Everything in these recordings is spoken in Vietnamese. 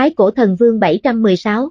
Thái Cổ Thần Vương 716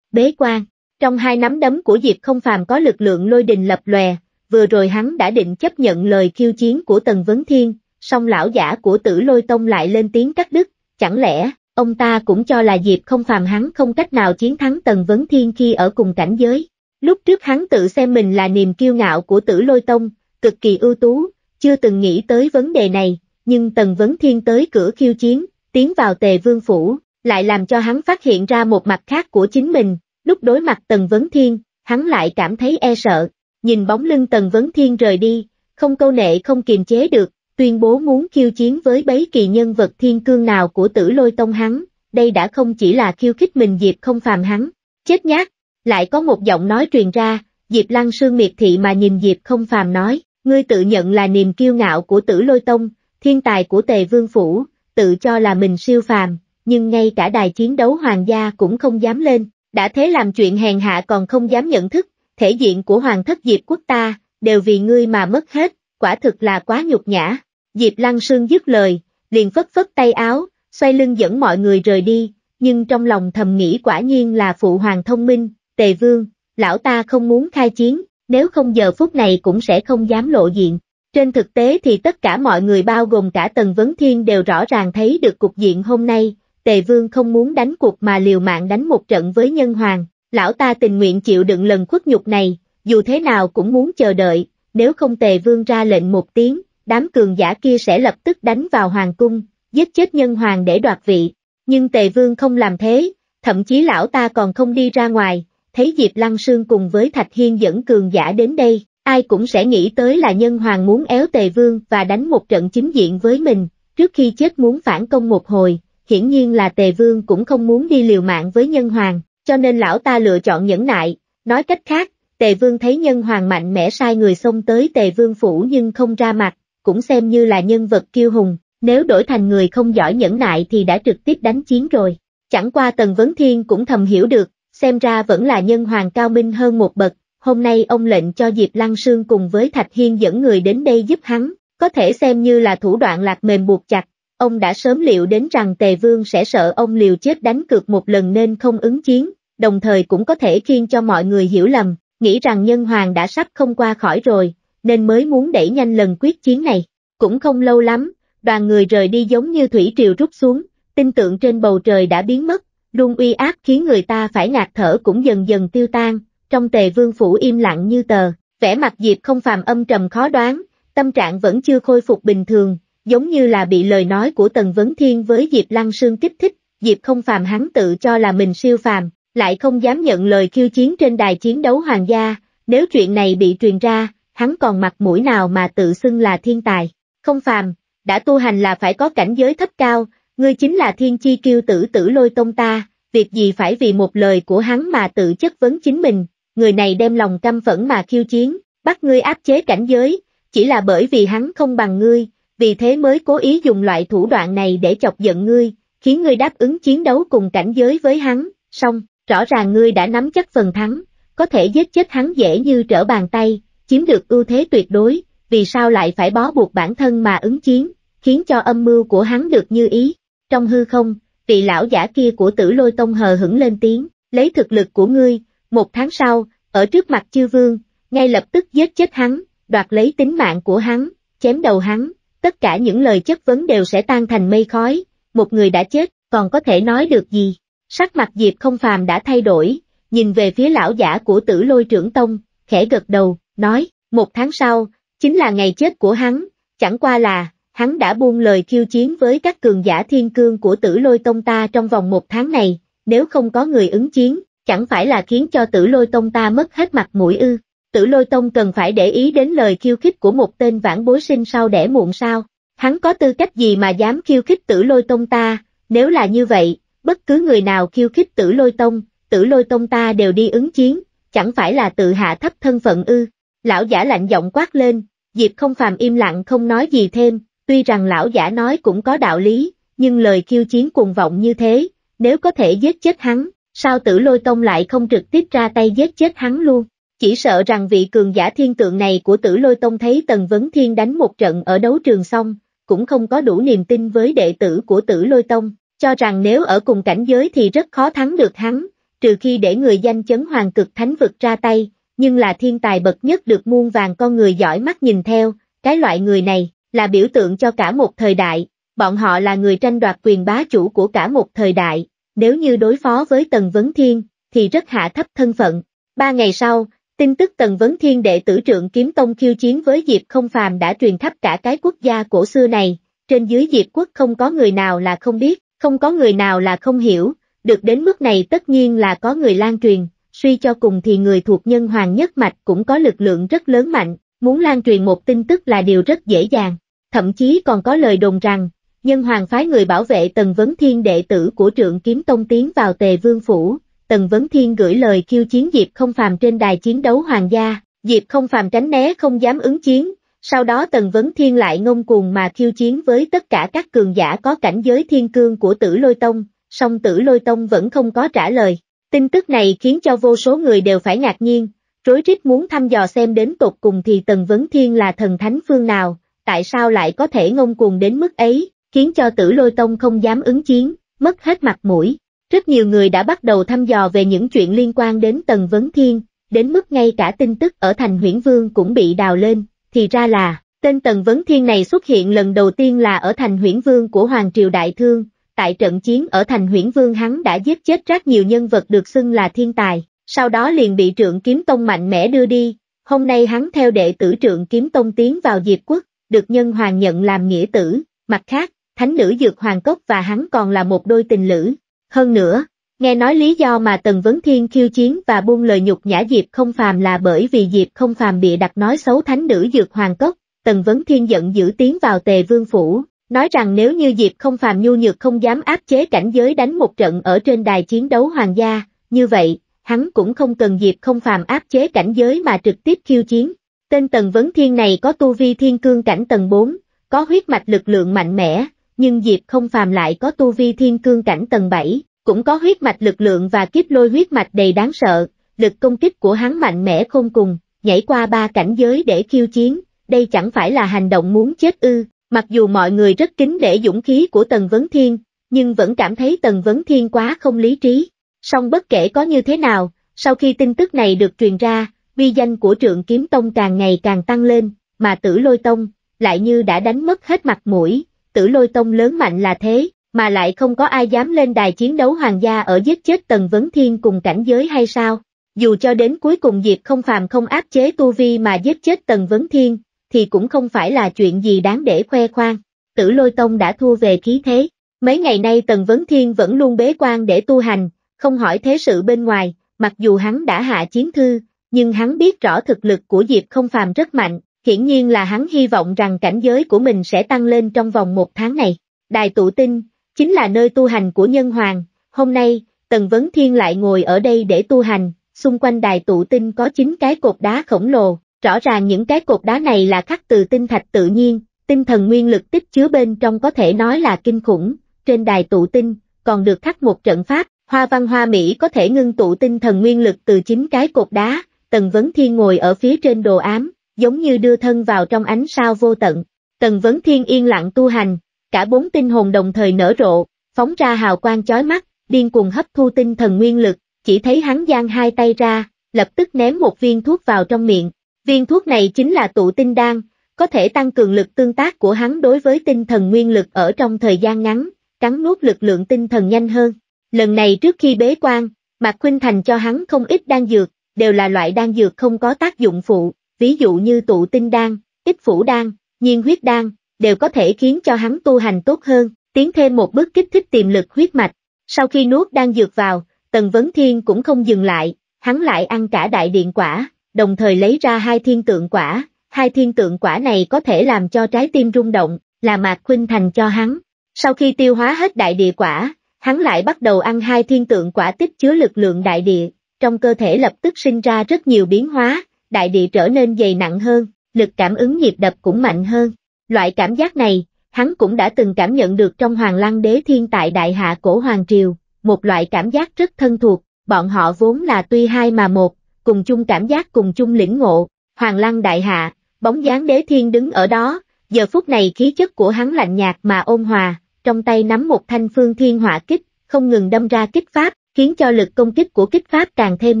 Bế quan Trong hai nắm đấm của Diệp không phàm có lực lượng lôi đình lập lòe, vừa rồi hắn đã định chấp nhận lời khiêu chiến của Tần Vấn Thiên, song lão giả của tử lôi tông lại lên tiếng cắt đứt, chẳng lẽ, ông ta cũng cho là Diệp không phàm hắn không cách nào chiến thắng Tần Vấn Thiên khi ở cùng cảnh giới. Lúc trước hắn tự xem mình là niềm kiêu ngạo của tử lôi tông, cực kỳ ưu tú, chưa từng nghĩ tới vấn đề này, nhưng Tần Vấn Thiên tới cửa khiêu chiến, tiến vào tề vương phủ, lại làm cho hắn phát hiện ra một mặt khác của chính mình, lúc đối mặt Tần Vấn Thiên, hắn lại cảm thấy e sợ, nhìn bóng lưng Tần Vấn Thiên rời đi, không câu nệ không kiềm chế được, tuyên bố muốn khiêu chiến với bấy kỳ nhân vật thiên cương nào của tử lôi tông hắn, đây đã không chỉ là khiêu khích mình Diệp không phàm hắn, chết nhát, lại có một giọng nói truyền ra, Diệp lăng sương miệt thị mà nhìn Diệp không phàm nói, ngươi tự nhận là niềm kiêu ngạo của tử lôi tông, thiên tài của tề vương phủ, tự cho là mình siêu phàm, nhưng ngay cả đài chiến đấu hoàng gia cũng không dám lên, đã thế làm chuyện hèn hạ còn không dám nhận thức, thể diện của hoàng thất Diệp quốc ta, đều vì ngươi mà mất hết, quả thực là quá nhục nhã. Diệp Lăng Sương dứt lời, liền phất phất tay áo, xoay lưng dẫn mọi người rời đi, nhưng trong lòng thầm nghĩ quả nhiên là phụ hoàng thông minh, tề vương, lão ta không muốn khai chiến, nếu không giờ phút này cũng sẽ không dám lộ diện. Trên thực tế thì tất cả mọi người bao gồm cả Tần Vấn Thiên đều rõ ràng thấy được cục diện hôm nay, Tề Vương không muốn đánh cuộc mà liều mạng đánh một trận với nhân hoàng, lão ta tình nguyện chịu đựng lần khuất nhục này, dù thế nào cũng muốn chờ đợi, nếu không Tề Vương ra lệnh một tiếng, đám cường giả kia sẽ lập tức đánh vào hoàng cung, giết chết nhân hoàng để đoạt vị. Nhưng Tề Vương không làm thế, thậm chí lão ta còn không đi ra ngoài, thấy Diệp Lăng Sương cùng với Thạch Hiên dẫn cường giả đến đây, ai cũng sẽ nghĩ tới là nhân hoàng muốn éo Tề Vương và đánh một trận chính diện với mình, trước khi chết muốn phản công một hồi, hiển nhiên là tề vương cũng không muốn đi liều mạng với nhân hoàng, cho nên lão ta lựa chọn nhẫn nại, nói cách khác, tề vương thấy nhân hoàng mạnh mẽ sai người xông tới tề vương phủ nhưng không ra mặt, cũng xem như là nhân vật kiêu hùng, nếu đổi thành người không giỏi nhẫn nại thì đã trực tiếp đánh chiến rồi. Chẳng qua Tần Vấn Thiên cũng thầm hiểu được, xem ra vẫn là nhân hoàng cao minh hơn một bậc, hôm nay ông lệnh cho Diệp Lăng Sương cùng với Thạch Hiên dẫn người đến đây giúp hắn, có thể xem như là thủ đoạn lạc mềm buộc chặt, ông đã sớm liệu đến rằng Tề Vương sẽ sợ ông liều chết đánh cược một lần nên không ứng chiến, đồng thời cũng có thể khiến cho mọi người hiểu lầm, nghĩ rằng nhân hoàng đã sắp không qua khỏi rồi, nên mới muốn đẩy nhanh lần quyết chiến này. Cũng không lâu lắm, đoàn người rời đi giống như thủy triều rút xuống, tin tượng trên bầu trời đã biến mất, luôn uy áp khiến người ta phải ngạt thở cũng dần dần tiêu tan, trong tề vương phủ im lặng như tờ, vẻ mặt Diệp không phàm âm trầm khó đoán, tâm trạng vẫn chưa khôi phục bình thường, giống như là bị lời nói của Tần Vấn Thiên với Diệp Lăng Sương kích thích, Diệp không phàm hắn tự cho là mình siêu phàm, lại không dám nhận lời khiêu chiến trên đài chiến đấu hoàng gia, nếu chuyện này bị truyền ra, hắn còn mặt mũi nào mà tự xưng là thiên tài, không phàm, đã tu hành là phải có cảnh giới thấp cao, ngươi chính là thiên chi kiêu tử tử lôi tông ta, việc gì phải vì một lời của hắn mà tự chất vấn chính mình, người này đem lòng căm phẫn mà khiêu chiến, bắt ngươi áp chế cảnh giới, chỉ là bởi vì hắn không bằng ngươi, vì thế mới cố ý dùng loại thủ đoạn này để chọc giận ngươi, khiến ngươi đáp ứng chiến đấu cùng cảnh giới với hắn, xong, rõ ràng ngươi đã nắm chắc phần thắng, có thể giết chết hắn dễ như trở bàn tay, chiếm được ưu thế tuyệt đối, vì sao lại phải bó buộc bản thân mà ứng chiến, khiến cho âm mưu của hắn được như ý. Trong hư không, vị lão giả kia của tử lôi tông hờ hững lên tiếng, lấy thực lực của ngươi, một tháng sau, ở trước mặt chư vương, ngay lập tức giết chết hắn, đoạt lấy tính mạng của hắn, chém đầu hắn, tất cả những lời chất vấn đều sẽ tan thành mây khói, một người đã chết, còn có thể nói được gì. Sắc mặt Diệp không phàm đã thay đổi, nhìn về phía lão giả của tử lôi trưởng tông, khẽ gật đầu, nói, một tháng sau, chính là ngày chết của hắn, chẳng qua là, hắn đã buông lời khiêu chiến với các cường giả thiên cương của tử lôi tông ta trong vòng một tháng này, nếu không có người ứng chiến, chẳng phải là khiến cho tử lôi tông ta mất hết mặt mũi ư tử lôi tông cần phải để ý đến lời khiêu khích của một tên vãn bối sinh sau đẻ muộn sao, hắn có tư cách gì mà dám khiêu khích tử lôi tông ta, nếu là như vậy, bất cứ người nào khiêu khích tử lôi tông, tử lôi tông ta đều đi ứng chiến, chẳng phải là tự hạ thấp thân phận ư, lão giả lạnh giọng quát lên, Diệp không phàm im lặng không nói gì thêm, tuy rằng lão giả nói cũng có đạo lý, nhưng lời khiêu chiến cuồng vọng như thế, nếu có thể giết chết hắn, sao tử lôi tông lại không trực tiếp ra tay giết chết hắn luôn, chỉ sợ rằng vị cường giả thiên tượng này của tử lôi tông thấy Tần Vấn Thiên đánh một trận ở đấu trường xong, cũng không có đủ niềm tin với đệ tử của tử lôi tông, cho rằng nếu ở cùng cảnh giới thì rất khó thắng được hắn, trừ khi để người danh chấn hoàng cực thánh vực ra tay, nhưng là thiên tài bậc nhất được muôn vàng con người giỏi mắt nhìn theo, cái loại người này, là biểu tượng cho cả một thời đại, bọn họ là người tranh đoạt quyền bá chủ của cả một thời đại, nếu như đối phó với Tần Vấn Thiên, thì rất hạ thấp thân phận. Ba ngày sau, Tin tức Tần Vấn Thiên đệ tử Trưởng kiếm tông khiêu chiến với Diệp không phàm đã truyền khắp cả cái quốc gia cổ xưa này, trên dưới Diệp quốc không có người nào là không biết, không có người nào là không hiểu, được đến mức này tất nhiên là có người lan truyền, suy cho cùng thì người thuộc nhân hoàng nhất mạch cũng có lực lượng rất lớn mạnh, muốn lan truyền một tin tức là điều rất dễ dàng, thậm chí còn có lời đồn rằng, nhân hoàng phái người bảo vệ Tần Vấn Thiên đệ tử của Trưởng kiếm tông tiến vào tề vương phủ, Tần Vấn Thiên gửi lời kêu chiến Diệp không phàm trên đài chiến đấu hoàng gia, Diệp không phàm tránh né không dám ứng chiến, sau đó Tần Vấn Thiên lại ngông cuồng mà kêu chiến với tất cả các cường giả có cảnh giới thiên cương của tử lôi tông, song tử lôi tông vẫn không có trả lời. Tin tức này khiến cho vô số người đều phải ngạc nhiên, rối rít muốn thăm dò xem đến tột cùng thì Tần Vấn Thiên là thần thánh phương nào, tại sao lại có thể ngông cuồng đến mức ấy, khiến cho tử lôi tông không dám ứng chiến, mất hết mặt mũi. Rất nhiều người đã bắt đầu thăm dò về những chuyện liên quan đến Tần Vấn Thiên, đến mức ngay cả tin tức ở thành huyển vương cũng bị đào lên, thì ra là, tên Tần Vấn Thiên này xuất hiện lần đầu tiên là ở thành huyển vương của Hoàng Triều Đại Thương, tại trận chiến ở thành huyển vương hắn đã giết chết rất nhiều nhân vật được xưng là thiên tài, sau đó liền bị trượng kiếm tông mạnh mẽ đưa đi, hôm nay hắn theo đệ tử trượng kiếm tông tiến vào Diệt quốc, được nhân hoàng nhận làm nghĩa tử, mặt khác, thánh nữ dược hoàng cốc và hắn còn là một đôi tình lữ, hơn nữa, nghe nói lý do mà Tần Vấn Thiên khiêu chiến và buông lời nhục nhã Diệp không phàm là bởi vì Diệp không phàm bị đặt nói xấu thánh nữ dược hoàng cốc, Tần Vấn Thiên giận dữ tiến vào tề vương phủ, nói rằng nếu như Diệp không phàm nhu nhược không dám áp chế cảnh giới đánh một trận ở trên đài chiến đấu hoàng gia, như vậy, hắn cũng không cần Diệp không phàm áp chế cảnh giới mà trực tiếp khiêu chiến. Tên Tần Vấn Thiên này có tu vi thiên cương cảnh tầng 4, có huyết mạch lực lượng mạnh mẽ, nhưng Diệp không phàm lại có tu vi thiên cương cảnh tầng 7, cũng có huyết mạch lực lượng và kiếp lôi huyết mạch đầy đáng sợ, lực công kích của hắn mạnh mẽ không cùng, nhảy qua ba cảnh giới để khiêu chiến, đây chẳng phải là hành động muốn chết ư, mặc dù mọi người rất kính để dũng khí của Tần Vấn Thiên, nhưng vẫn cảm thấy Tần Vấn Thiên quá không lý trí. Song bất kể có như thế nào, sau khi tin tức này được truyền ra, uy danh của trượng kiếm tông càng ngày càng tăng lên, mà tử lôi tông, lại như đã đánh mất hết mặt mũi, tử lôi tông lớn mạnh là thế, mà lại không có ai dám lên đài chiến đấu hoàng gia ở giết chết Tần Vấn Thiên cùng cảnh giới hay sao? Dù cho đến cuối cùng Diệp không phàm không áp chế tu vi mà giết chết Tần Vấn Thiên, thì cũng không phải là chuyện gì đáng để khoe khoang. Tử lôi tông đã thua về khí thế. Mấy ngày nay Tần Vấn Thiên vẫn luôn bế quan để tu hành, không hỏi thế sự bên ngoài, mặc dù hắn đã hạ chiến thư, nhưng hắn biết rõ thực lực của Diệp không phàm rất mạnh, Hiển nhiên là hắn hy vọng rằng cảnh giới của mình sẽ tăng lên trong vòng một tháng này. Đài tụ tinh, chính là nơi tu hành của nhân hoàng, hôm nay, Tần Vấn Thiên lại ngồi ở đây để tu hành, xung quanh đài tụ tinh có 9 cái cột đá khổng lồ, rõ ràng những cái cột đá này là khắc từ tinh thạch tự nhiên, tinh thần nguyên lực tích chứa bên trong có thể nói là kinh khủng, trên đài tụ tinh, còn được khắc một trận pháp, hoa văn hoa Mỹ có thể ngưng tụ tinh thần nguyên lực từ 9 cái cột đá, Tần Vấn Thiên ngồi ở phía trên đồ ám, giống như đưa thân vào trong ánh sao vô tận. Tần Vấn Thiên yên lặng tu hành, cả bốn tinh hồn đồng thời nở rộ, phóng ra hào quang chói mắt, điên cuồng hấp thu tinh thần nguyên lực, chỉ thấy hắn giang hai tay ra, lập tức ném một viên thuốc vào trong miệng. Viên thuốc này chính là tụ tinh đan, có thể tăng cường lực tương tác của hắn đối với tinh thần nguyên lực ở trong thời gian ngắn, cắn nuốt lực lượng tinh thần nhanh hơn. Lần này trước khi bế quan, Mạc Khuynh Thành cho hắn không ít đan dược, đều là loại đan dược không có tác dụng phụ, ví dụ như tụ tinh đan, ít phủ đan, nhiên huyết đan, đều có thể khiến cho hắn tu hành tốt hơn, tiến thêm một bước kích thích tiềm lực huyết mạch. Sau khi nuốt đan dược vào, Tần Vấn Thiên cũng không dừng lại, hắn lại ăn cả đại điện quả, đồng thời lấy ra hai thiên tượng quả, hai thiên tượng quả này có thể làm cho trái tim rung động, là Mạc Khuynh Thành cho hắn. Sau khi tiêu hóa hết đại địa quả, hắn lại bắt đầu ăn hai thiên tượng quả tích chứa lực lượng đại địa, trong cơ thể lập tức sinh ra rất nhiều biến hóa, đại địa trở nên dày nặng hơn, lực cảm ứng nhịp đập cũng mạnh hơn. Loại cảm giác này, hắn cũng đã từng cảm nhận được trong Hoàng Lăng Đế Thiên tại Đại Hạ Cổ Hoàng Triều, một loại cảm giác rất thân thuộc, bọn họ vốn là tuy hai mà một, cùng chung cảm giác cùng chung lĩnh ngộ, Hoàng Lăng Đại Hạ, bóng dáng Đế Thiên đứng ở đó, giờ phút này khí chất của hắn lạnh nhạt mà ôn hòa, trong tay nắm một thanh phương thiên hỏa kích, không ngừng đâm ra kích pháp, khiến cho lực công kích của kích pháp càng thêm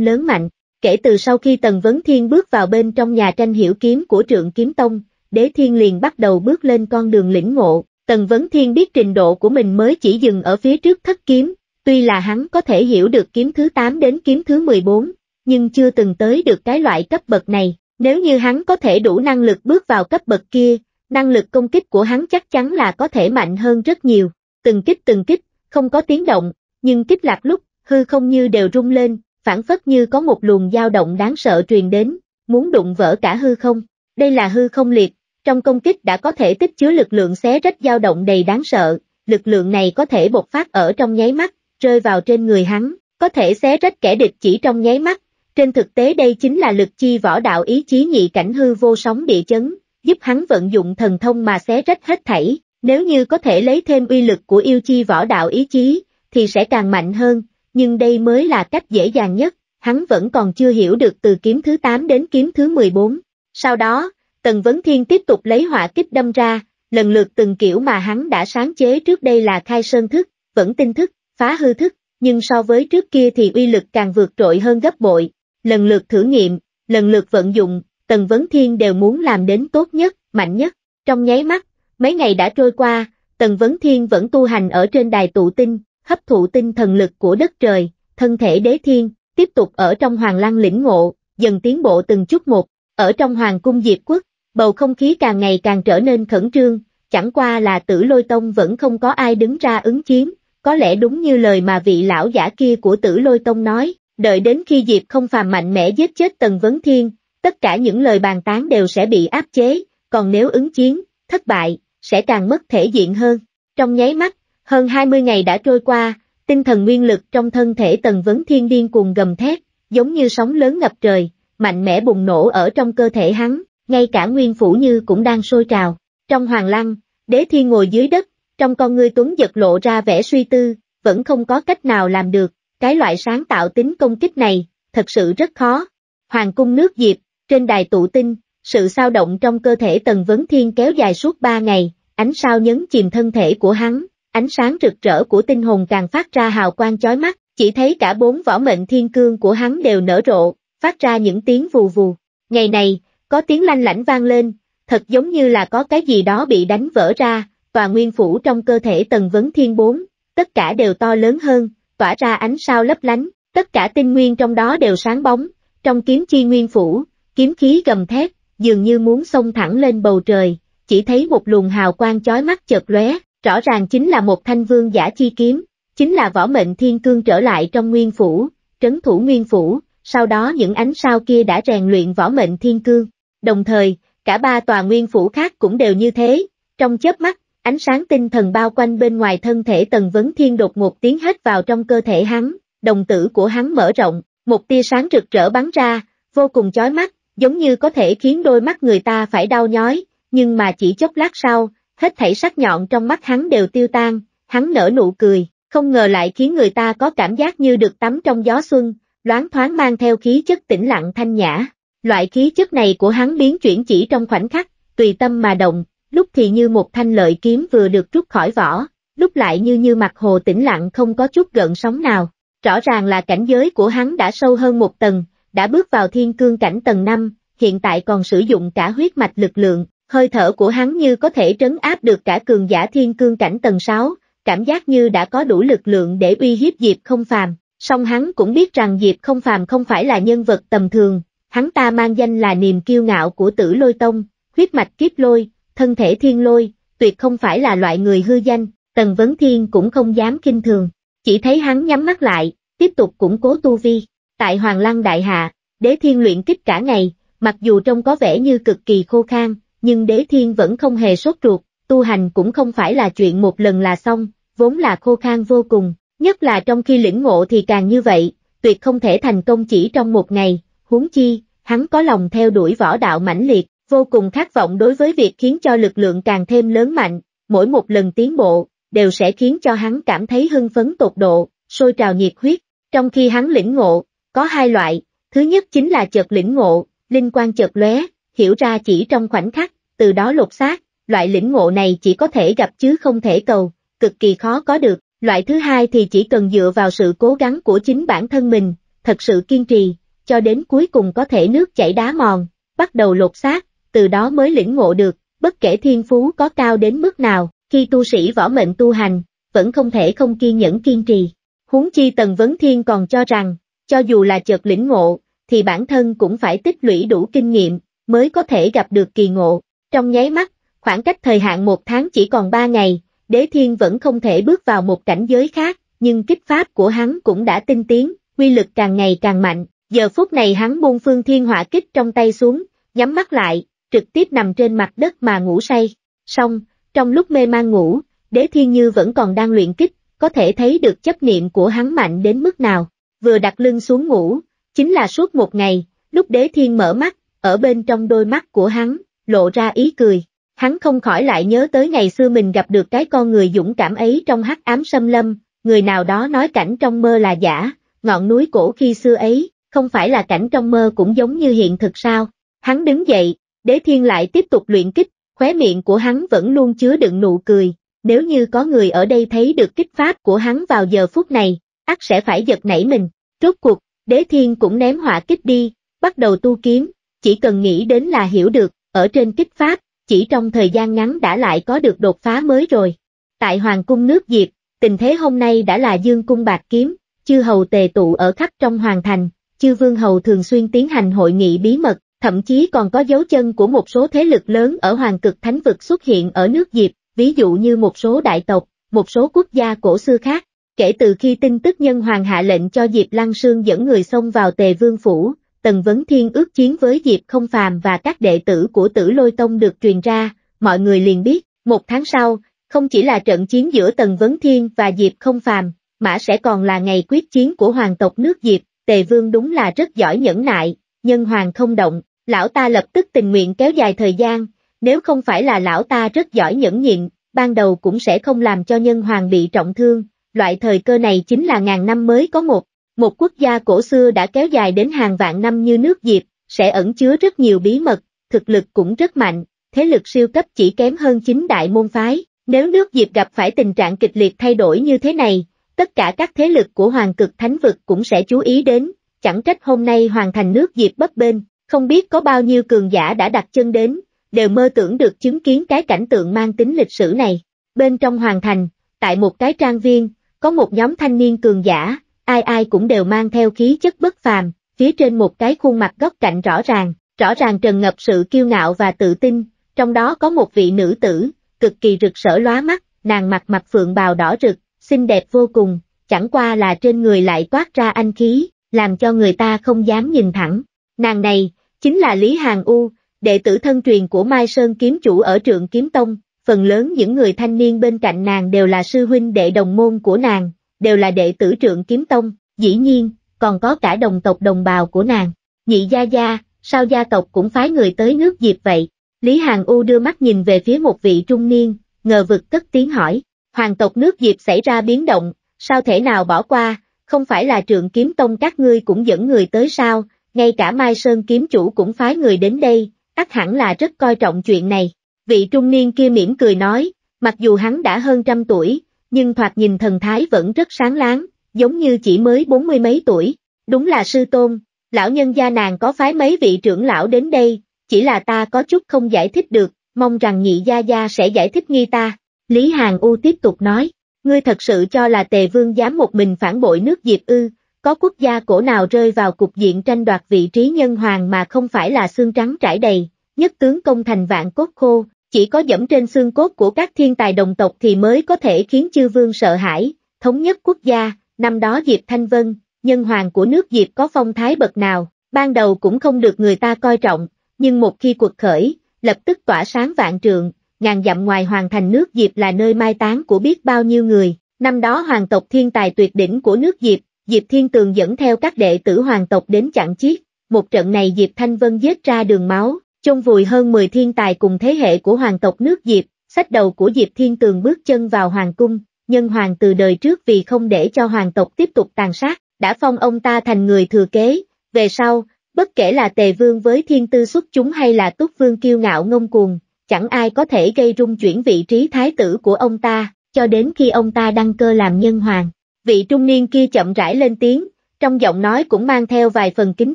lớn mạnh, Kể từ sau khi Tần Vấn Thiên bước vào bên trong nhà tranh hiểu kiếm của trượng kiếm tông, đế thiên liền bắt đầu bước lên con đường lĩnh ngộ. Tần Vấn Thiên biết trình độ của mình mới chỉ dừng ở phía trước thất kiếm, tuy là hắn có thể hiểu được kiếm thứ 8 đến kiếm thứ 14, nhưng chưa từng tới được cái loại cấp bậc này. Nếu như hắn có thể đủ năng lực bước vào cấp bậc kia, năng lực công kích của hắn chắc chắn là có thể mạnh hơn rất nhiều. Từng kích từng kích, không có tiếng động, nhưng kích lạc lúc, hư không như đều rung lên, phản phất như có một luồng dao động đáng sợ truyền đến, muốn đụng vỡ cả hư không. Đây là hư không liệt, trong công kích đã có thể tích chứa lực lượng xé rách dao động đầy đáng sợ, lực lượng này có thể bộc phát ở trong nháy mắt, rơi vào trên người hắn, có thể xé rách kẻ địch chỉ trong nháy mắt. Trên thực tế đây chính là lực chi võ đạo ý chí nhị cảnh hư vô sóng địa chấn, giúp hắn vận dụng thần thông mà xé rách hết thảy, nếu như có thể lấy thêm uy lực của yêu chi võ đạo ý chí, thì sẽ càng mạnh hơn, nhưng đây mới là cách dễ dàng nhất, hắn vẫn còn chưa hiểu được từ kiếm thứ 8 đến kiếm thứ 14. Sau đó, Tần Vấn Thiên tiếp tục lấy hỏa kích đâm ra, lần lượt từng kiểu mà hắn đã sáng chế trước đây là khai sơn thức, vẫn tinh thức, phá hư thức, nhưng so với trước kia thì uy lực càng vượt trội hơn gấp bội. Lần lượt thử nghiệm, lần lượt vận dụng, Tần Vấn Thiên đều muốn làm đến tốt nhất, mạnh nhất. Trong nháy mắt, mấy ngày đã trôi qua, Tần Vấn Thiên vẫn tu hành ở trên đài tụ tinh, hấp thụ tinh thần lực của đất trời, thân thể đế thiên, tiếp tục ở trong hoàng lăng lĩnh ngộ, dần tiến bộ từng chút một, ở trong hoàng cung diệp quốc, bầu không khí càng ngày càng trở nên khẩn trương, chẳng qua là tử lôi tông vẫn không có ai đứng ra ứng chiến, có lẽ đúng như lời mà vị lão giả kia của tử lôi tông nói, đợi đến khi diệp không phàm mạnh mẽ giết chết tần vấn thiên, tất cả những lời bàn tán đều sẽ bị áp chế, còn nếu ứng chiến, thất bại, sẽ càng mất thể diện hơn. Trong nháy mắt, hơn 20 ngày đã trôi qua, tinh thần nguyên lực trong thân thể tần vấn thiên điên cuồng gầm thét, giống như sóng lớn ngập trời, mạnh mẽ bùng nổ ở trong cơ thể hắn, ngay cả nguyên phủ như cũng đang sôi trào. Trong hoàng lăng, đế thiên ngồi dưới đất, trong con ngươi tuấn giật lộ ra vẻ suy tư, vẫn không có cách nào làm được, cái loại sáng tạo tính công kích này, thật sự rất khó. Hoàng cung nước Diệp, trên đài tụ tinh, sự sao động trong cơ thể tần vấn thiên kéo dài suốt ba ngày, ánh sao nhấn chìm thân thể của hắn, ánh sáng rực rỡ của tinh hồn càng phát ra hào quang chói mắt, chỉ thấy cả bốn võ mệnh thiên cương của hắn đều nở rộ, phát ra những tiếng vù vù. Ngày này, có tiếng lanh lảnh vang lên, thật giống như là có cái gì đó bị đánh vỡ ra, tòa nguyên phủ trong cơ thể tần vấn thiên bốn, tất cả đều to lớn hơn, tỏa ra ánh sao lấp lánh, tất cả tinh nguyên trong đó đều sáng bóng, trong kiếm chi nguyên phủ, kiếm khí gầm thét, dường như muốn xông thẳng lên bầu trời, chỉ thấy một luồng hào quang chói mắt chợt lóe, Rõ ràng chính là một thanh vương giả chi kiếm, chính là võ mệnh thiên cương trở lại trong nguyên phủ, trấn thủ nguyên phủ, sau đó những ánh sao kia đã rèn luyện võ mệnh thiên cương. Đồng thời, cả ba tòa nguyên phủ khác cũng đều như thế, trong chớp mắt, ánh sáng tinh thần bao quanh bên ngoài thân thể tần vấn thiên đột một tiếng hết vào trong cơ thể hắn, đồng tử của hắn mở rộng, một tia sáng rực rỡ bắn ra, vô cùng chói mắt, giống như có thể khiến đôi mắt người ta phải đau nhói, nhưng mà chỉ chốc lát sau, hết thảy sắc nhọn trong mắt hắn đều tiêu tan, hắn nở nụ cười, không ngờ lại khiến người ta có cảm giác như được tắm trong gió xuân, loáng thoáng mang theo khí chất tĩnh lặng thanh nhã. Loại khí chất này của hắn biến chuyển chỉ trong khoảnh khắc, tùy tâm mà động, lúc thì như một thanh lợi kiếm vừa được rút khỏi vỏ, lúc lại như như mặt hồ tĩnh lặng không có chút gợn sóng nào. Rõ ràng là cảnh giới của hắn đã sâu hơn một tầng, đã bước vào thiên cương cảnh tầng 5, hiện tại còn sử dụng cả huyết mạch lực lượng, Hơi thở của hắn như có thể trấn áp được cả cường giả thiên cương cảnh tầng 6, cảm giác như đã có đủ lực lượng để uy hiếp Diệp không phàm. Song hắn cũng biết rằng Diệp không phàm không phải là nhân vật tầm thường, hắn ta mang danh là niềm kiêu ngạo của tử lôi tông, huyết mạch kiếp lôi, thân thể thiên lôi, tuyệt không phải là loại người hư danh, Tần Vấn Thiên cũng không dám kinh thường, chỉ thấy hắn nhắm mắt lại, tiếp tục củng cố tu vi. Tại Hoàng Lăng Đại Hạ, đế thiên luyện kích cả ngày, mặc dù trông có vẻ như cực kỳ khô khan, nhưng đế thiên vẫn không hề sốt ruột, tu hành cũng không phải là chuyện một lần là xong, vốn là khô khan vô cùng, nhất là trong khi lĩnh ngộ thì càng như vậy, tuyệt không thể thành công chỉ trong một ngày, huống chi, hắn có lòng theo đuổi võ đạo mãnh liệt, vô cùng khát vọng đối với việc khiến cho lực lượng càng thêm lớn mạnh, mỗi một lần tiến bộ, đều sẽ khiến cho hắn cảm thấy hưng phấn tột độ, sôi trào nhiệt huyết, trong khi hắn lĩnh ngộ, có hai loại, thứ nhất chính là chợt lĩnh ngộ, linh quan chợt lóe, hiểu ra chỉ trong khoảnh khắc, từ đó lột xác, loại lĩnh ngộ này chỉ có thể gặp chứ không thể cầu, cực kỳ khó có được. Loại thứ hai thì chỉ cần dựa vào sự cố gắng của chính bản thân mình, thật sự kiên trì, cho đến cuối cùng có thể nước chảy đá mòn, bắt đầu lột xác, từ đó mới lĩnh ngộ được, bất kể thiên phú có cao đến mức nào, khi tu sĩ võ mệnh tu hành, vẫn không thể không kiên nhẫn kiên trì. Huống chi Tần Vấn Thiên còn cho rằng, cho dù là chợt lĩnh ngộ, thì bản thân cũng phải tích lũy đủ kinh nghiệm, mới có thể gặp được kỳ ngộ. Trong nháy mắt, khoảng cách thời hạn một tháng chỉ còn ba ngày, đế thiên vẫn không thể bước vào một cảnh giới khác, nhưng kích pháp của hắn cũng đã tinh tiến, quy lực càng ngày càng mạnh. Giờ phút này hắn buông phương thiên hỏa kích trong tay xuống, nhắm mắt lại, trực tiếp nằm trên mặt đất mà ngủ say. Xong, trong lúc mê man ngủ, đế thiên như vẫn còn đang luyện kích, có thể thấy được chấp niệm của hắn mạnh đến mức nào. Vừa đặt lưng xuống ngủ, chính là suốt một ngày, lúc đế thiên mở mắt, ở bên trong đôi mắt của hắn, lộ ra ý cười. Hắn không khỏi lại nhớ tới ngày xưa mình gặp được cái con người dũng cảm ấy trong hắc ám xâm lâm, người nào đó nói cảnh trong mơ là giả, ngọn núi cổ khi xưa ấy, không phải là cảnh trong mơ cũng giống như hiện thực sao. Hắn đứng dậy, đế thiên lại tiếp tục luyện kích, khóe miệng của hắn vẫn luôn chứa đựng nụ cười. Nếu như có người ở đây thấy được kích pháp của hắn vào giờ phút này, ắt sẽ phải giật nảy mình. Rốt cuộc, đế thiên cũng ném hỏa kích đi, bắt đầu tu kiếm, chỉ cần nghĩ đến là hiểu được, ở trên kích pháp, chỉ trong thời gian ngắn đã lại có được đột phá mới rồi. Tại Hoàng cung nước Diệp, tình thế hôm nay đã là dương cung bạc kiếm, chư hầu tề tụ ở khắp trong hoàng thành, chư vương hầu thường xuyên tiến hành hội nghị bí mật, thậm chí còn có dấu chân của một số thế lực lớn ở hoàng cực thánh vực xuất hiện ở nước Diệp, ví dụ như một số đại tộc, một số quốc gia cổ xưa khác. Kể từ khi tin tức nhân hoàng hạ lệnh cho Diệp Lăng Sương dẫn người xông vào tề vương phủ, Tần Vấn Thiên ước chiến với Diệp Không Phàm và các đệ tử của Tử Lôi Tông được truyền ra, mọi người liền biết, một tháng sau, không chỉ là trận chiến giữa Tần Vấn Thiên và Diệp Không Phàm, mà sẽ còn là ngày quyết chiến của hoàng tộc nước Diệp, Tề Vương đúng là rất giỏi nhẫn nại, nhân hoàng không động, lão ta lập tức tình nguyện kéo dài thời gian, nếu không phải là lão ta rất giỏi nhẫn nhịn, ban đầu cũng sẽ không làm cho nhân hoàng bị trọng thương, loại thời cơ này chính là ngàn năm mới có một, một quốc gia cổ xưa đã kéo dài đến hàng vạn năm như nước Diệp, sẽ ẩn chứa rất nhiều bí mật, thực lực cũng rất mạnh, thế lực siêu cấp chỉ kém hơn chính đại môn phái. Nếu nước Diệp gặp phải tình trạng kịch liệt thay đổi như thế này, tất cả các thế lực của Hoàng cực Thánh vực cũng sẽ chú ý đến, chẳng trách hôm nay hoàn thành nước Diệp bất bên, không biết có bao nhiêu cường giả đã đặt chân đến, đều mơ tưởng được chứng kiến cái cảnh tượng mang tính lịch sử này. Bên trong hoàng thành, tại một cái trang viên, có một nhóm thanh niên cường giả, ai ai cũng đều mang theo khí chất bất phàm, phía trên một cái khuôn mặt góc cạnh rõ ràng, rõ ràng trần ngập sự kiêu ngạo và tự tin, trong đó có một vị nữ tử, cực kỳ rực sở lóa mắt, nàng mặt mặt phượng bào đỏ rực, xinh đẹp vô cùng, chẳng qua là trên người lại toát ra anh khí, làm cho người ta không dám nhìn thẳng. Nàng này, chính là Lý Hàng U, đệ tử thân truyền của Mai Sơn kiếm chủ ở trượng kiếm tông, phần lớn những người thanh niên bên cạnh nàng đều là sư huynh đệ đồng môn của nàng, đều là đệ tử trượng kiếm tông, dĩ nhiên, còn có cả đồng tộc đồng bào của nàng. Nhị gia gia, sao gia tộc cũng phái người tới nước diệp vậy? Lý Hàng U đưa mắt nhìn về phía một vị trung niên, ngờ vực cất tiếng hỏi. Hoàng tộc nước diệp xảy ra biến động, sao thể nào bỏ qua, không phải là trượng kiếm tông các ngươi cũng dẫn người tới sao, ngay cả Mai Sơn kiếm chủ cũng phái người đến đây, ắt hẳn là rất coi trọng chuyện này. Vị trung niên kia mỉm cười nói, mặc dù hắn đã hơn trăm tuổi, nhưng thoạt nhìn thần thái vẫn rất sáng láng, giống như chỉ mới bốn mươi mấy tuổi, đúng là sư tôn, lão nhân gia nàng có phái mấy vị trưởng lão đến đây, chỉ là ta có chút không giải thích được, mong rằng nhị gia gia sẽ giải thích nghi ta. Lý Hàng U tiếp tục nói, ngươi thật sự cho là tề vương dám một mình phản bội nước Diệp ư, có quốc gia cổ nào rơi vào cục diện tranh đoạt vị trí nhân hoàng mà không phải là xương trắng trải đầy, nhất tướng công thành vạn cốt khô, chỉ có dẫm trên xương cốt của các thiên tài đồng tộc thì mới có thể khiến chư vương sợ hãi, thống nhất quốc gia, năm đó Diệp Thanh Vân, nhân hoàng của nước Diệp có phong thái bậc nào, ban đầu cũng không được người ta coi trọng, nhưng một khi cuộc khởi, lập tức tỏa sáng vạn trường, ngàn dặm ngoài hoàng thành nước Diệp là nơi mai táng của biết bao nhiêu người, năm đó hoàng tộc thiên tài tuyệt đỉnh của nước Diệp, Diệp Thiên Tường dẫn theo các đệ tử hoàng tộc đến chặn chiết, một trận này Diệp Thanh Vân giết ra đường máu, trong vùi hơn 10 thiên tài cùng thế hệ của hoàng tộc nước Diệp, sách đầu của Diệp Thiên Tường bước chân vào hoàng cung, nhân hoàng từ đời trước vì không để cho hoàng tộc tiếp tục tàn sát, đã phong ông ta thành người thừa kế, về sau, bất kể là tề vương với thiên tư xuất chúng hay là túc vương kiêu ngạo ngông cuồng, chẳng ai có thể gây rung chuyển vị trí thái tử của ông ta, cho đến khi ông ta đăng cơ làm nhân hoàng. Vị trung niên kia chậm rãi lên tiếng, trong giọng nói cũng mang theo vài phần kính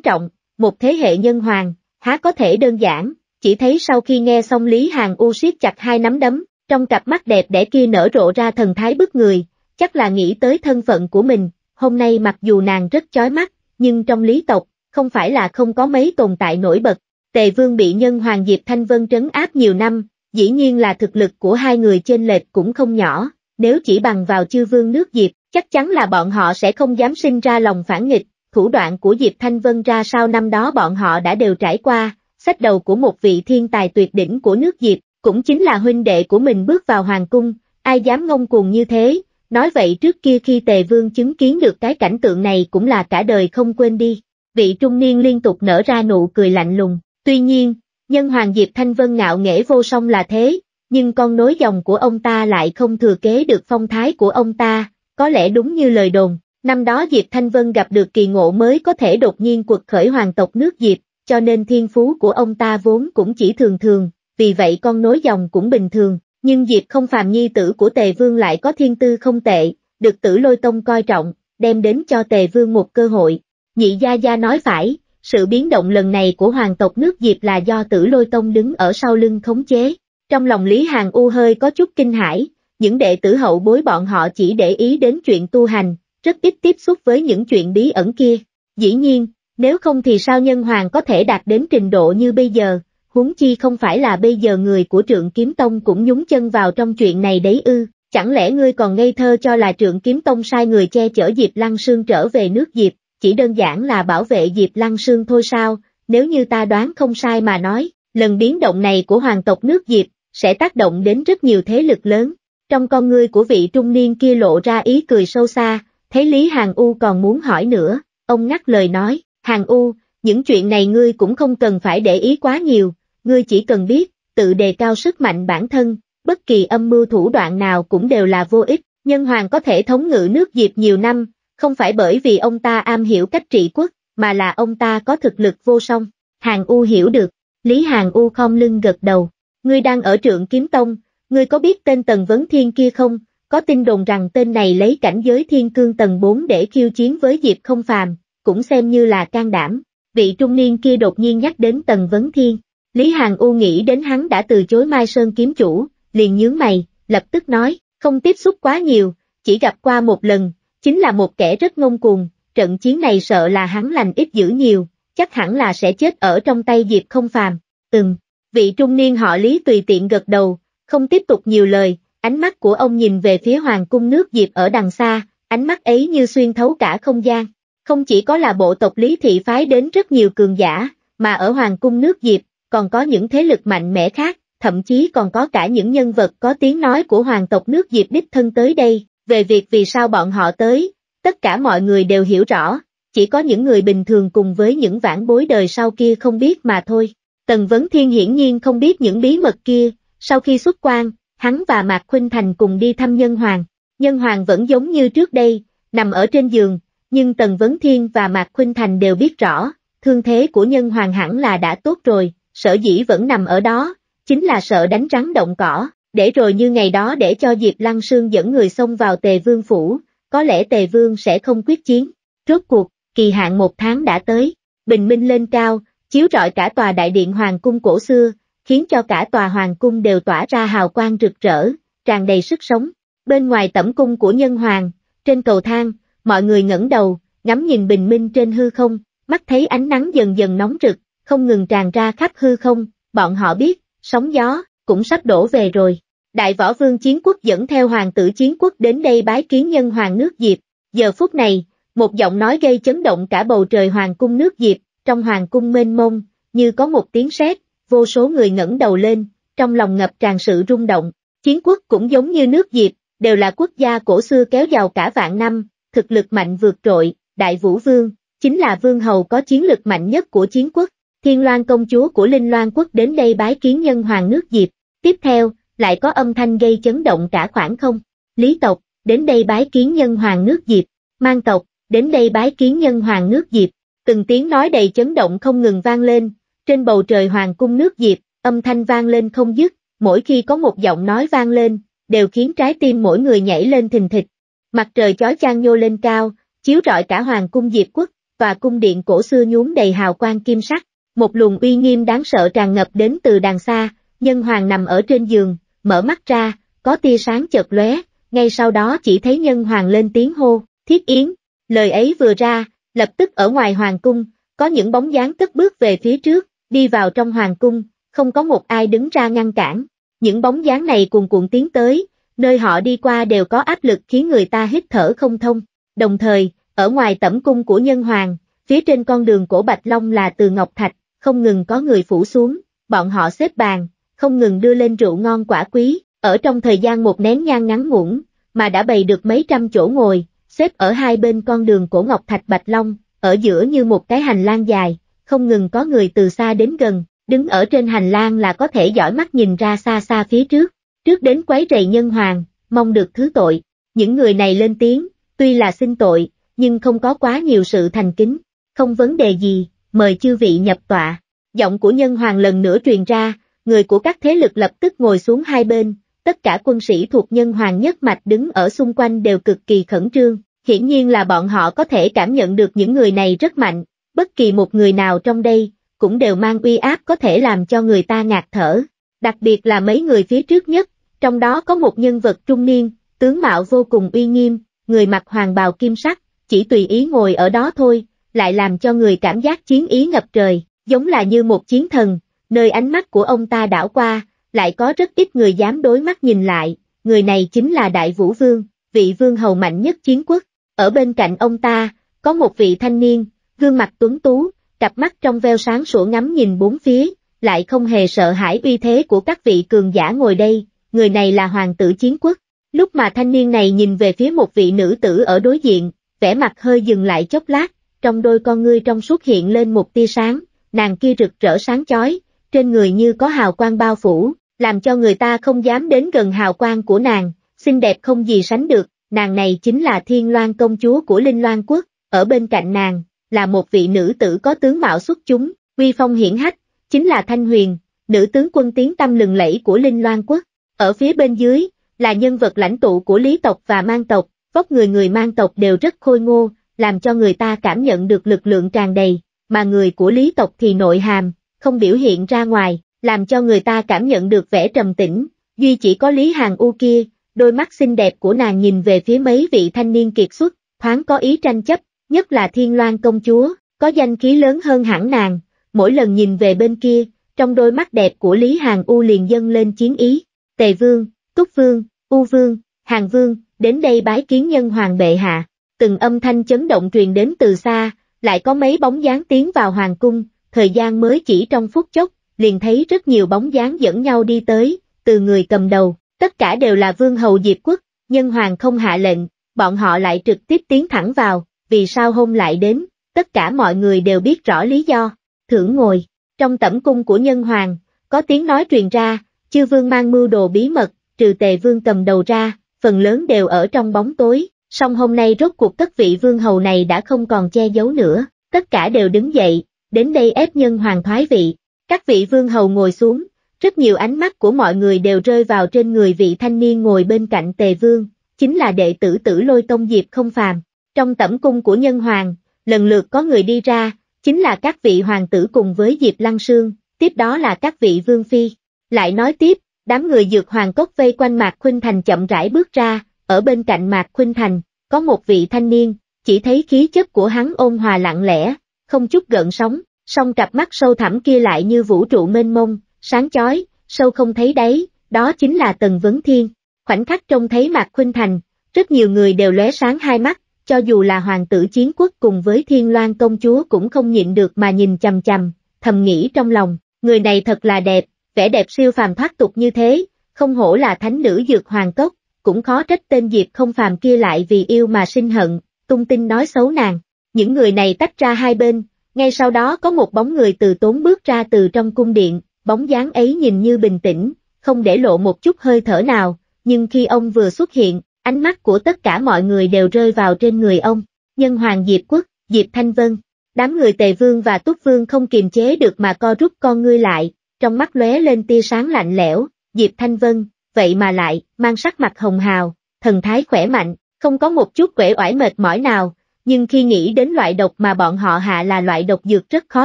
trọng, một thế hệ nhân hoàng, há có thể đơn giản, chỉ thấy sau khi nghe xong Lý Hàng U siết chặt hai nắm đấm, trong cặp mắt đẹp để kia nở rộ ra thần thái bức người, chắc là nghĩ tới thân phận của mình, hôm nay mặc dù nàng rất chói mắt, nhưng trong lý tộc, không phải là không có mấy tồn tại nổi bật, Tề Vương bị nhân Hoàng Diệp Thanh Vân trấn áp nhiều năm, dĩ nhiên là thực lực của hai người trên lệch cũng không nhỏ, nếu chỉ bằng vào chư vương nước Diệp, chắc chắn là bọn họ sẽ không dám sinh ra lòng phản nghịch, thủ đoạn của Diệp Thanh Vân ra sao năm đó bọn họ đã đều trải qua, sách đầu của một vị thiên tài tuyệt đỉnh của nước Diệp, cũng chính là huynh đệ của mình bước vào hoàng cung, ai dám ngông cuồng như thế, nói vậy trước kia khi Tề Vương chứng kiến được cái cảnh tượng này cũng là cả đời không quên đi. Vị trung niên liên tục nở ra nụ cười lạnh lùng, tuy nhiên, nhân hoàng Diệp Thanh Vân ngạo nghễ vô song là thế, nhưng con nối dòng của ông ta lại không thừa kế được phong thái của ông ta, có lẽ đúng như lời đồn, Năm đó Diệp Thanh Vân gặp được kỳ ngộ mới có thể đột nhiên quật khởi hoàng tộc nước Diệp, cho nên thiên phú của ông ta vốn cũng chỉ thường thường, vì vậy con nối dòng cũng bình thường, nhưng Diệp không phàm nhi tử của Tề Vương lại có thiên tư không tệ, được tử lôi tông coi trọng, đem đến cho Tề Vương một cơ hội. Nhị Gia Gia nói phải, sự biến động lần này của hoàng tộc nước Diệp là do tử lôi tông đứng ở sau lưng khống chế. Trong lòng Lý Hàng U hơi có chút kinh hãi, những đệ tử hậu bối bọn họ chỉ để ý đến chuyện tu hành, rất ít tiếp xúc với những chuyện bí ẩn kia. Dĩ nhiên, nếu không thì sao nhân hoàng có thể đạt đến trình độ như bây giờ, huống chi không phải là bây giờ người của trượng kiếm tông cũng nhúng chân vào trong chuyện này đấy ư, chẳng lẽ ngươi còn ngây thơ cho là trượng kiếm tông sai người che chở Diệp Lăng Sương trở về nước Diệp, chỉ đơn giản là bảo vệ Diệp Lăng Sương thôi sao, nếu như ta đoán không sai mà nói, lần biến động này của hoàng tộc nước Diệp, sẽ tác động đến rất nhiều thế lực lớn, trong con ngươi của vị trung niên kia lộ ra ý cười sâu xa, thấy Lý Hàng U còn muốn hỏi nữa, ông ngắt lời nói, Hàng U, những chuyện này ngươi cũng không cần phải để ý quá nhiều, ngươi chỉ cần biết, tự đề cao sức mạnh bản thân, bất kỳ âm mưu thủ đoạn nào cũng đều là vô ích, nhân hoàng có thể thống ngự nước Diệp nhiều năm, không phải bởi vì ông ta am hiểu cách trị quốc, mà là ông ta có thực lực vô song, Hàng U hiểu được, Lý Hàng U không lưng gật đầu, ngươi đang ở trượng kiếm tông, ngươi có biết tên Tần Vấn Thiên kia không, có tin đồn rằng tên này lấy cảnh giới thiên cương tầng 4 để khiêu chiến với Diệp không phàm, cũng xem như là can đảm. Vị trung niên kia đột nhiên nhắc đến tầng vấn thiên. Lý Hàng U nghĩ đến hắn đã từ chối Mai Sơn kiếm chủ, liền nhướng mày, lập tức nói, không tiếp xúc quá nhiều, chỉ gặp qua một lần, chính là một kẻ rất ngông cuồng, trận chiến này sợ là hắn lành ít dữ nhiều, chắc hẳn là sẽ chết ở trong tay Diệp không phàm. Ừm, vị trung niên họ Lý tùy tiện gật đầu, không tiếp tục nhiều lời, Ánh mắt của ông nhìn về phía hoàng cung nước Diệp ở đằng xa, ánh mắt ấy như xuyên thấu cả không gian. Không chỉ có là bộ tộc Lý Thị phái đến rất nhiều cường giả, mà ở hoàng cung nước Diệp, còn có những thế lực mạnh mẽ khác, thậm chí còn có cả những nhân vật có tiếng nói của hoàng tộc nước Diệp đích thân tới đây. Về việc vì sao bọn họ tới, tất cả mọi người đều hiểu rõ, chỉ có những người bình thường cùng với những vãn bối đời sau kia không biết mà thôi. Tần Vấn Thiên hiển nhiên không biết những bí mật kia, sau khi xuất quan, hắn và Mạc Khuynh Thành cùng đi thăm Nhân Hoàng. Nhân Hoàng vẫn giống như trước đây, nằm ở trên giường, nhưng Tần Vấn Thiên và Mạc Khuynh Thành đều biết rõ, thương thế của Nhân Hoàng hẳn là đã tốt rồi, sở dĩ vẫn nằm ở đó, chính là sợ đánh rắn động cỏ, để rồi như ngày đó để cho Diệp Lăng Sương dẫn người xông vào Tề Vương Phủ, có lẽ Tề Vương sẽ không quyết chiến. Rốt cuộc, kỳ hạn một tháng đã tới, bình minh lên cao, chiếu rọi cả tòa đại điện Hoàng cung cổ xưa, khiến cho cả tòa hoàng cung đều tỏa ra hào quang rực rỡ, tràn đầy sức sống. Bên ngoài tẩm cung của nhân hoàng, trên cầu thang, mọi người ngẩng đầu, ngắm nhìn bình minh trên hư không, mắt thấy ánh nắng dần dần nóng rực, không ngừng tràn ra khắp hư không, bọn họ biết, sóng gió, cũng sắp đổ về rồi. Đại võ vương chiến quốc dẫn theo hoàng tử chiến quốc đến đây bái kiến nhân hoàng nước Diệp, giờ phút này, một giọng nói gây chấn động cả bầu trời hoàng cung nước Diệp, trong hoàng cung mênh mông, như có một tiếng sét, vô số người ngẩng đầu lên, trong lòng ngập tràn sự rung động. Chiến quốc cũng giống như nước Diệp, đều là quốc gia cổ xưa kéo dài cả vạn năm, thực lực mạnh vượt trội, Đại Vũ Vương, chính là vương hầu có chiến lực mạnh nhất của chiến quốc. Thiên Loan công chúa của Linh Loan quốc đến đây bái kiến nhân hoàng nước Diệp. Tiếp theo, lại có âm thanh gây chấn động cả khoảng không. Lý tộc, đến đây bái kiến nhân hoàng nước Diệp. Mang tộc, đến đây bái kiến nhân hoàng nước Diệp. Từng tiếng nói đầy chấn động không ngừng vang lên, trên bầu trời hoàng cung nước Diệp, âm thanh vang lên không dứt, mỗi khi có một giọng nói vang lên, đều khiến trái tim mỗi người nhảy lên thình thịch. Mặt trời chói chang nhô lên cao, chiếu rọi cả hoàng cung Diệp quốc, và cung điện cổ xưa nhuốm đầy hào quang kim sắc. Một luồng uy nghiêm đáng sợ tràn ngập đến từ đàng xa, nhân hoàng nằm ở trên giường, mở mắt ra, có tia sáng chợt lóe, ngay sau đó chỉ thấy nhân hoàng lên tiếng hô, thiết yến. Lời ấy vừa ra, lập tức ở ngoài hoàng cung, có những bóng dáng cất bước về phía trước, đi vào trong hoàng cung, không có một ai đứng ra ngăn cản. Những bóng dáng này cuồn cuộn tiến tới, nơi họ đi qua đều có áp lực khiến người ta hít thở không thông. Đồng thời, ở ngoài tẩm cung của nhân hoàng, phía trên con đường cổ Bạch Long là từ Ngọc Thạch, không ngừng có người phủ xuống, bọn họ xếp bàn, không ngừng đưa lên rượu ngon quả quý, ở trong thời gian một nén nhang ngắn ngủn, mà đã bày được mấy trăm chỗ ngồi, xếp ở hai bên con đường cổ Ngọc Thạch Bạch Long, ở giữa như một cái hành lang dài, không ngừng có người từ xa đến gần, đứng ở trên hành lang là có thể dõi mắt nhìn ra xa xa phía trước, trước đến quấy rầy nhân hoàng, mong được thứ tội. Những người này lên tiếng, tuy là xin tội, nhưng không có quá nhiều sự thành kính, không vấn đề gì, mời chư vị nhập tọa. Giọng của nhân hoàng lần nữa truyền ra, người của các thế lực lập tức ngồi xuống hai bên, tất cả quân sĩ thuộc nhân hoàng nhất mạch đứng ở xung quanh đều cực kỳ khẩn trương, hiển nhiên là bọn họ có thể cảm nhận được những người này rất mạnh, bất kỳ một người nào trong đây, cũng đều mang uy áp có thể làm cho người ta ngạt thở, đặc biệt là mấy người phía trước nhất, trong đó có một nhân vật trung niên, tướng mạo vô cùng uy nghiêm, người mặc hoàng bào kim sắc, chỉ tùy ý ngồi ở đó thôi, lại làm cho người cảm giác chiến ý ngập trời, giống là như một chiến thần, nơi ánh mắt của ông ta đảo qua, lại có rất ít người dám đối mắt nhìn lại, người này chính là Đại Vũ Vương, vị vương hầu mạnh nhất chiến quốc. Ở bên cạnh ông ta, có một vị thanh niên, gương mặt tuấn tú, cặp mắt trong veo sáng sủa ngắm nhìn bốn phía, lại không hề sợ hãi uy thế của các vị cường giả ngồi đây, người này là hoàng tử chiến quốc. Lúc mà thanh niên này nhìn về phía một vị nữ tử ở đối diện, vẻ mặt hơi dừng lại chốc lát, trong đôi con ngươi trong suốt hiện lên một tia sáng, nàng kia rực rỡ sáng chói, trên người như có hào quang bao phủ, làm cho người ta không dám đến gần hào quang của nàng, xinh đẹp không gì sánh được, nàng này chính là Thiên Loan công chúa của Linh Loan quốc, ở bên cạnh nàng, là một vị nữ tử có tướng mạo xuất chúng, uy phong hiển hách, chính là Thanh Huyền, nữ tướng quân tiến tâm lừng lẫy của Linh Loan Quốc. Ở phía bên dưới, là nhân vật lãnh tụ của Lý tộc và Mang tộc, vóc người người Mang tộc đều rất khôi ngô, làm cho người ta cảm nhận được lực lượng tràn đầy, mà người của Lý tộc thì nội hàm, không biểu hiện ra ngoài, làm cho người ta cảm nhận được vẻ trầm tĩnh, duy chỉ có Lý Hàng U kia, đôi mắt xinh đẹp của nàng nhìn về phía mấy vị thanh niên kiệt xuất, thoáng có ý tranh chấp, nhất là Thiên Loan công chúa, có danh khí lớn hơn hẳn nàng, mỗi lần nhìn về bên kia, trong đôi mắt đẹp của Lý Hàng U liền dâng lên chiến ý, Tề Vương, Túc Vương, U Vương, Hàng Vương, đến đây bái kiến nhân hoàng bệ hạ, từng âm thanh chấn động truyền đến từ xa, lại có mấy bóng dáng tiến vào hoàng cung, thời gian mới chỉ trong phút chốc, liền thấy rất nhiều bóng dáng dẫn nhau đi tới, từ người cầm đầu, tất cả đều là vương hầu diệp quốc, nhân hoàng không hạ lệnh, bọn họ lại trực tiếp tiến thẳng vào, vì sao hôm lại đến, tất cả mọi người đều biết rõ lý do. Thưởng ngồi, trong tẩm cung của nhân hoàng, có tiếng nói truyền ra, chư vương mang mưu đồ bí mật, trừ tề vương cầm đầu ra, phần lớn đều ở trong bóng tối, song hôm nay rốt cuộc tất vị vương hầu này đã không còn che giấu nữa, tất cả đều đứng dậy, đến đây ép nhân hoàng thoái vị. Các vị vương hầu ngồi xuống, rất nhiều ánh mắt của mọi người đều rơi vào trên người vị thanh niên ngồi bên cạnh tề vương, chính là đệ tử tử lôi tông diệp không phàm, trong tẩm cung của nhân hoàng, lần lượt có người đi ra, chính là các vị hoàng tử cùng với Diệp Lăng Sương, tiếp đó là các vị vương phi. Lại nói tiếp, đám người dược hoàng cốc vây quanh Mạc Khuynh Thành chậm rãi bước ra, ở bên cạnh Mạc Khuynh Thành, có một vị thanh niên, chỉ thấy khí chất của hắn ôn hòa lặng lẽ, không chút gợn sóng, song cặp mắt sâu thẳm kia lại như vũ trụ mênh mông, sáng chói, sâu không thấy đáy, đó chính là Tần Vấn Thiên. Khoảnh khắc trông thấy Mạc Khuynh Thành, rất nhiều người đều lóe sáng hai mắt, cho dù là hoàng tử chiến quốc cùng với thiên loan công chúa cũng không nhịn được mà nhìn chầm chầm, thầm nghĩ trong lòng, người này thật là đẹp, vẻ đẹp siêu phàm thoát tục như thế, không hổ là thánh nữ dược hoàng cốc, cũng khó trách tên Diệp không phàm kia lại vì yêu mà sinh hận, tung tin nói xấu nàng. Những người này tách ra hai bên, ngay sau đó có một bóng người từ tốn bước ra từ trong cung điện, bóng dáng ấy nhìn như bình tĩnh, không để lộ một chút hơi thở nào, nhưng khi ông vừa xuất hiện, Ánh mắt của tất cả mọi người đều rơi vào trên người ông, nhân hoàng Diệp Quốc, Diệp Thanh Vân. Đám người Tề Vương và Túc Vương không kiềm chế được mà co rút con ngươi lại, trong mắt lóe lên tia sáng lạnh lẽo, Diệp Thanh Vân, vậy mà lại, mang sắc mặt hồng hào, thần thái khỏe mạnh, không có một chút quể oải mệt mỏi nào, nhưng khi nghĩ đến loại độc mà bọn họ hạ là loại độc dược rất khó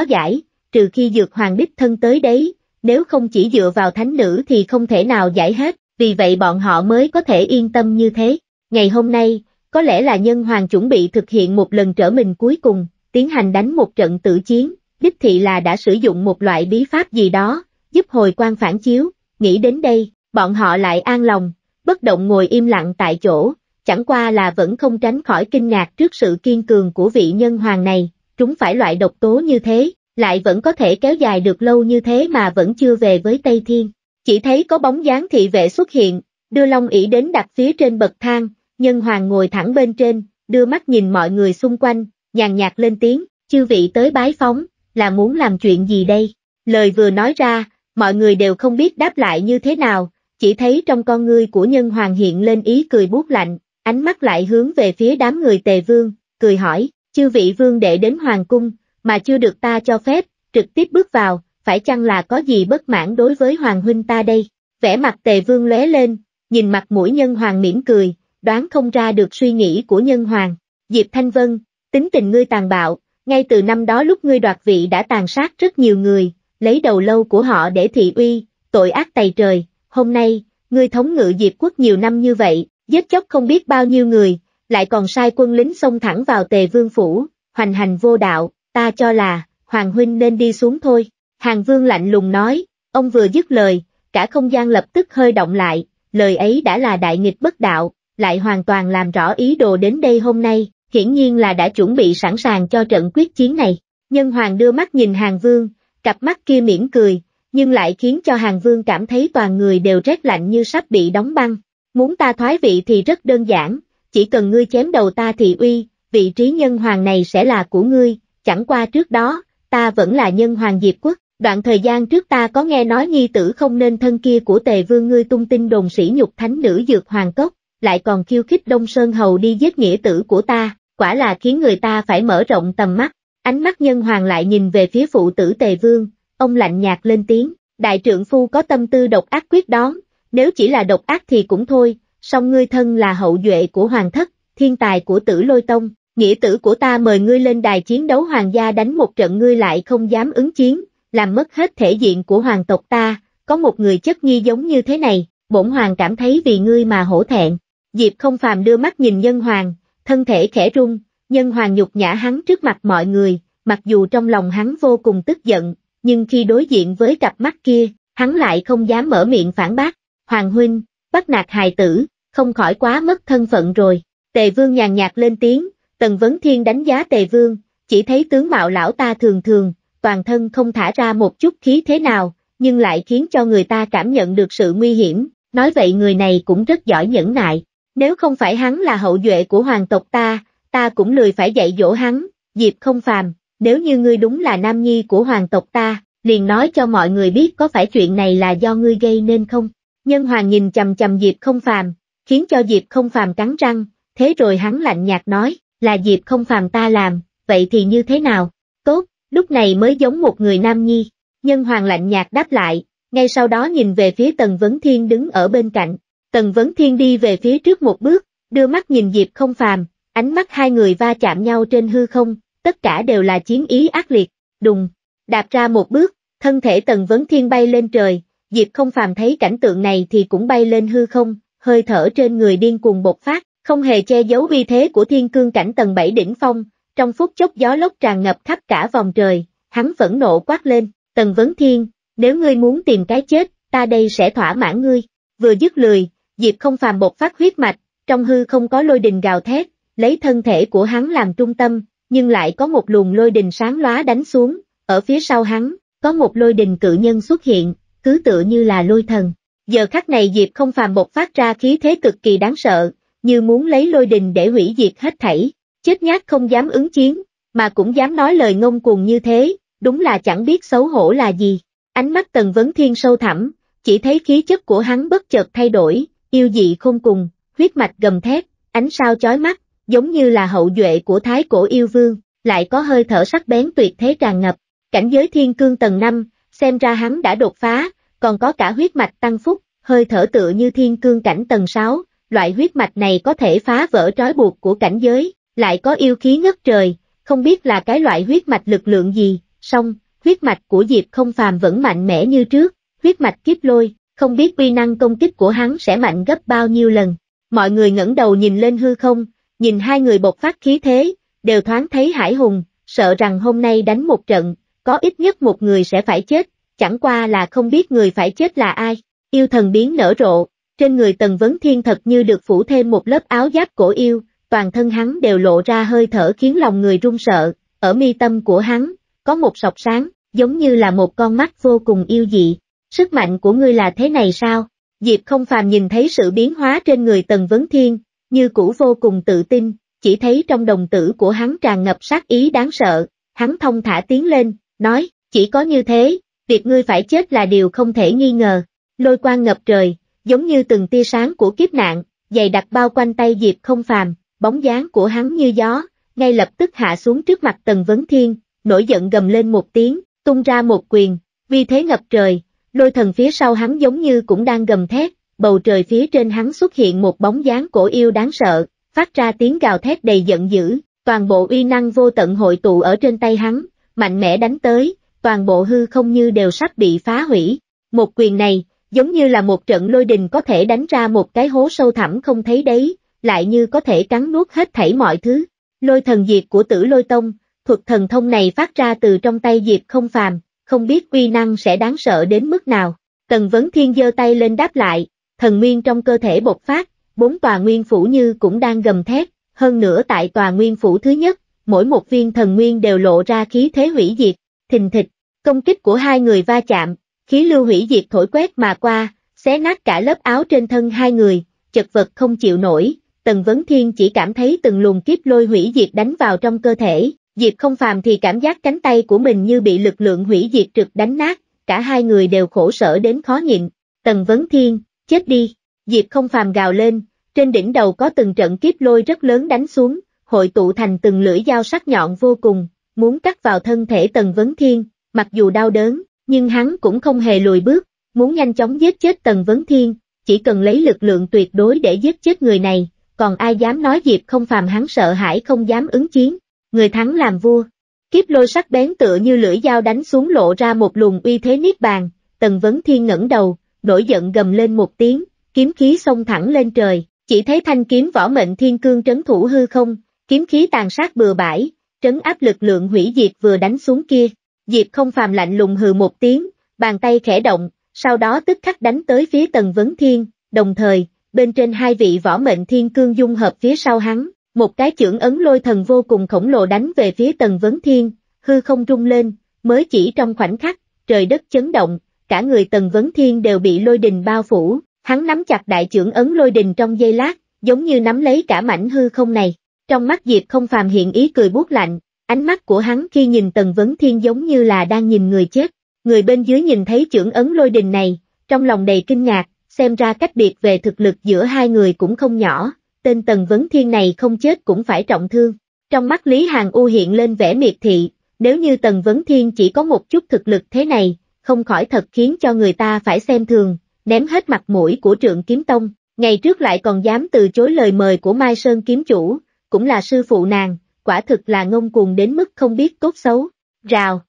giải, trừ khi dược hoàng đích thân tới đấy, nếu không chỉ dựa vào thánh nữ thì không thể nào giải hết vì vậy bọn họ mới có thể yên tâm như thế. Ngày hôm nay, có lẽ là nhân hoàng chuẩn bị thực hiện một lần trở mình cuối cùng, tiến hành đánh một trận tử chiến, đích thị là đã sử dụng một loại bí pháp gì đó, giúp hồi quan phản chiếu, nghĩ đến đây, bọn họ lại an lòng, bất động ngồi im lặng tại chỗ, chẳng qua là vẫn không tránh khỏi kinh ngạc trước sự kiên cường của vị nhân hoàng này, chúng phải loại độc tố như thế, lại vẫn có thể kéo dài được lâu như thế mà vẫn chưa về với Tây Thiên. Chỉ thấy có bóng dáng thị vệ xuất hiện, đưa Long ỷ đến đặt phía trên bậc thang, nhân hoàng ngồi thẳng bên trên, đưa mắt nhìn mọi người xung quanh, nhàn nhạt lên tiếng, chư vị tới bái phóng, là muốn làm chuyện gì đây? Lời vừa nói ra, mọi người đều không biết đáp lại như thế nào, chỉ thấy trong con ngươi của nhân hoàng hiện lên ý cười buốt lạnh, ánh mắt lại hướng về phía đám người tề vương, cười hỏi, chư vị vương đệ đến hoàng cung, mà chưa được ta cho phép, trực tiếp bước vào, phải chăng là có gì bất mãn đối với Hoàng huynh ta đây? Vẻ mặt tề vương lóe lên, nhìn mặt mũi nhân hoàng mỉm cười, đoán không ra được suy nghĩ của nhân hoàng. Diệp Thanh Vân, tính tình ngươi tàn bạo, ngay từ năm đó lúc ngươi đoạt vị đã tàn sát rất nhiều người, lấy đầu lâu của họ để thị uy, tội ác tày trời, hôm nay, ngươi thống ngự Diệp quốc nhiều năm như vậy, giết chóc không biết bao nhiêu người, lại còn sai quân lính xông thẳng vào tề vương phủ, hoành hành vô đạo, ta cho là, Hoàng Huynh nên đi xuống thôi. Hàng Vương lạnh lùng nói, ông vừa dứt lời, cả không gian lập tức hơi động lại, lời ấy đã là đại nghịch bất đạo, lại hoàn toàn làm rõ ý đồ đến đây hôm nay, hiển nhiên là đã chuẩn bị sẵn sàng cho trận quyết chiến này. Nhân Hoàng đưa mắt nhìn Hàng Vương, cặp mắt kia mỉm cười, nhưng lại khiến cho Hàng Vương cảm thấy toàn người đều rét lạnh như sắp bị đóng băng. Muốn ta thoái vị thì rất đơn giản, chỉ cần ngươi chém đầu ta thì uy, vị trí nhân hoàng này sẽ là của ngươi, chẳng qua trước đó, ta vẫn là nhân hoàng Diệp Quốc. Đoạn thời gian trước ta có nghe nói nhi tử không nên thân kia của tề vương ngươi tung tin đồn sĩ nhục thánh nữ dược hoàng cốc, lại còn khiêu khích Đông Sơn Hầu đi giết nghĩa tử của ta, quả là khiến người ta phải mở rộng tầm mắt. Ánh mắt nhân hoàng lại nhìn về phía phụ tử tề vương, ông lạnh nhạt lên tiếng, đại trưởng phu có tâm tư độc ác quyết đón, nếu chỉ là độc ác thì cũng thôi, song ngươi thân là hậu duệ của hoàng thất, thiên tài của tử lôi tông, nghĩa tử của ta mời ngươi lên đài chiến đấu hoàng gia đánh một trận ngươi lại không dám ứng chiến, làm mất hết thể diện của hoàng tộc ta, có một người chất nghi giống như thế này, bổn hoàng cảm thấy vì ngươi mà hổ thẹn. Diệp không phàm đưa mắt nhìn nhân hoàng, thân thể khẽ rung, nhân hoàng nhục nhã hắn trước mặt mọi người, mặc dù trong lòng hắn vô cùng tức giận, nhưng khi đối diện với cặp mắt kia, hắn lại không dám mở miệng phản bác. Hoàng huynh, bắt nạt hài tử, không khỏi quá mất thân phận rồi. Tề vương nhàn nhạt lên tiếng, Tần Vấn Thiên đánh giá Tề vương, chỉ thấy tướng mạo lão ta thường thường, toàn thân không thả ra một chút khí thế nào, nhưng lại khiến cho người ta cảm nhận được sự nguy hiểm, nói vậy người này cũng rất giỏi nhẫn nại, nếu không phải hắn là hậu duệ của hoàng tộc ta, ta cũng lười phải dạy dỗ hắn, Diệp không phàm, nếu như ngươi đúng là nam nhi của hoàng tộc ta, liền nói cho mọi người biết có phải chuyện này là do ngươi gây nên không. Nhân hoàng nhìn chầm chầm Diệp không phàm, khiến cho Diệp không phàm cắn răng, thế rồi hắn lạnh nhạt nói, là Diệp không phàm ta làm, vậy thì như thế nào? Tốt, lúc này mới giống một người nam nhi. Nhân hoàng lạnh nhạt đáp lại, ngay sau đó nhìn về phía Tần Vấn Thiên đứng ở bên cạnh. Tần Vấn Thiên đi về phía trước một bước, đưa mắt nhìn Diệp không phàm, ánh mắt hai người va chạm nhau trên hư không, tất cả đều là chiến ý ác liệt, đùng, đạp ra một bước, thân thể Tần Vấn Thiên bay lên trời, Diệp không phàm thấy cảnh tượng này thì cũng bay lên hư không, hơi thở trên người điên cuồng bột phát, không hề che giấu vi thế của thiên cương cảnh tầng 7 đỉnh phong, trong phút chốc gió lốc tràn ngập khắp cả vòng trời, hắn vẫn nộ quát lên, Tần Vấn Thiên, nếu ngươi muốn tìm cái chết, ta đây sẽ thỏa mãn ngươi. Vừa dứt lười, Diệp không phàm bột phát huyết mạch, trong hư không có lôi đình gào thét, lấy thân thể của hắn làm trung tâm, nhưng lại có một luồng lôi đình sáng lóa đánh xuống, ở phía sau hắn, có một lôi đình cự nhân xuất hiện, cứ tựa như là lôi thần. Giờ khắc này Diệp không phàm bột phát ra khí thế cực kỳ đáng sợ, như muốn lấy lôi đình để hủy diệt hết thảy. Chết nhát không dám ứng chiến, mà cũng dám nói lời ngông cuồng như thế, đúng là chẳng biết xấu hổ là gì. Ánh mắt Tần Vấn Thiên sâu thẳm, chỉ thấy khí chất của hắn bất chợt thay đổi, yêu dị không cùng, huyết mạch gầm thét, ánh sao chói mắt, giống như là hậu duệ của thái cổ yêu vương, lại có hơi thở sắc bén tuyệt thế tràn ngập. Cảnh giới thiên cương tầng 5, xem ra hắn đã đột phá, còn có cả huyết mạch tăng phúc, hơi thở tựa như thiên cương cảnh tầng 6, loại huyết mạch này có thể phá vỡ trói buộc của cảnh giới, lại có yêu khí ngất trời, không biết là cái loại huyết mạch lực lượng gì, song, huyết mạch của Diệp không phàm vẫn mạnh mẽ như trước, huyết mạch kiếp lôi, không biết uy năng công kích của hắn sẽ mạnh gấp bao nhiêu lần. Mọi người ngẩng đầu nhìn lên hư không, nhìn hai người bộc phát khí thế, đều thoáng thấy hải hùng, sợ rằng hôm nay đánh một trận, có ít nhất một người sẽ phải chết, chẳng qua là không biết người phải chết là ai. Yêu thần biến nở rộ, trên người Tần Vấn Thiên thật như được phủ thêm một lớp áo giáp cổ yêu, toàn thân hắn đều lộ ra hơi thở khiến lòng người run sợ, ở mi tâm của hắn, có một sọc sáng, giống như là một con mắt vô cùng yêu dị. Sức mạnh của ngươi là thế này sao? Diệp không phàm nhìn thấy sự biến hóa trên người Tần Vấn Thiên, như cũ vô cùng tự tin, chỉ thấy trong đồng tử của hắn tràn ngập sát ý đáng sợ, hắn thông thả tiến lên, nói, chỉ có như thế, việc ngươi phải chết là điều không thể nghi ngờ. Lôi quan ngập trời, giống như từng tia sáng của kiếp nạn, dày đặc bao quanh tay Diệp không phàm, bóng dáng của hắn như gió, ngay lập tức hạ xuống trước mặt Tần Vấn Thiên, nổi giận gầm lên một tiếng, tung ra một quyền, vì thế ngập trời, lôi thần phía sau hắn giống như cũng đang gầm thét, bầu trời phía trên hắn xuất hiện một bóng dáng cổ yêu đáng sợ, phát ra tiếng gào thét đầy giận dữ, toàn bộ uy năng vô tận hội tụ ở trên tay hắn, mạnh mẽ đánh tới, toàn bộ hư không như đều sắp bị phá hủy. Một quyền này, giống như là một trận lôi đình có thể đánh ra một cái hố sâu thẳm không thấy đấy, lại như có thể cắn nuốt hết thảy mọi thứ. Lôi thần diệt của tử lôi tông, thuật thần thông này phát ra từ trong tay diệt không phàm, không biết quy năng sẽ đáng sợ đến mức nào. Tần Vấn Thiên giơ tay lên đáp lại, thần nguyên trong cơ thể bộc phát, bốn tòa nguyên phủ như cũng đang gầm thét, hơn nữa tại tòa nguyên phủ thứ nhất, mỗi một viên thần nguyên đều lộ ra khí thế hủy diệt, thình thịch, công kích của hai người va chạm, khí lưu hủy diệt thổi quét mà qua, xé nát cả lớp áo trên thân hai người, chật vật không chịu nổi, Tần Vấn Thiên chỉ cảm thấy từng luồng kiếp lôi hủy diệt đánh vào trong cơ thể, Diệp không phàm thì cảm giác cánh tay của mình như bị lực lượng hủy diệt trực đánh nát, cả hai người đều khổ sở đến khó nhịn. Tần Vấn Thiên, chết đi, Diệp không phàm gào lên, trên đỉnh đầu có từng trận kiếp lôi rất lớn đánh xuống, hội tụ thành từng lưỡi dao sắc nhọn vô cùng, muốn cắt vào thân thể Tần Vấn Thiên, mặc dù đau đớn, nhưng hắn cũng không hề lùi bước, muốn nhanh chóng giết chết Tần Vấn Thiên, chỉ cần lấy lực lượng tuyệt đối để giết chết người này, còn ai dám nói Diệp không phàm hắn sợ hãi không dám ứng chiến, người thắng làm vua. Kiếp lôi sắc bén tựa như lưỡi dao đánh xuống lộ ra một luồng uy thế niết bàn, tần vấn thiên ngẩng đầu, nổi giận gầm lên một tiếng, kiếm khí xông thẳng lên trời, chỉ thấy thanh kiếm võ mệnh thiên cương trấn thủ hư không, kiếm khí tàn sát bừa bãi, trấn áp lực lượng hủy diệt vừa đánh xuống kia. Diệp không phàm lạnh lùng hừ một tiếng, bàn tay khẽ động, sau đó tức khắc đánh tới phía tần vấn thiên, đồng thời, bên trên hai vị võ mệnh thiên cương dung hợp phía sau hắn, một cái chưởng ấn lôi thần vô cùng khổng lồ đánh về phía tần vấn thiên, hư không rung lên, mới chỉ trong khoảnh khắc, trời đất chấn động, cả người tần vấn thiên đều bị lôi đình bao phủ, hắn nắm chặt đại chưởng ấn lôi đình trong giây lát, giống như nắm lấy cả mảnh hư không này. Trong mắt Diệp không phàm hiện ý cười buốt lạnh, ánh mắt của hắn khi nhìn tần vấn thiên giống như là đang nhìn người chết. Người bên dưới nhìn thấy trưởng ấn lôi đình này, trong lòng đầy kinh ngạc, xem ra cách biệt về thực lực giữa hai người cũng không nhỏ, tên Tần Vấn Thiên này không chết cũng phải trọng thương. Trong mắt Lý Hàng U hiện lên vẻ miệt thị, nếu như Tần Vấn Thiên chỉ có một chút thực lực thế này, không khỏi thật khiến cho người ta phải xem thường, ném hết mặt mũi của trượng kiếm tông, ngày trước lại còn dám từ chối lời mời của Mai Sơn kiếm chủ, cũng là sư phụ nàng, quả thực là ngông cuồng đến mức không biết tốt xấu. Rào!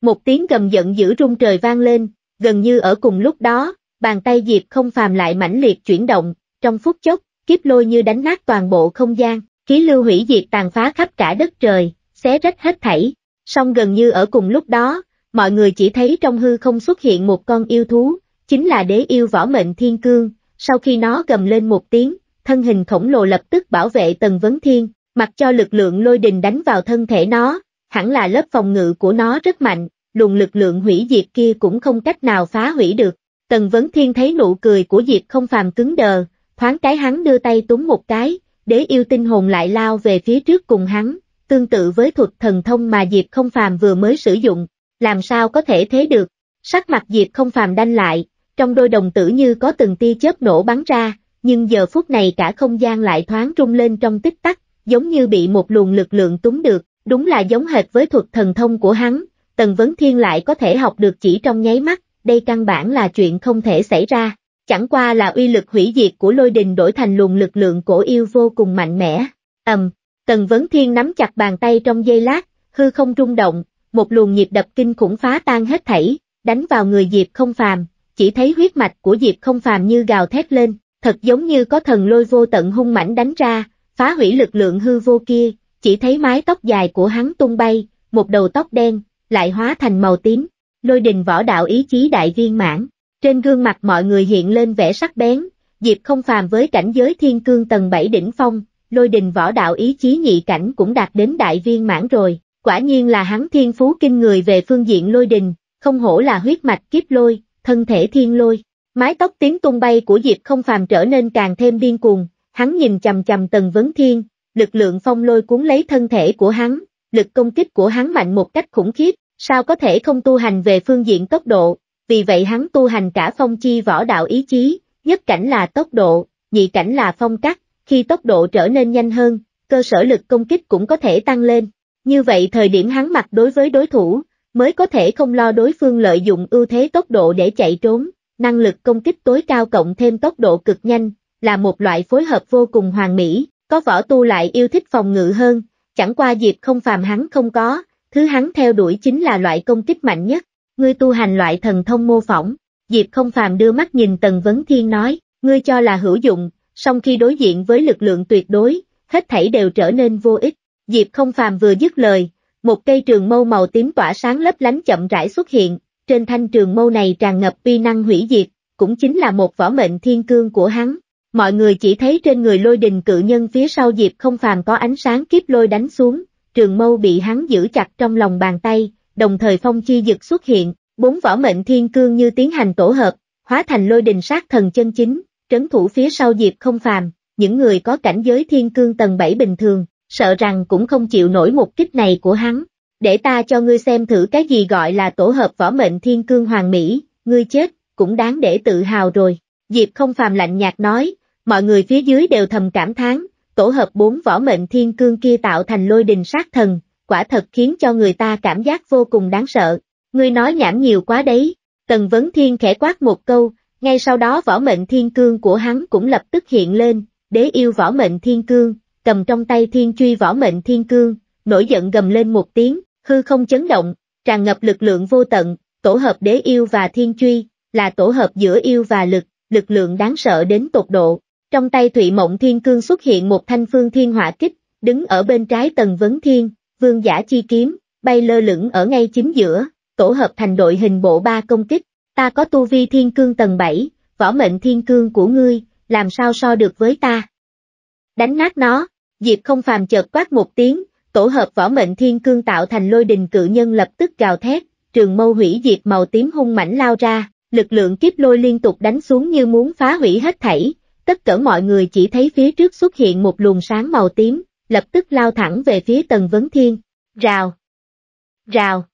Một tiếng gầm giận dữ rung trời vang lên, gần như ở cùng lúc đó, bàn tay Diệp không phàm lại mãnh liệt chuyển động, trong phút chốc, kiếp lôi như đánh nát toàn bộ không gian, khí lưu hủy diệt tàn phá khắp cả đất trời, xé rách hết thảy. Song gần như ở cùng lúc đó, mọi người chỉ thấy trong hư không xuất hiện một con yêu thú, chính là đế yêu võ mệnh thiên cương, sau khi nó gầm lên một tiếng, thân hình khổng lồ lập tức bảo vệ tần vấn thiên, mặc cho lực lượng lôi đình đánh vào thân thể nó, hẳn là lớp phòng ngự của nó rất mạnh, luồng lực lượng hủy diệt kia cũng không cách nào phá hủy được, Tần Vấn Thiên thấy nụ cười của Diệp không phàm cứng đờ, thoáng cái hắn đưa tay túng một cái, đế yêu tinh hồn lại lao về phía trước cùng hắn, tương tự với thuật thần thông mà Diệp không phàm vừa mới sử dụng, làm sao có thể thế được. Sắc mặt Diệp không phàm đanh lại, trong đôi đồng tử như có từng tia chớp nổ bắn ra, nhưng giờ phút này cả không gian lại thoáng rung lên trong tích tắc, giống như bị một luồng lực lượng túng được, đúng là giống hệt với thuật thần thông của hắn, Tần Vấn Thiên lại có thể học được chỉ trong nháy mắt, đây căn bản là chuyện không thể xảy ra, chẳng qua là uy lực hủy diệt của lôi đình đổi thành luồng lực lượng cổ yêu vô cùng mạnh mẽ. ầm, Tần Vấn Thiên nắm chặt bàn tay trong giây lát, hư không rung động, một luồng nhịp đập kinh khủng phá tan hết thảy, đánh vào người Diệp không phàm, chỉ thấy huyết mạch của Diệp không phàm như gào thét lên, thật giống như có thần lôi vô tận hung mãnh đánh ra, phá hủy lực lượng hư vô kia, chỉ thấy mái tóc dài của hắn tung bay, một đầu tóc đen, lại hóa thành màu tím, lôi đình võ đạo ý chí đại viên mãn. Trên gương mặt mọi người hiện lên vẻ sắc bén, Diệp không phàm với cảnh giới thiên cương tầng 7 đỉnh phong, lôi đình võ đạo ý chí nhị cảnh cũng đạt đến đại viên mãn rồi, quả nhiên là hắn thiên phú kinh người về phương diện lôi đình, không hổ là huyết mạch kiếp lôi, thân thể thiên lôi. Mái tóc tiếng tung bay của Diệp không phàm trở nên càng thêm điên cuồng, hắn nhìn chầm chầm tầng vấn thiên, lực lượng phong lôi cuốn lấy thân thể của hắn, lực công kích của hắn mạnh một cách khủng khiếp, sao có thể không tu hành về phương diện tốc độ, vì vậy hắn tu hành cả phong chi võ đạo ý chí, nhất cảnh là tốc độ, nhị cảnh là phong cắt, khi tốc độ trở nên nhanh hơn, cơ sở lực công kích cũng có thể tăng lên. Như vậy thời điểm hắn mặt đối với đối thủ, mới có thể không lo đối phương lợi dụng ưu thế tốc độ để chạy trốn, năng lực công kích tối cao cộng thêm tốc độ cực nhanh, là một loại phối hợp vô cùng hoàn mỹ, có võ tu lại yêu thích phòng ngự hơn, chẳng qua dịp không phàm hắn không có, Thứ hắn theo đuổi chính là loại công kích mạnh nhất, ngươi tu hành loại thần thông mô phỏng. Diệp không phàm đưa mắt nhìn Tần Vấn Thiên nói, ngươi cho là hữu dụng, song khi đối diện với lực lượng tuyệt đối, hết thảy đều trở nên vô ích. Diệp không phàm vừa dứt lời, một cây trường mâu màu tím tỏa sáng lấp lánh chậm rãi xuất hiện, trên thanh trường mâu này tràn ngập vi năng hủy diệt, cũng chính là một võ mệnh thiên cương của hắn. Mọi người chỉ thấy trên người lôi đình cự nhân phía sau Diệp không phàm có ánh sáng kiếp lôi đánh xuống, trường mâu bị hắn giữ chặt trong lòng bàn tay, đồng thời phong chi dực xuất hiện, bốn võ mệnh thiên cương như tiến hành tổ hợp, hóa thành lôi đình sát thần chân chính, trấn thủ phía sau Diệp không phàm, những người có cảnh giới thiên cương tầng 7 bình thường, sợ rằng cũng không chịu nổi một kích này của hắn. Để ta cho ngươi xem thử cái gì gọi là tổ hợp võ mệnh thiên cương hoàng mỹ, ngươi chết, cũng đáng để tự hào rồi. Diệp không phàm lạnh nhạt nói, mọi người phía dưới đều thầm cảm thán, tổ hợp bốn võ mệnh thiên cương kia tạo thành lôi đình sát thần, quả thật khiến cho người ta cảm giác vô cùng đáng sợ. Ngươi nói nhảm nhiều quá đấy, Tần Vấn Thiên khẽ quát một câu, ngay sau đó võ mệnh thiên cương của hắn cũng lập tức hiện lên, đế yêu võ mệnh thiên cương, cầm trong tay thiên truy võ mệnh thiên cương, nổi giận gầm lên một tiếng, hư không chấn động, tràn ngập lực lượng vô tận, tổ hợp đế yêu và thiên truy, là tổ hợp giữa yêu và lực, lực lượng đáng sợ đến tột độ. Trong tay Thụy Mộng Thiên Cương xuất hiện một thanh phương thiên hỏa kích, đứng ở bên trái tầng vấn thiên, vương giả chi kiếm, bay lơ lửng ở ngay chính giữa, tổ hợp thành đội hình bộ ba công kích, ta có tu vi thiên cương tầng 7, võ mệnh thiên cương của ngươi, làm sao so được với ta. Đánh nát nó, Diệp không phàm chợt quát một tiếng, tổ hợp võ mệnh thiên cương tạo thành lôi đình cự nhân lập tức gào thét, trường mâu hủy diệt màu tím hung mãnh lao ra, lực lượng kiếp lôi liên tục đánh xuống như muốn phá hủy hết thảy, tất cả mọi người chỉ thấy phía trước xuất hiện một luồng sáng màu tím, lập tức lao thẳng về phía Tần Vấn Thiên. Rào! Rào!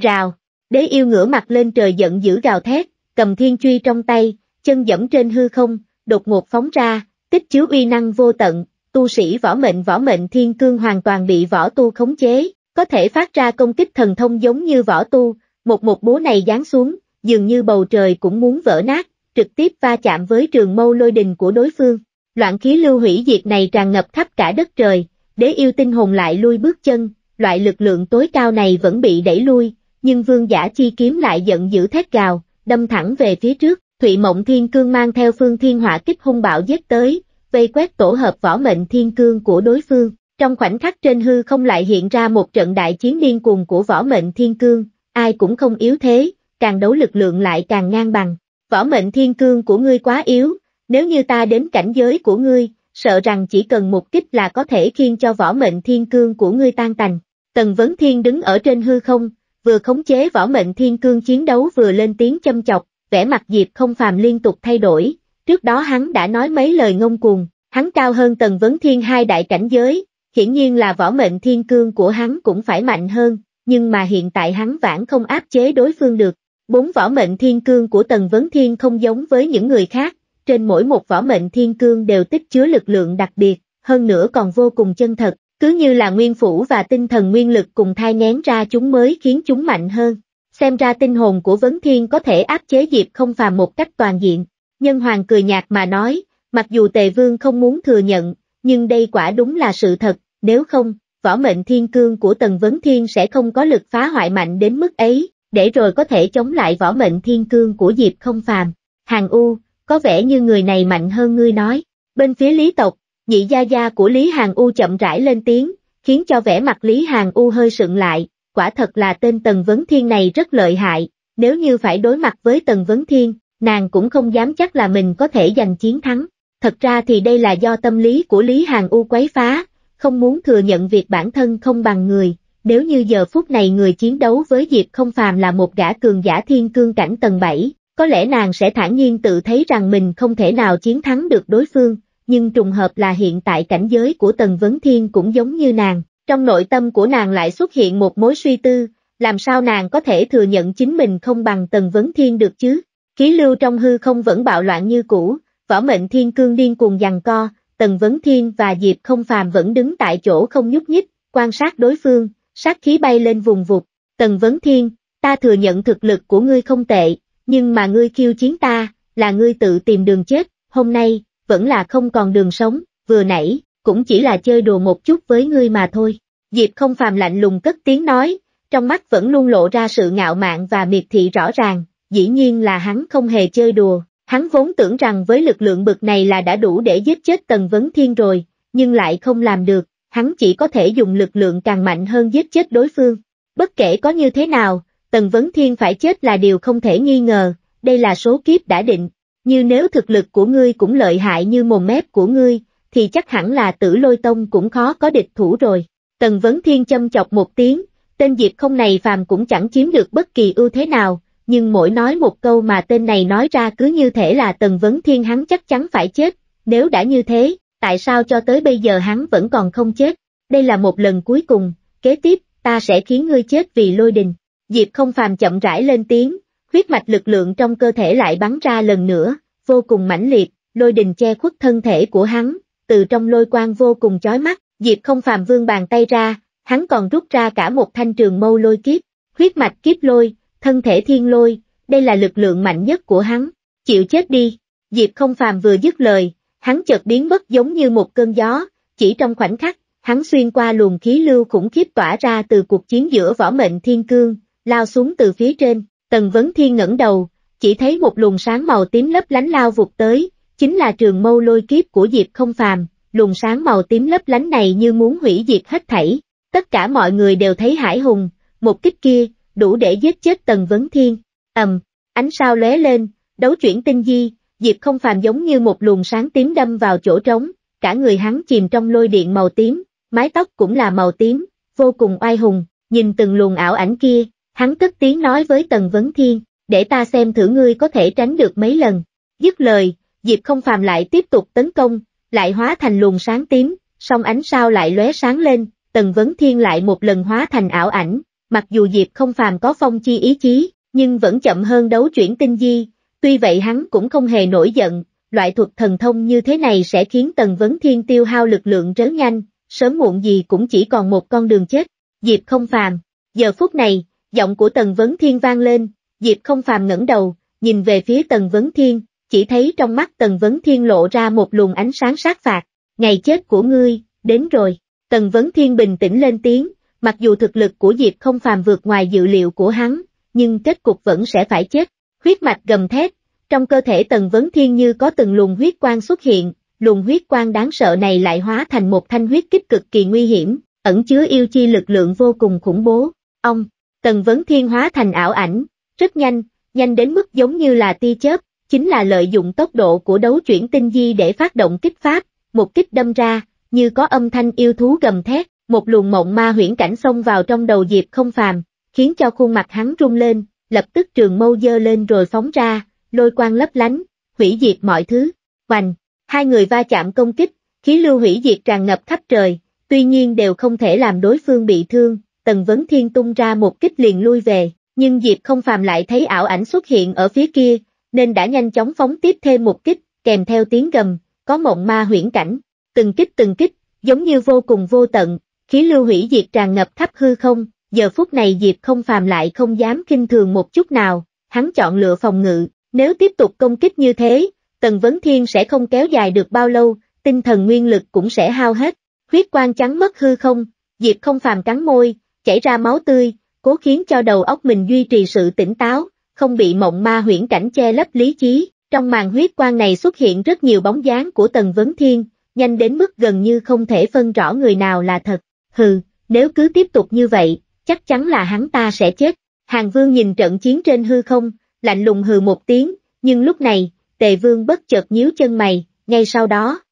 Rào! Đế yêu ngửa mặt lên trời giận dữ gào thét, cầm thiên truy trong tay, chân dẫm trên hư không, đột ngột phóng ra, tích chứa uy năng vô tận, tu sĩ võ mệnh võ mệnh thiên cương hoàn toàn bị võ tu khống chế, có thể phát ra công kích thần thông giống như võ tu, một một bố này giáng xuống, dường như bầu trời cũng muốn vỡ nát, trực tiếp va chạm với trường mâu lôi đình của đối phương. Loạn khí lưu hủy diệt này tràn ngập khắp cả đất trời, đế yêu tinh hồn lại lui bước chân, loại lực lượng tối cao này vẫn bị đẩy lui, nhưng vương giả chi kiếm lại giận dữ thét gào, đâm thẳng về phía trước, Thụy Mộng Thiên Cương mang theo phương thiên hỏa kích hung bạo giết tới, vây quét tổ hợp võ mệnh thiên cương của đối phương. Trong khoảnh khắc trên hư không lại hiện ra một trận đại chiến điên cuồng của võ mệnh thiên cương, ai cũng không yếu thế, càng đấu lực lượng lại càng ngang bằng, Võ mệnh thiên cương của ngươi quá yếu, nếu như ta đến cảnh giới của ngươi, sợ rằng chỉ cần một kích là có thể khiến cho võ mệnh thiên cương của ngươi tan tành. Tần Vấn Thiên đứng ở trên hư không, vừa khống chế võ mệnh thiên cương chiến đấu vừa lên tiếng châm chọc, vẻ mặt Diệp không phàm liên tục thay đổi, trước đó hắn đã nói mấy lời ngông cuồng, hắn cao hơn Tần Vấn Thiên hai đại cảnh giới, hiển nhiên là võ mệnh thiên cương của hắn cũng phải mạnh hơn, nhưng mà hiện tại hắn vãn không áp chế đối phương được, Bốn võ mệnh thiên cương của Tần Vấn Thiên không giống với những người khác, trên mỗi một võ mệnh thiên cương đều tích chứa lực lượng đặc biệt, hơn nữa còn vô cùng chân thật, cứ như là nguyên phủ và tinh thần nguyên lực cùng thai nén ra chúng mới khiến chúng mạnh hơn. Xem ra tinh hồn của Vấn Thiên có thể áp chế Diệp không phàm một cách toàn diện. Nhân Hoàng cười nhạt mà nói, mặc dù Tề Vương không muốn thừa nhận, nhưng đây quả đúng là sự thật, nếu không, võ mệnh thiên cương của Tần Vấn Thiên sẽ không có lực phá hoại mạnh đến mức ấy, để rồi có thể chống lại võ mệnh thiên cương của Diệp không phàm. Hàng U, có vẻ như người này mạnh hơn ngươi nói. Bên phía Lý tộc, nhị gia gia của Lý Hàng U chậm rãi lên tiếng, khiến cho vẻ mặt Lý Hàng U hơi sượng lại, quả thật là tên Tần Vấn Thiên này rất lợi hại, nếu như phải đối mặt với Tần Vấn Thiên, nàng cũng không dám chắc là mình có thể giành chiến thắng. Thật ra thì đây là do tâm lý của Lý Hàng U quấy phá, không muốn thừa nhận việc bản thân không bằng người, nếu như giờ phút này người chiến đấu với Diệp không phàm là một gã cường giả thiên cương cảnh tầng 7, có lẽ nàng sẽ thản nhiên tự thấy rằng mình không thể nào chiến thắng được đối phương, nhưng trùng hợp là hiện tại cảnh giới của Tần Vấn Thiên cũng giống như nàng, trong nội tâm của nàng lại xuất hiện một mối suy tư, làm sao nàng có thể thừa nhận chính mình không bằng Tần Vấn Thiên được chứ, khí lưu trong hư không vẫn bạo loạn như cũ, võ mệnh thiên cương điên cuồng giằng co, Tần Vấn Thiên và Diệp không phàm vẫn đứng tại chỗ không nhúc nhích, quan sát đối phương, sát khí bay lên vùng vụt, Tần Vấn Thiên, ta thừa nhận thực lực của ngươi không tệ, nhưng mà ngươi khiêu chiến ta, là ngươi tự tìm đường chết, hôm nay, vẫn là không còn đường sống, vừa nãy, cũng chỉ là chơi đùa một chút với ngươi mà thôi. Diệp không phàm lạnh lùng cất tiếng nói, trong mắt vẫn luôn lộ ra sự ngạo mạn và miệt thị rõ ràng, dĩ nhiên là hắn không hề chơi đùa, hắn vốn tưởng rằng với lực lượng bực này là đã đủ để giết chết Tần Vấn Thiên rồi, nhưng lại không làm được, hắn chỉ có thể dùng lực lượng càng mạnh hơn giết chết đối phương. Bất kể có như thế nào, Tần Vấn Thiên phải chết là điều không thể nghi ngờ, đây là số kiếp đã định. Như nếu thực lực của ngươi cũng lợi hại như mồm mép của ngươi, thì chắc hẳn là tử lôi tông cũng khó có địch thủ rồi. Tần Vấn Thiên châm chọc một tiếng, tên diệp không này phàm cũng chẳng chiếm được bất kỳ ưu thế nào, nhưng mỗi nói một câu mà tên này nói ra cứ như thể là Tần Vấn Thiên hắn chắc chắn phải chết, nếu đã như thế, tại sao cho tới bây giờ hắn vẫn còn không chết, đây là một lần cuối cùng, kế tiếp, ta sẽ khiến ngươi chết vì lôi đình. Diệp không phàm chậm rãi lên tiếng, huyết mạch lực lượng trong cơ thể lại bắn ra lần nữa, vô cùng mãnh liệt, lôi đình che khuất thân thể của hắn, từ trong lôi quang vô cùng chói mắt, Diệp không phàm vương bàn tay ra, hắn còn rút ra cả một thanh trường mâu lôi kiếp, huyết mạch kiếp lôi, thân thể thiên lôi, đây là lực lượng mạnh nhất của hắn, chịu chết đi. Diệp không phàm vừa dứt lời, Hắn chợt biến mất giống như một cơn gió, chỉ trong khoảnh khắc, hắn xuyên qua luồng khí lưu khủng khiếp tỏa ra từ cuộc chiến giữa võ mệnh thiên cương, lao xuống từ phía trên, tần vấn thiên ngẩng đầu, chỉ thấy một luồng sáng màu tím lấp lánh lao vụt tới, chính là trường mâu lôi kiếp của Diệp không phàm, luồng sáng màu tím lấp lánh này như muốn hủy diệt hết thảy, tất cả mọi người đều thấy hải hùng, một kích kia, đủ để giết chết tần vấn thiên, ầm, ánh sao lóe lên, đấu chuyển tinh di, Diệp không phàm giống như một luồng sáng tím đâm vào chỗ trống, cả người hắn chìm trong lôi điện màu tím, mái tóc cũng là màu tím, vô cùng oai hùng, nhìn từng luồng ảo ảnh kia, hắn cất tiếng nói với Tần Vấn Thiên, để ta xem thử ngươi có thể tránh được mấy lần. Dứt lời, Diệp không phàm lại tiếp tục tấn công, lại hóa thành luồng sáng tím, song ánh sao lại lóe sáng lên, Tần Vấn Thiên lại một lần hóa thành ảo ảnh, mặc dù Diệp không phàm có phong chi ý chí, nhưng vẫn chậm hơn đấu chuyển tinh di, Tuy vậy hắn cũng không hề nổi giận, loại thuật thần thông như thế này sẽ khiến Tần Vấn Thiên tiêu hao lực lượng rất nhanh, sớm muộn gì cũng chỉ còn một con đường chết. Diệp không phàm. Giờ phút này, giọng của Tần Vấn Thiên vang lên, Diệp không phàm ngẩng đầu, nhìn về phía Tần Vấn Thiên, chỉ thấy trong mắt Tần Vấn Thiên lộ ra một luồng ánh sáng sát phạt. Ngày chết của ngươi, đến rồi. Tần Vấn Thiên bình tĩnh lên tiếng, mặc dù thực lực của Diệp không phàm vượt ngoài dự liệu của hắn, nhưng kết cục vẫn sẽ phải chết. Huyết mạch gầm thét, trong cơ thể Tần Vấn Thiên như có từng luồng huyết quang xuất hiện, luồng huyết quang đáng sợ này lại hóa thành một thanh huyết kích cực kỳ nguy hiểm, ẩn chứa yêu chi lực lượng vô cùng khủng bố. Ông, Tần Vấn Thiên hóa thành ảo ảnh, rất nhanh, nhanh đến mức giống như là tia chớp, chính là lợi dụng tốc độ của đấu chuyển tinh di để phát động kích pháp, một kích đâm ra, như có âm thanh yêu thú gầm thét, một luồng mộng ma huyễn cảnh xông vào trong đầu Diệp không phàm, khiến cho khuôn mặt hắn rung lên, lập tức trường mâu dơ lên rồi phóng ra, lôi quang lấp lánh, hủy diệt mọi thứ. Hoành, hai người va chạm công kích, khí lưu hủy diệt tràn ngập khắp trời, tuy nhiên đều không thể làm đối phương bị thương, Tần Vấn Thiên tung ra một kích liền lui về, nhưng Diệp không phàm lại thấy ảo ảnh xuất hiện ở phía kia, nên đã nhanh chóng phóng tiếp thêm một kích, kèm theo tiếng gầm, có mộng ma huyễn cảnh, từng kích từng kích, giống như vô cùng vô tận, khí lưu hủy diệt tràn ngập khắp hư không, giờ phút này Diệp không phàm lại không dám kinh thường một chút nào, hắn chọn lựa phòng ngự, nếu tiếp tục công kích như thế, Tần Vấn Thiên sẽ không kéo dài được bao lâu, tinh thần nguyên lực cũng sẽ hao hết, huyết quang trắng mất hư không, Diệp không phàm cắn môi, chảy ra máu tươi, cố khiến cho đầu óc mình duy trì sự tỉnh táo, không bị mộng ma huyễn cảnh che lấp lý trí. Trong màn huyết quang này xuất hiện rất nhiều bóng dáng của Tần Vấn Thiên, nhanh đến mức gần như không thể phân rõ người nào là thật. Hừ, nếu cứ tiếp tục như vậy, chắc chắn là hắn ta sẽ chết. Hàng Vương nhìn trận chiến trên hư không, lạnh lùng hừ một tiếng, nhưng lúc này, Tề Vương bất chợt nhíu chân mày, ngay sau đó.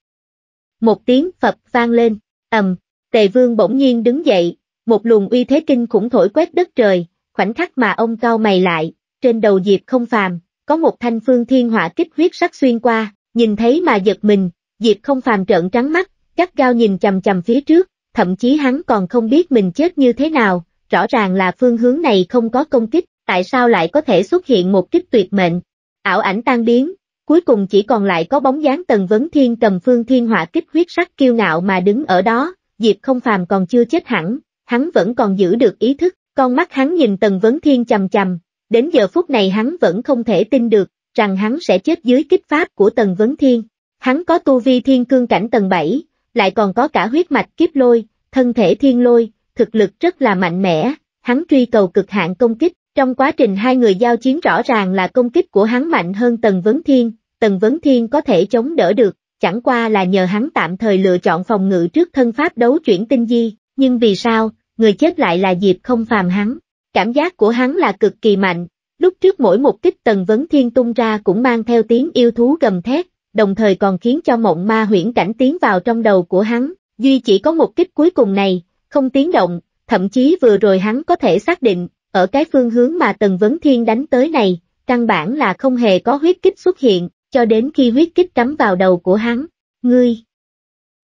Một tiếng phập vang lên, ầm, Tề Vương bỗng nhiên đứng dậy, một luồng uy thế kinh khủng thổi quét đất trời, khoảnh khắc mà ông cao mày lại, trên đầu Diệp không phàm, có một thanh phương thiên hỏa kích huyết sắc xuyên qua, nhìn thấy mà giật mình, Diệp không phàm trợn trắng mắt, cắt gao nhìn chầm chầm phía trước, thậm chí hắn còn không biết mình chết như thế nào, rõ ràng là phương hướng này không có công kích, tại sao lại có thể xuất hiện một kích tuyệt mệnh? Ảo ảnh tan biến, cuối cùng chỉ còn lại có bóng dáng Tần Vấn Thiên cầm phương thiên hỏa kích huyết sắc kiêu ngạo mà đứng ở đó, Diệp không phàm còn chưa chết hẳn, hắn vẫn còn giữ được ý thức, con mắt hắn nhìn Tần Vấn Thiên chầm chầm, đến giờ phút này hắn vẫn không thể tin được, rằng hắn sẽ chết dưới kích pháp của Tần Vấn Thiên. Hắn có tu vi thiên cương cảnh tầng 7, lại còn có cả huyết mạch kiếp lôi, thân thể thiên lôi, thực lực rất là mạnh mẽ, hắn truy cầu cực hạn công kích, trong quá trình hai người giao chiến rõ ràng là công kích của hắn mạnh hơn Tần Vấn Thiên, Tần Vấn Thiên có thể chống đỡ được, chẳng qua là nhờ hắn tạm thời lựa chọn phòng ngự trước thân pháp đấu chuyển tinh di, nhưng vì sao, người chết lại là dịp không phàm hắn. Cảm giác của hắn là cực kỳ mạnh, lúc trước mỗi một kích Tần Vấn Thiên tung ra cũng mang theo tiếng yêu thú gầm thét, đồng thời còn khiến cho mộng ma huyễn cảnh tiến vào trong đầu của hắn, duy chỉ có một kích cuối cùng này, không tiếng động, thậm chí vừa rồi hắn có thể xác định, ở cái phương hướng mà Tần Vấn Thiên đánh tới này, căn bản là không hề có huyết kích xuất hiện, cho đến khi huyết kích cắm vào đầu của hắn. Ngươi!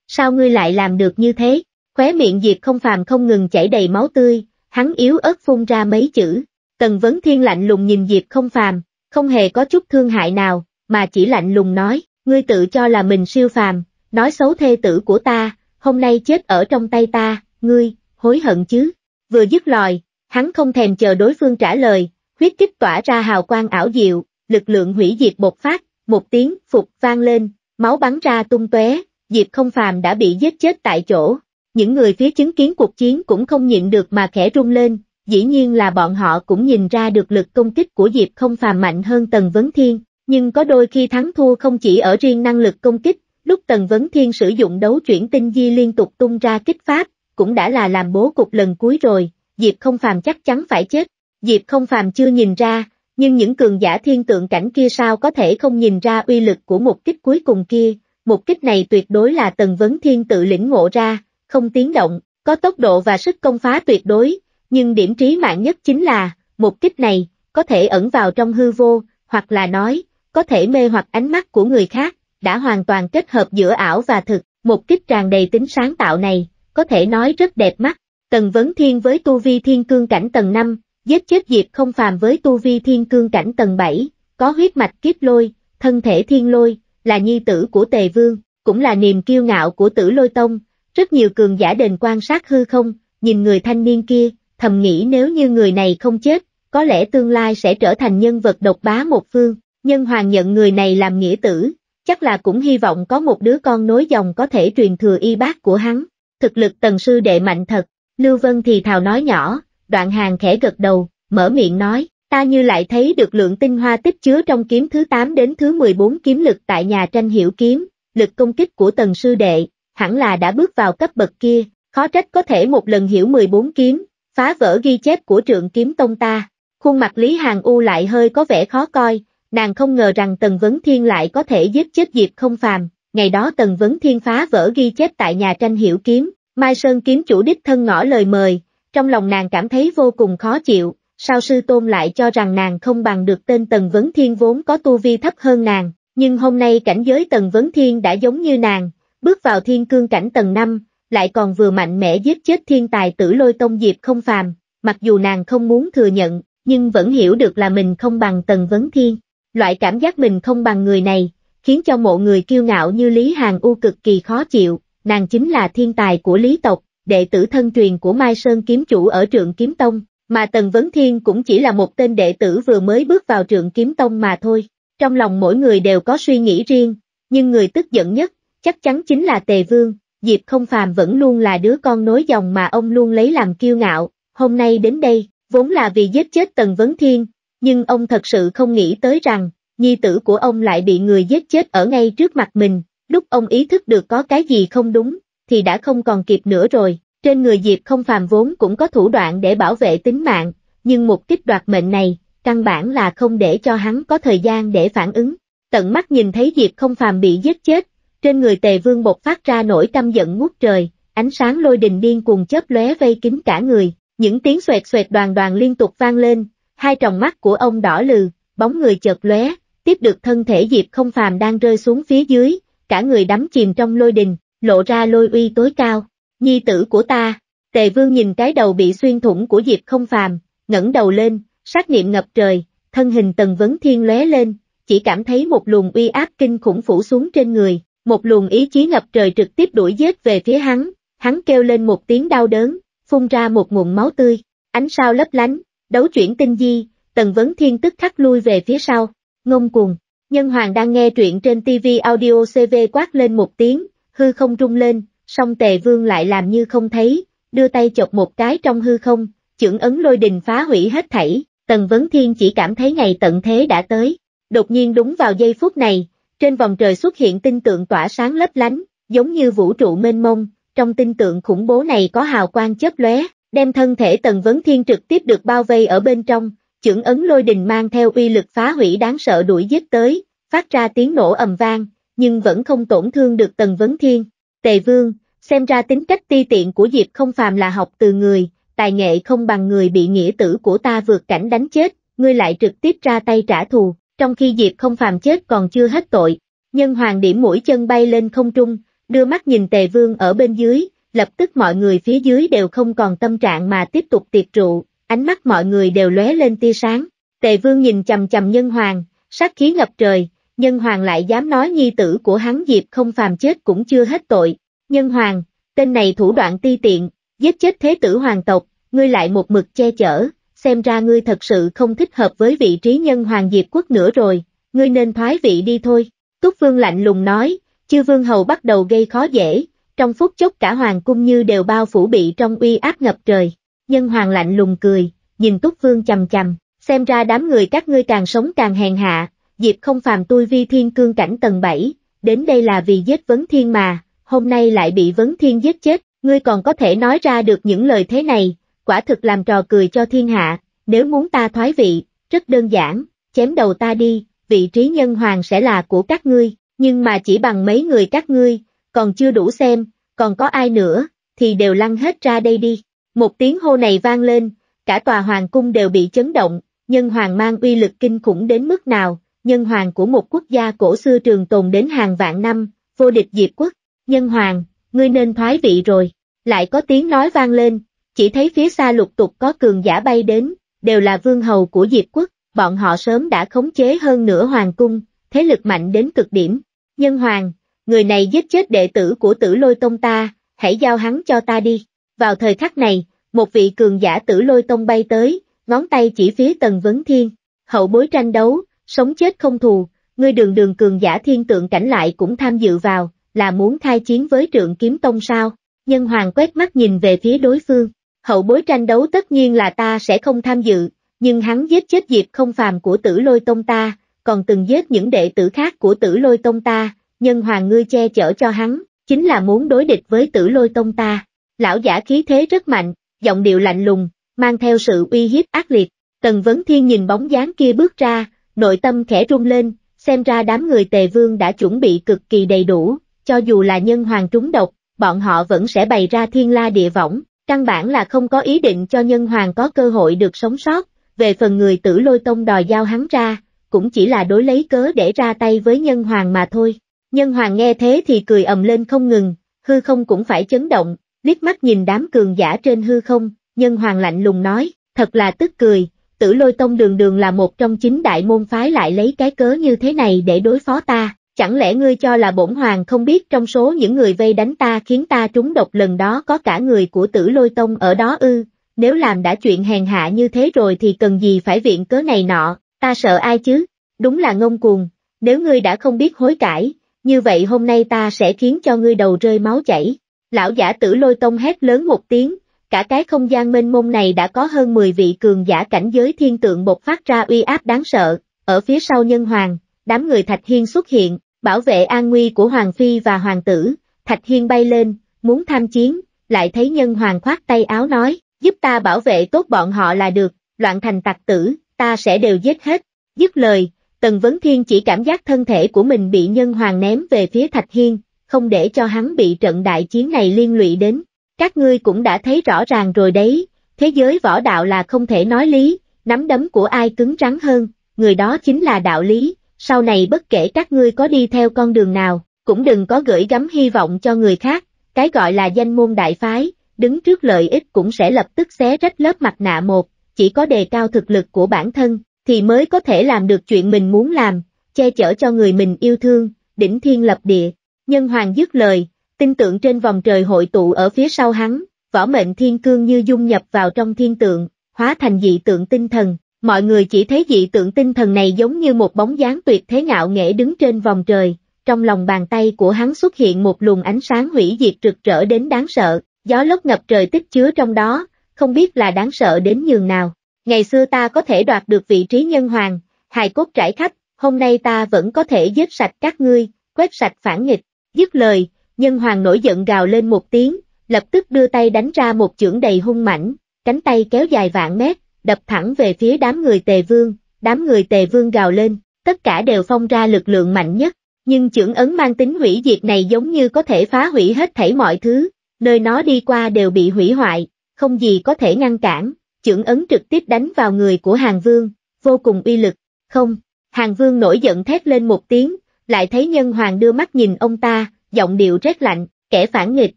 Sao ngươi lại làm được như thế? Khóe miệng Diệp không phàm không ngừng chảy đầy máu tươi, hắn yếu ớt phun ra mấy chữ. Tần Vấn Thiên lạnh lùng nhìn Diệp không phàm, không hề có chút thương hại nào, mà chỉ lạnh lùng nói, ngươi tự cho là mình siêu phàm, nói xấu thê tử của ta, hôm nay chết ở trong tay ta, ngươi, hối hận chứ? Vừa dứt lời, hắn không thèm chờ đối phương trả lời, huyết kích tỏa ra hào quang ảo diệu, lực lượng hủy diệt bột phát, một tiếng phục vang lên, máu bắn ra tung tóe, Diệp không phàm đã bị giết chết tại chỗ. Những người phía chứng kiến cuộc chiến cũng không nhịn được mà khẽ rung lên, dĩ nhiên là bọn họ cũng nhìn ra được lực công kích của Diệp không phàm mạnh hơn Tần Vấn Thiên, nhưng có đôi khi thắng thua không chỉ ở riêng năng lực công kích, lúc Tần Vấn Thiên sử dụng đấu chuyển tinh di liên tục tung ra kích pháp, cũng đã là làm bố cục lần cuối rồi, Diệp không phàm chắc chắn phải chết. Diệp không phàm chưa nhìn ra, nhưng những cường giả thiên tượng cảnh kia sao có thể không nhìn ra uy lực của một kích cuối cùng kia, một kích này tuyệt đối là tần vấn thiên tự lĩnh ngộ ra, không tiếng động, có tốc độ và sức công phá tuyệt đối, nhưng điểm trí mạng nhất chính là, một kích này, có thể ẩn vào trong hư vô, hoặc là nói, có thể mê hoặc ánh mắt của người khác, đã hoàn toàn kết hợp giữa ảo và thực, một kích tràn đầy tính sáng tạo này, có thể nói rất đẹp mắt. Tần Vấn Thiên với tu vi thiên cương cảnh tầng 5, giết chết Diệp không phàm với tu vi thiên cương cảnh tầng 7, có huyết mạch kiếp lôi, thân thể thiên lôi, là nhi tử của Tề Vương, cũng là niềm kiêu ngạo của tử lôi tông. Rất nhiều cường giả đền quan sát hư không, nhìn người thanh niên kia, thầm nghĩ nếu như người này không chết, có lẽ tương lai sẽ trở thành nhân vật độc bá một phương. Nhân hoàng nhận người này làm nghĩa tử, chắc là cũng hy vọng có một đứa con nối dòng có thể truyền thừa y bác của hắn thực lực tần sư đệ mạnh thật, Lưu Vân thì thào nói nhỏ, đoạn hàng khẽ gật đầu, mở miệng nói, ta như lại thấy được lượng tinh hoa tích chứa trong kiếm thứ 8 đến thứ 14 kiếm lực tại nhà tranh hiểu kiếm, lực công kích của tần sư đệ, hẳn là đã bước vào cấp bậc kia, khó trách có thể một lần hiểu 14 kiếm, phá vỡ ghi chép của trượng kiếm tông ta. Khuôn mặt Lý Hàng U lại hơi có vẻ khó coi, nàng không ngờ rằng Tần Vấn Thiên lại có thể giết chết Diệp không phàm, ngày đó Tần Vấn Thiên phá vỡ ghi chép tại nhà tranh hiểu kiếm, Mai Sơn kiếm chủ đích thân ngỏ lời mời, trong lòng nàng cảm thấy vô cùng khó chịu, sao sư tôn lại cho rằng nàng không bằng được tên Tần Vấn Thiên vốn có tu vi thấp hơn nàng, nhưng hôm nay cảnh giới Tần Vấn Thiên đã giống như nàng, bước vào thiên cương cảnh tầng 5, lại còn vừa mạnh mẽ giết chết thiên tài tử lôi tông diệp không phàm, mặc dù nàng không muốn thừa nhận, nhưng vẫn hiểu được là mình không bằng Tần Vấn Thiên. Loại cảm giác mình không bằng người này, khiến cho mộ người kiêu ngạo như Lý Hàng U cực kỳ khó chịu, nàng chính là thiên tài của Lý tộc, đệ tử thân truyền của Mai Sơn kiếm chủ ở trượng kiếm tông, mà Tần Vấn Thiên cũng chỉ là một tên đệ tử vừa mới bước vào trượng kiếm tông mà thôi. Trong lòng mỗi người đều có suy nghĩ riêng, nhưng người tức giận nhất, chắc chắn chính là Tề Vương, Diệp không phàm vẫn luôn là đứa con nối dòng mà ông luôn lấy làm kiêu ngạo, hôm nay đến đây, vốn là vì giết chết Tần Vấn Thiên, nhưng ông thật sự không nghĩ tới rằng, nhi tử của ông lại bị người giết chết ở ngay trước mặt mình, lúc ông ý thức được có cái gì không đúng, thì đã không còn kịp nữa rồi. Trên người Diệp không phàm vốn cũng có thủ đoạn để bảo vệ tính mạng, nhưng mục kích đoạt mệnh này, căn bản là không để cho hắn có thời gian để phản ứng. Tận mắt nhìn thấy Diệp không phàm bị giết chết, trên người tề vương bột phát ra nỗi căm giận ngút trời, ánh sáng lôi đình điên cuồng chớp lóe vây kín cả người, những tiếng xoẹt xoẹt đoàn đoàn liên tục vang lên, hai tròng mắt của ông đỏ lừ, bóng người chợt lóe, tiếp được thân thể Diệp không phàm đang rơi xuống phía dưới, cả người đắm chìm trong lôi đình, lộ ra lôi uy tối cao. Nhi tử của ta, tề vương nhìn cái đầu bị xuyên thủng của Diệp không phàm, ngẩng đầu lên, sát niệm ngập trời, thân hình tần vấn thiên lóe lên, chỉ cảm thấy một luồng uy áp kinh khủng phủ xuống trên người, một luồng ý chí ngập trời trực tiếp đuổi giết về phía hắn, hắn kêu lên một tiếng đau đớn, phun ra một nguồn máu tươi, ánh sao lấp lánh, đấu chuyển tinh di, tần vấn thiên tức khắc lui về phía sau, Ngông cuồng, nhân hoàng đang nghe truyện trên TV audio CV quát lên một tiếng, hư không rung lên, song tề vương lại làm như không thấy, đưa tay chọc một cái trong hư không, chưởng ấn lôi đình phá hủy hết thảy, tần vấn thiên chỉ cảm thấy ngày tận thế đã tới. Đột nhiên đúng vào giây phút này, trên vòng trời xuất hiện tinh tượng tỏa sáng lấp lánh, giống như vũ trụ mênh mông, trong tinh tượng khủng bố này có hào quang chớp lóe, đem thân thể Tần Vấn Thiên trực tiếp được bao vây ở bên trong, Chưởng ấn lôi đình mang theo uy lực phá hủy đáng sợ đuổi giết tới, phát ra tiếng nổ ầm vang, nhưng vẫn không tổn thương được Tần Vấn Thiên. Tề Vương, xem ra tính cách ti tiện của Diệp không phàm là học từ người, tài nghệ không bằng người bị nghĩa tử của ta vượt cảnh đánh chết, ngươi lại trực tiếp ra tay trả thù, trong khi Diệp không phàm chết còn chưa hết tội. Nhân hoàng điểm mũi chân bay lên không trung, đưa mắt nhìn Tề Vương ở bên dưới, lập tức mọi người phía dưới đều không còn tâm trạng mà tiếp tục tiệc rượu, ánh mắt mọi người đều lóe lên tia sáng, tề vương nhìn chầm chầm nhân hoàng, sát khí ngập trời, nhân hoàng lại dám nói nhi tử của hắn Diệp không phàm chết cũng chưa hết tội, nhân hoàng, tên này thủ đoạn ti tiện, giết chết thế tử hoàng tộc, ngươi lại một mực che chở, xem ra ngươi thật sự không thích hợp với vị trí nhân hoàng Diệp quốc nữa rồi, ngươi nên thoái vị đi thôi, túc vương lạnh lùng nói, chư vương hầu bắt đầu gây khó dễ, trong phút chốc cả hoàng cung như đều bao phủ bị trong uy áp ngập trời nhân hoàng lạnh lùng cười, nhìn túc vương chầm chầm, xem ra đám người các ngươi càng sống càng hèn hạ, Diệp không phàm tôi vi thiên cương cảnh tầng 7, đến đây là vì giết vấn thiên mà, hôm nay lại bị vấn thiên giết chết, ngươi còn có thể nói ra được những lời thế này, quả thực làm trò cười cho thiên hạ, nếu muốn ta thoái vị, rất đơn giản, chém đầu ta đi, vị trí nhân hoàng sẽ là của các ngươi, nhưng mà chỉ bằng mấy người các ngươi, còn chưa đủ xem, còn có ai nữa, thì đều lăn hết ra đây đi. Một tiếng hô này vang lên, cả tòa hoàng cung đều bị chấn động, nhân hoàng mang uy lực kinh khủng đến mức nào, nhân hoàng của một quốc gia cổ xưa trường tồn đến hàng vạn năm, vô địch diệt quốc, nhân hoàng, ngươi nên thoái vị rồi, lại có tiếng nói vang lên, chỉ thấy phía xa lục tục có cường giả bay đến, đều là vương hầu của diệt quốc, bọn họ sớm đã khống chế hơn nửa hoàng cung, thế lực mạnh đến cực điểm, nhân hoàng, người này giết chết đệ tử của tử lôi tông ta, hãy giao hắn cho ta đi. Vào thời khắc này, một vị cường giả tử lôi tông bay tới, ngón tay chỉ phía tần vấn thiên, hậu bối tranh đấu, sống chết không thù, ngươi đường đường cường giả thiên tượng cảnh lại cũng tham dự vào, là muốn khai chiến với trượng kiếm tông sao, nhân hoàng quét mắt nhìn về phía đối phương, hậu bối tranh đấu tất nhiên là ta sẽ không tham dự, nhưng hắn giết chết diệp không phàm của tử lôi tông ta, còn từng giết những đệ tử khác của tử lôi tông ta, nhân hoàng ngươi che chở cho hắn, chính là muốn đối địch với tử lôi tông ta. Lão giả khí thế rất mạnh, giọng điệu lạnh lùng, mang theo sự uy hiếp ác liệt. Tần Vấn Thiên nhìn bóng dáng kia bước ra, nội tâm khẽ rung lên, xem ra đám người tề vương đã chuẩn bị cực kỳ đầy đủ, cho dù là nhân hoàng trúng độc, bọn họ vẫn sẽ bày ra thiên la địa võng, căn bản là không có ý định cho nhân hoàng có cơ hội được sống sót, về phần người tử lôi tông đòi giao hắn ra, cũng chỉ là đối lấy cớ để ra tay với nhân hoàng mà thôi. Nhân hoàng nghe thế thì cười ầm lên không ngừng, hư không cũng phải chấn động, liếc mắt nhìn đám cường giả trên hư không, nhân hoàng lạnh lùng nói, thật là tức cười, tử lôi tông đường đường là một trong chính đại môn phái lại lấy cái cớ như thế này để đối phó ta, chẳng lẽ ngươi cho là bổn hoàng không biết trong số những người vây đánh ta khiến ta trúng độc lần đó có cả người của tử lôi tông ở đó ư, nếu làm đã chuyện hèn hạ như thế rồi thì cần gì phải viện cớ này nọ, ta sợ ai chứ, đúng là ngông cuồng, nếu ngươi đã không biết hối cải, như vậy hôm nay ta sẽ khiến cho ngươi đầu rơi máu chảy, Lão giả tử lôi tông hét lớn một tiếng, cả cái không gian mênh mông này đã có hơn 10 vị cường giả cảnh giới thiên tượng bộc phát ra uy áp đáng sợ, ở phía sau nhân hoàng, đám người Thạch Hiên xuất hiện, bảo vệ an nguy của Hoàng Phi và Hoàng tử, Thạch Hiên bay lên, muốn tham chiến, lại thấy nhân hoàng khoát tay áo nói, giúp ta bảo vệ tốt bọn họ là được, loạn thành tặc tử, ta sẽ đều giết hết, dứt lời, Tần Vấn Thiên chỉ cảm giác thân thể của mình bị nhân hoàng ném về phía Thạch Hiên, không để cho hắn bị trận đại chiến này liên lụy đến. Các ngươi cũng đã thấy rõ ràng rồi đấy, thế giới võ đạo là không thể nói lý, nắm đấm của ai cứng rắn hơn, người đó chính là đạo lý, sau này bất kể các ngươi có đi theo con đường nào, cũng đừng có gửi gắm hy vọng cho người khác, cái gọi là danh môn đại phái, đứng trước lợi ích cũng sẽ lập tức xé rách lớp mặt nạ một, chỉ có đề cao thực lực của bản thân, thì mới có thể làm được chuyện mình muốn làm, che chở cho người mình yêu thương, đỉnh thiên lập địa. Nhân hoàng dứt lời, tin tượng trên vòng trời hội tụ ở phía sau hắn, võ mệnh thiên cương như dung nhập vào trong thiên tượng, hóa thành dị tượng tinh thần. Mọi người chỉ thấy dị tượng tinh thần này giống như một bóng dáng tuyệt thế ngạo nghễ đứng trên vòng trời, trong lòng bàn tay của hắn xuất hiện một luồng ánh sáng hủy diệt rực rỡ đến đáng sợ, gió lốc ngập trời tích chứa trong đó, không biết là đáng sợ đến nhường nào. Ngày xưa ta có thể đoạt được vị trí nhân hoàng, hài cốt trải khách, hôm nay ta vẫn có thể giết sạch các ngươi, quét sạch phản nghịch. Dứt lời, nhân hoàng nổi giận gào lên một tiếng, lập tức đưa tay đánh ra một chưởng đầy hung mãnh, cánh tay kéo dài vạn mét, đập thẳng về phía đám người tề vương, đám người tề vương gào lên, tất cả đều phong ra lực lượng mạnh nhất, nhưng chưởng ấn mang tính hủy diệt này giống như có thể phá hủy hết thảy mọi thứ, nơi nó đi qua đều bị hủy hoại, không gì có thể ngăn cản, chưởng ấn trực tiếp đánh vào người của hàng vương, vô cùng uy lực, không, hàng vương nổi giận thét lên một tiếng, lại thấy nhân hoàng đưa mắt nhìn ông ta, giọng điệu rét lạnh, kẻ phản nghịch,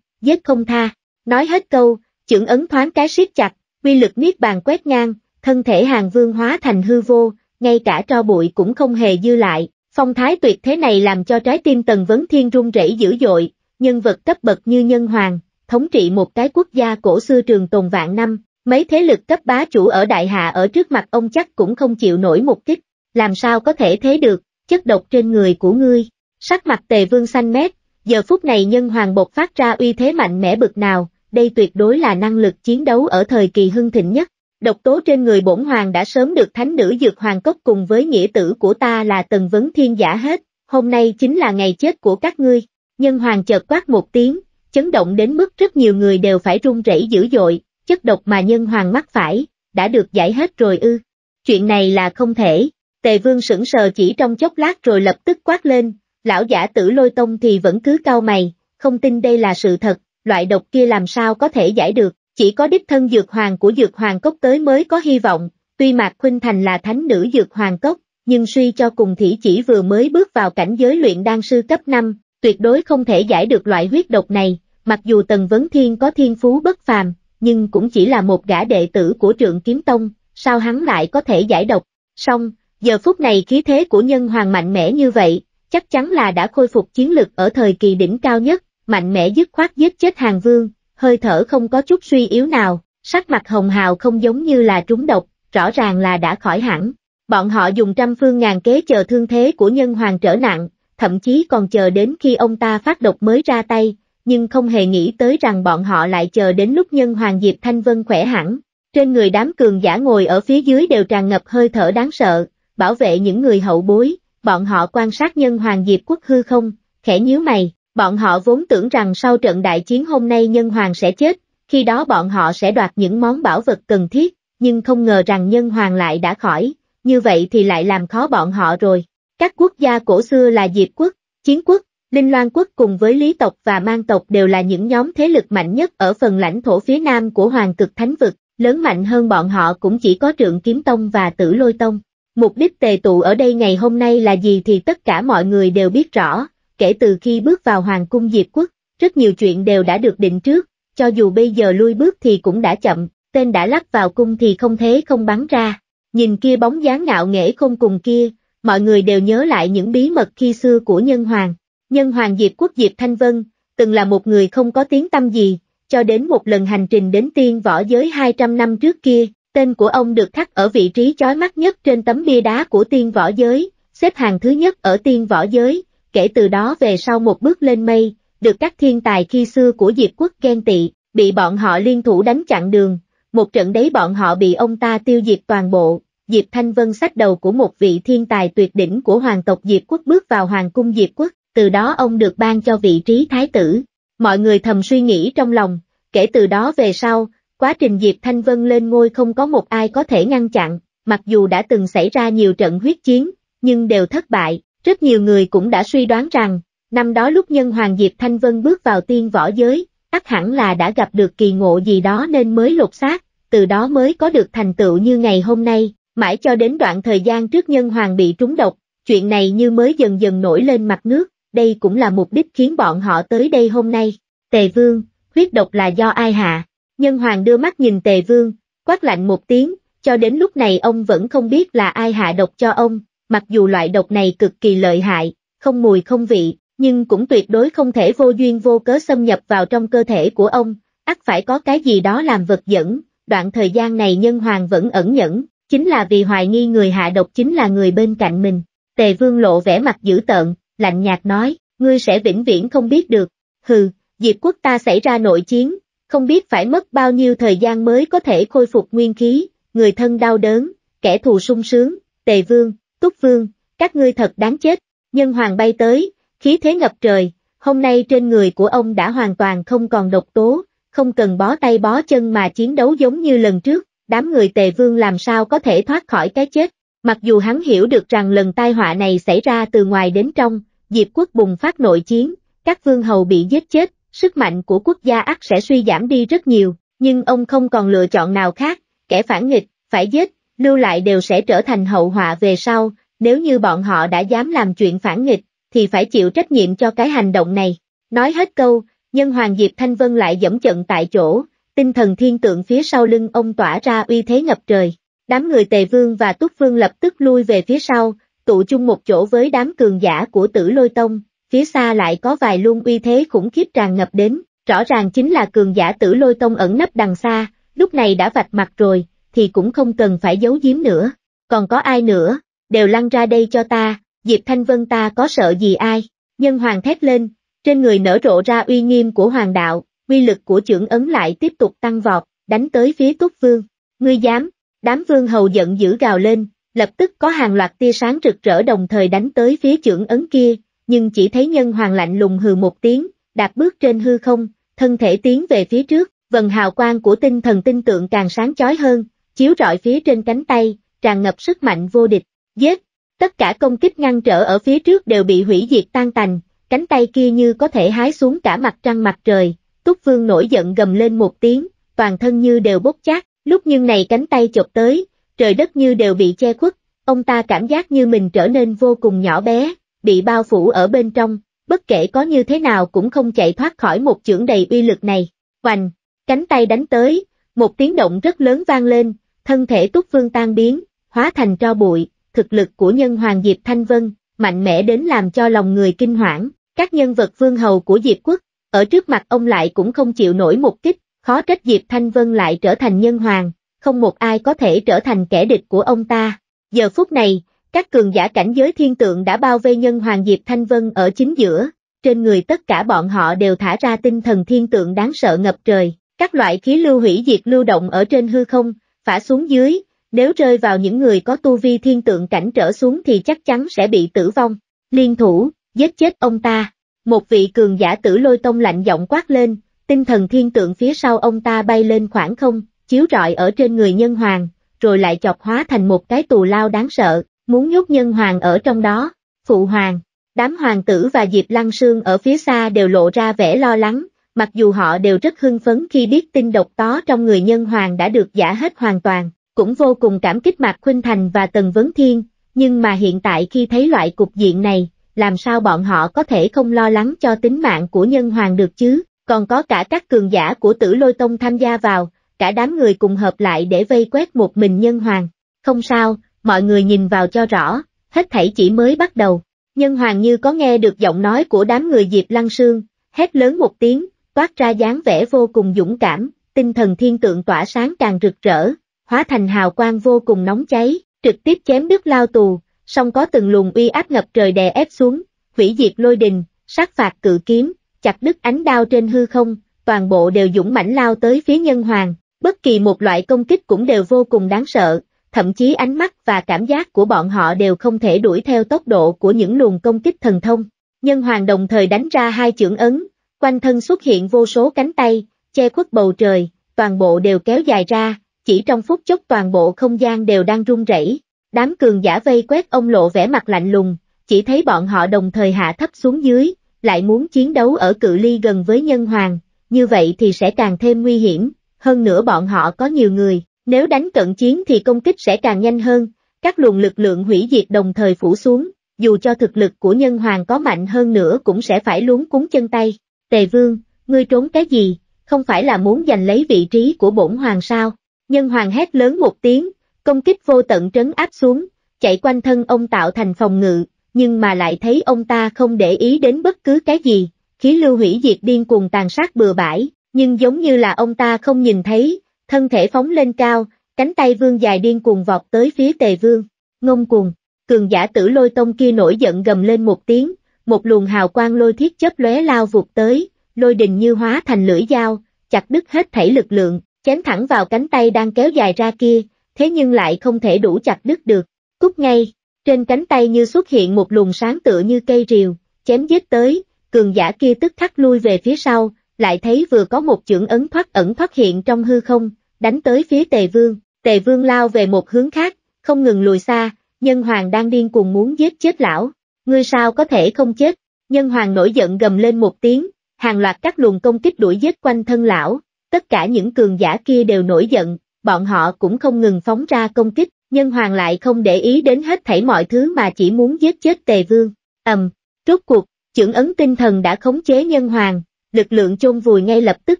giết không tha. Nói hết câu, trưởng ấn thoáng cái siết chặt, quy lực niết bàn quét ngang, thân thể hàng vương hóa thành hư vô, ngay cả tro bụi cũng không hề dư lại. Phong thái tuyệt thế này làm cho trái tim Tần Vấn Thiên rung rẩy dữ dội, nhân vật cấp bậc như nhân hoàng, thống trị một cái quốc gia cổ xưa trường tồn vạn năm, mấy thế lực cấp bá chủ ở đại hạ ở trước mặt ông chắc cũng không chịu nổi một kích, làm sao có thể thế được, chất độc trên người của ngươi. Sắc mặt tề vương xanh mét, giờ phút này nhân hoàng bột phát ra uy thế mạnh mẽ bực nào, đây tuyệt đối là năng lực chiến đấu ở thời kỳ hưng thịnh nhất. Độc tố trên người bổn hoàng đã sớm được thánh nữ dược hoàng cốc cùng với nghĩa tử của ta là tần vấn thiên giả hết, hôm nay chính là ngày chết của các ngươi. Nhân hoàng chợt quát một tiếng, chấn động đến mức rất nhiều người đều phải run rẩy dữ dội, chất độc mà nhân hoàng mắc phải, đã được giải hết rồi ư. Chuyện này là không thể, Tề vương sững sờ chỉ trong chốc lát rồi lập tức quát lên, lão giả tử lôi tông thì vẫn cứ cau mày, không tin đây là sự thật, loại độc kia làm sao có thể giải được, chỉ có đích thân dược hoàng của dược hoàng cốc tới mới có hy vọng, tuy Mạc Khuynh Thành là thánh nữ dược hoàng cốc, nhưng suy cho cùng thì chỉ vừa mới bước vào cảnh giới luyện đan sư cấp 5, tuyệt đối không thể giải được loại huyết độc này, mặc dù Tần Vấn Thiên có thiên phú bất phàm, nhưng cũng chỉ là một gã đệ tử của trượng kiếm tông, sao hắn lại có thể giải độc, xong, Giờ phút này khí thế của nhân hoàng mạnh mẽ như vậy, chắc chắn là đã khôi phục chiến lực ở thời kỳ đỉnh cao nhất, mạnh mẽ dứt khoát giết chết hàng vương, hơi thở không có chút suy yếu nào, sắc mặt hồng hào không giống như là trúng độc, rõ ràng là đã khỏi hẳn. Bọn họ dùng trăm phương ngàn kế chờ thương thế của nhân hoàng trở nặng, thậm chí còn chờ đến khi ông ta phát độc mới ra tay, nhưng không hề nghĩ tới rằng bọn họ lại chờ đến lúc nhân hoàng Diệp Thanh Vân khỏe hẳn. Trên người đám cường giả ngồi ở phía dưới đều tràn ngập hơi thở đáng sợ, bảo vệ những người hậu bối, bọn họ quan sát nhân hoàng Diệp quốc hư không, khẽ nhíu mày, bọn họ vốn tưởng rằng sau trận đại chiến hôm nay nhân hoàng sẽ chết, khi đó bọn họ sẽ đoạt những món bảo vật cần thiết, nhưng không ngờ rằng nhân hoàng lại đã khỏi, như vậy thì lại làm khó bọn họ rồi. Các quốc gia cổ xưa là Diệp quốc, Chiến quốc, Linh Loan quốc cùng với Lý tộc và Mang tộc đều là những nhóm thế lực mạnh nhất ở phần lãnh thổ phía nam của Hoàng cực Thánh vực, lớn mạnh hơn bọn họ cũng chỉ có Trượng Kiếm Tông và Tử Lôi Tông. Mục đích tề tụ ở đây ngày hôm nay là gì thì tất cả mọi người đều biết rõ, kể từ khi bước vào Hoàng cung Diệp quốc, rất nhiều chuyện đều đã được định trước, cho dù bây giờ lui bước thì cũng đã chậm, tên đã lắc vào cung thì không thế không bắn ra. Nhìn kia bóng dáng ngạo nghễ không cùng kia, mọi người đều nhớ lại những bí mật khi xưa của nhân hoàng. Nhân hoàng Diệp quốc Diệp Thanh Vân, từng là một người không có tiếng tâm gì, cho đến một lần hành trình đến tiên võ giới 200 năm trước kia, Tên của ông được khắc ở vị trí chói mắt nhất trên tấm bia đá của tiên võ giới, xếp hàng thứ nhất ở tiên võ giới, kể từ đó về sau một bước lên mây, được các thiên tài khi xưa của Diệp quốc ghen tị, bị bọn họ liên thủ đánh chặn đường, một trận đấy bọn họ bị ông ta tiêu diệt toàn bộ, Diệp Thanh Vân sách đầu của một vị thiên tài tuyệt đỉnh của hoàng tộc Diệp quốc bước vào hoàng cung Diệp quốc, từ đó ông được ban cho vị trí thái tử. Mọi người thầm suy nghĩ trong lòng, kể từ đó về sau, Quá trình Diệp Thanh Vân lên ngôi không có một ai có thể ngăn chặn, mặc dù đã từng xảy ra nhiều trận huyết chiến, nhưng đều thất bại, rất nhiều người cũng đã suy đoán rằng, năm đó lúc nhân hoàng Diệp Thanh Vân bước vào tiên võ giới, ắt hẳn là đã gặp được kỳ ngộ gì đó nên mới lột xác, từ đó mới có được thành tựu như ngày hôm nay, mãi cho đến đoạn thời gian trước nhân hoàng bị trúng độc, chuyện này như mới dần dần nổi lên mặt nước, đây cũng là mục đích khiến bọn họ tới đây hôm nay. Tề Vương, huyết độc là do ai hạ? Nhân hoàng đưa mắt nhìn tề vương, quát lạnh một tiếng, cho đến lúc này ông vẫn không biết là ai hạ độc cho ông, mặc dù loại độc này cực kỳ lợi hại, không mùi không vị, nhưng cũng tuyệt đối không thể vô duyên vô cớ xâm nhập vào trong cơ thể của ông, ắt phải có cái gì đó làm vật dẫn, đoạn thời gian này nhân hoàng vẫn ẩn nhẫn, chính là vì hoài nghi người hạ độc chính là người bên cạnh mình. Tề vương lộ vẻ mặt dữ tợn, lạnh nhạt nói, ngươi sẽ vĩnh viễn không biết được, hừ, Diệp quốc ta xảy ra nội chiến, không biết phải mất bao nhiêu thời gian mới có thể khôi phục nguyên khí, người thân đau đớn, kẻ thù sung sướng, tề vương, túc vương, các ngươi thật đáng chết, nhân hoàng bay tới, khí thế ngập trời, hôm nay trên người của ông đã hoàn toàn không còn độc tố, không cần bó tay bó chân mà chiến đấu giống như lần trước, đám người tề vương làm sao có thể thoát khỏi cái chết, mặc dù hắn hiểu được rằng lần tai họa này xảy ra từ ngoài đến trong, Diệp quốc bùng phát nội chiến, các vương hầu bị giết chết, sức mạnh của quốc gia ắt sẽ suy giảm đi rất nhiều, nhưng ông không còn lựa chọn nào khác, kẻ phản nghịch, phải giết, lưu lại đều sẽ trở thành hậu họa về sau, nếu như bọn họ đã dám làm chuyện phản nghịch, thì phải chịu trách nhiệm cho cái hành động này. Nói hết câu, nhân hoàng Diệp Thanh Vân lại dẫm trận tại chỗ, tinh thần thiên tượng phía sau lưng ông tỏa ra uy thế ngập trời. Đám người Tề Vương và Túc Vương lập tức lui về phía sau, tụ chung một chỗ với đám cường giả của tử lôi tông, phía xa lại có vài luồng uy thế khủng khiếp tràn ngập đến, rõ ràng chính là cường giả tử lôi tông ẩn nấp đằng xa, lúc này đã vạch mặt rồi, thì cũng không cần phải giấu giếm nữa. Còn có ai nữa, đều lăn ra đây cho ta, Diệp Thanh Vân ta có sợ gì ai, nhân hoàng thét lên, trên người nở rộ ra uy nghiêm của hoàng đạo, uy lực của trưởng ấn lại tiếp tục tăng vọt, đánh tới phía Túc Vương. Ngươi dám, đám vương hầu giận dữ gào lên, lập tức có hàng loạt tia sáng rực rỡ đồng thời đánh tới phía trưởng ấn kia, nhưng chỉ thấy nhân hoàng lạnh lùng hừ một tiếng, đạp bước trên hư không, thân thể tiến về phía trước, vần hào quang của tinh thần tinh tượng càng sáng chói hơn, chiếu rọi phía trên cánh tay, tràn ngập sức mạnh vô địch, giết, tất cả công kích ngăn trở ở phía trước đều bị hủy diệt tan tành, cánh tay kia như có thể hái xuống cả mặt trăng mặt trời, túc vương nổi giận gầm lên một tiếng, toàn thân như đều bốc chát, lúc nhưng này cánh tay chụp tới, trời đất như đều bị che khuất, ông ta cảm giác như mình trở nên vô cùng nhỏ bé, bị bao phủ ở bên trong, bất kể có như thế nào cũng không chạy thoát khỏi một chưởng đầy uy lực này. Hoành, cánh tay đánh tới, một tiếng động rất lớn vang lên, thân thể Túc Vương tan biến, hóa thành tro bụi, thực lực của nhân hoàng Diệp Thanh Vân, mạnh mẽ đến làm cho lòng người kinh hoảng, các nhân vật vương hầu của Diệp Quốc, ở trước mặt ông lại cũng không chịu nổi một kích, khó trách Diệp Thanh Vân lại trở thành nhân hoàng, không một ai có thể trở thành kẻ địch của ông ta. Giờ phút này, các cường giả cảnh giới thiên tượng đã bao vây nhân Hoàng Diệp Thanh Vân ở chính giữa, trên người tất cả bọn họ đều thả ra tinh thần thiên tượng đáng sợ ngập trời, các loại khí lưu hủy diệt lưu động ở trên hư không, phả xuống dưới, nếu rơi vào những người có tu vi thiên tượng cảnh trở xuống thì chắc chắn sẽ bị tử vong, liên thủ, giết chết ông ta. Một vị cường giả tử lôi tông lạnh giọng quát lên, tinh thần thiên tượng phía sau ông ta bay lên khoảng không, chiếu rọi ở trên người nhân hoàng, rồi lại chọc hóa thành một cái tù lao đáng sợ muốn nhốt nhân hoàng ở trong đó, phụ hoàng. Đám hoàng tử và Diệp Lăng Sương ở phía xa đều lộ ra vẻ lo lắng, mặc dù họ đều rất hưng phấn khi biết tin độc tó trong người nhân hoàng đã được giả hết hoàn toàn, cũng vô cùng cảm kích Mạc Khuynh Thành và Tần Vấn Thiên, nhưng mà hiện tại khi thấy loại cục diện này, làm sao bọn họ có thể không lo lắng cho tính mạng của nhân hoàng được chứ, còn có cả các cường giả của tử lôi tông tham gia vào, cả đám người cùng hợp lại để vây quét một mình nhân hoàng. Không sao, mọi người nhìn vào cho rõ, hết thảy chỉ mới bắt đầu. Nhân hoàng như có nghe được giọng nói của đám người Diệp Lăng Sương, hét lớn một tiếng, toát ra dáng vẻ vô cùng dũng cảm, tinh thần thiên tượng tỏa sáng càng rực rỡ, hóa thành hào quang vô cùng nóng cháy, trực tiếp chém đứt lao tù, song có từng luồng uy áp ngập trời đè ép xuống, hủy diệt lôi đình, sát phạt cự kiếm, chặt đứt ánh đao trên hư không, toàn bộ đều dũng mãnh lao tới phía nhân hoàng, bất kỳ một loại công kích cũng đều vô cùng đáng sợ, thậm chí ánh mắt và cảm giác của bọn họ đều không thể đuổi theo tốc độ của những luồng công kích thần thông. Nhân hoàng đồng thời đánh ra hai chưởng ấn, quanh thân xuất hiện vô số cánh tay, che khuất bầu trời, toàn bộ đều kéo dài ra, chỉ trong phút chốc toàn bộ không gian đều đang rung rẩy. Đám cường giả vây quét ông lộ vẻ mặt lạnh lùng, chỉ thấy bọn họ đồng thời hạ thấp xuống dưới, lại muốn chiến đấu ở cự ly gần với nhân hoàng, như vậy thì sẽ càng thêm nguy hiểm, hơn nữa bọn họ có nhiều người, nếu đánh cận chiến thì công kích sẽ càng nhanh hơn, các luồng lực lượng hủy diệt đồng thời phủ xuống, dù cho thực lực của nhân hoàng có mạnh hơn nữa cũng sẽ phải luống cúng chân tay. Tề vương, ngươi trốn cái gì, không phải là muốn giành lấy vị trí của bổn hoàng sao? Nhân hoàng hét lớn một tiếng, công kích vô tận trấn áp xuống, chạy quanh thân ông tạo thành phòng ngự, nhưng mà lại thấy ông ta không để ý đến bất cứ cái gì, khí lưu hủy diệt điên cuồng tàn sát bừa bãi, nhưng giống như là ông ta không nhìn thấy, thân thể phóng lên cao, cánh tay vương dài điên cuồng vọt tới phía tề vương, ngông cuồng, cường giả tử lôi tông kia nổi giận gầm lên một tiếng, một luồng hào quang lôi thiết chớp lóe lao vụt tới, lôi đình như hóa thành lưỡi dao, chặt đứt hết thảy lực lượng, chém thẳng vào cánh tay đang kéo dài ra kia, thế nhưng lại không thể đủ chặt đứt được, cút ngay, trên cánh tay như xuất hiện một luồng sáng tựa như cây rìu, chém giết tới, cường giả kia tức khắc lui về phía sau, lại thấy vừa có một chưởng ấn thoát ẩn thoát hiện trong hư không, đánh tới phía Tề Vương, Tề Vương lao về một hướng khác, không ngừng lùi xa, Nhân Hoàng đang điên cuồng muốn giết chết lão, ngươi sao có thể không chết, Nhân Hoàng nổi giận gầm lên một tiếng, hàng loạt các luồng công kích đuổi giết quanh thân lão, tất cả những cường giả kia đều nổi giận, bọn họ cũng không ngừng phóng ra công kích, Nhân Hoàng lại không để ý đến hết thảy mọi thứ mà chỉ muốn giết chết Tề Vương, ầm, um, rốt cuộc, chưởng ấn tinh thần đã khống chế Nhân Hoàng, lực lượng chôn vùi ngay lập tức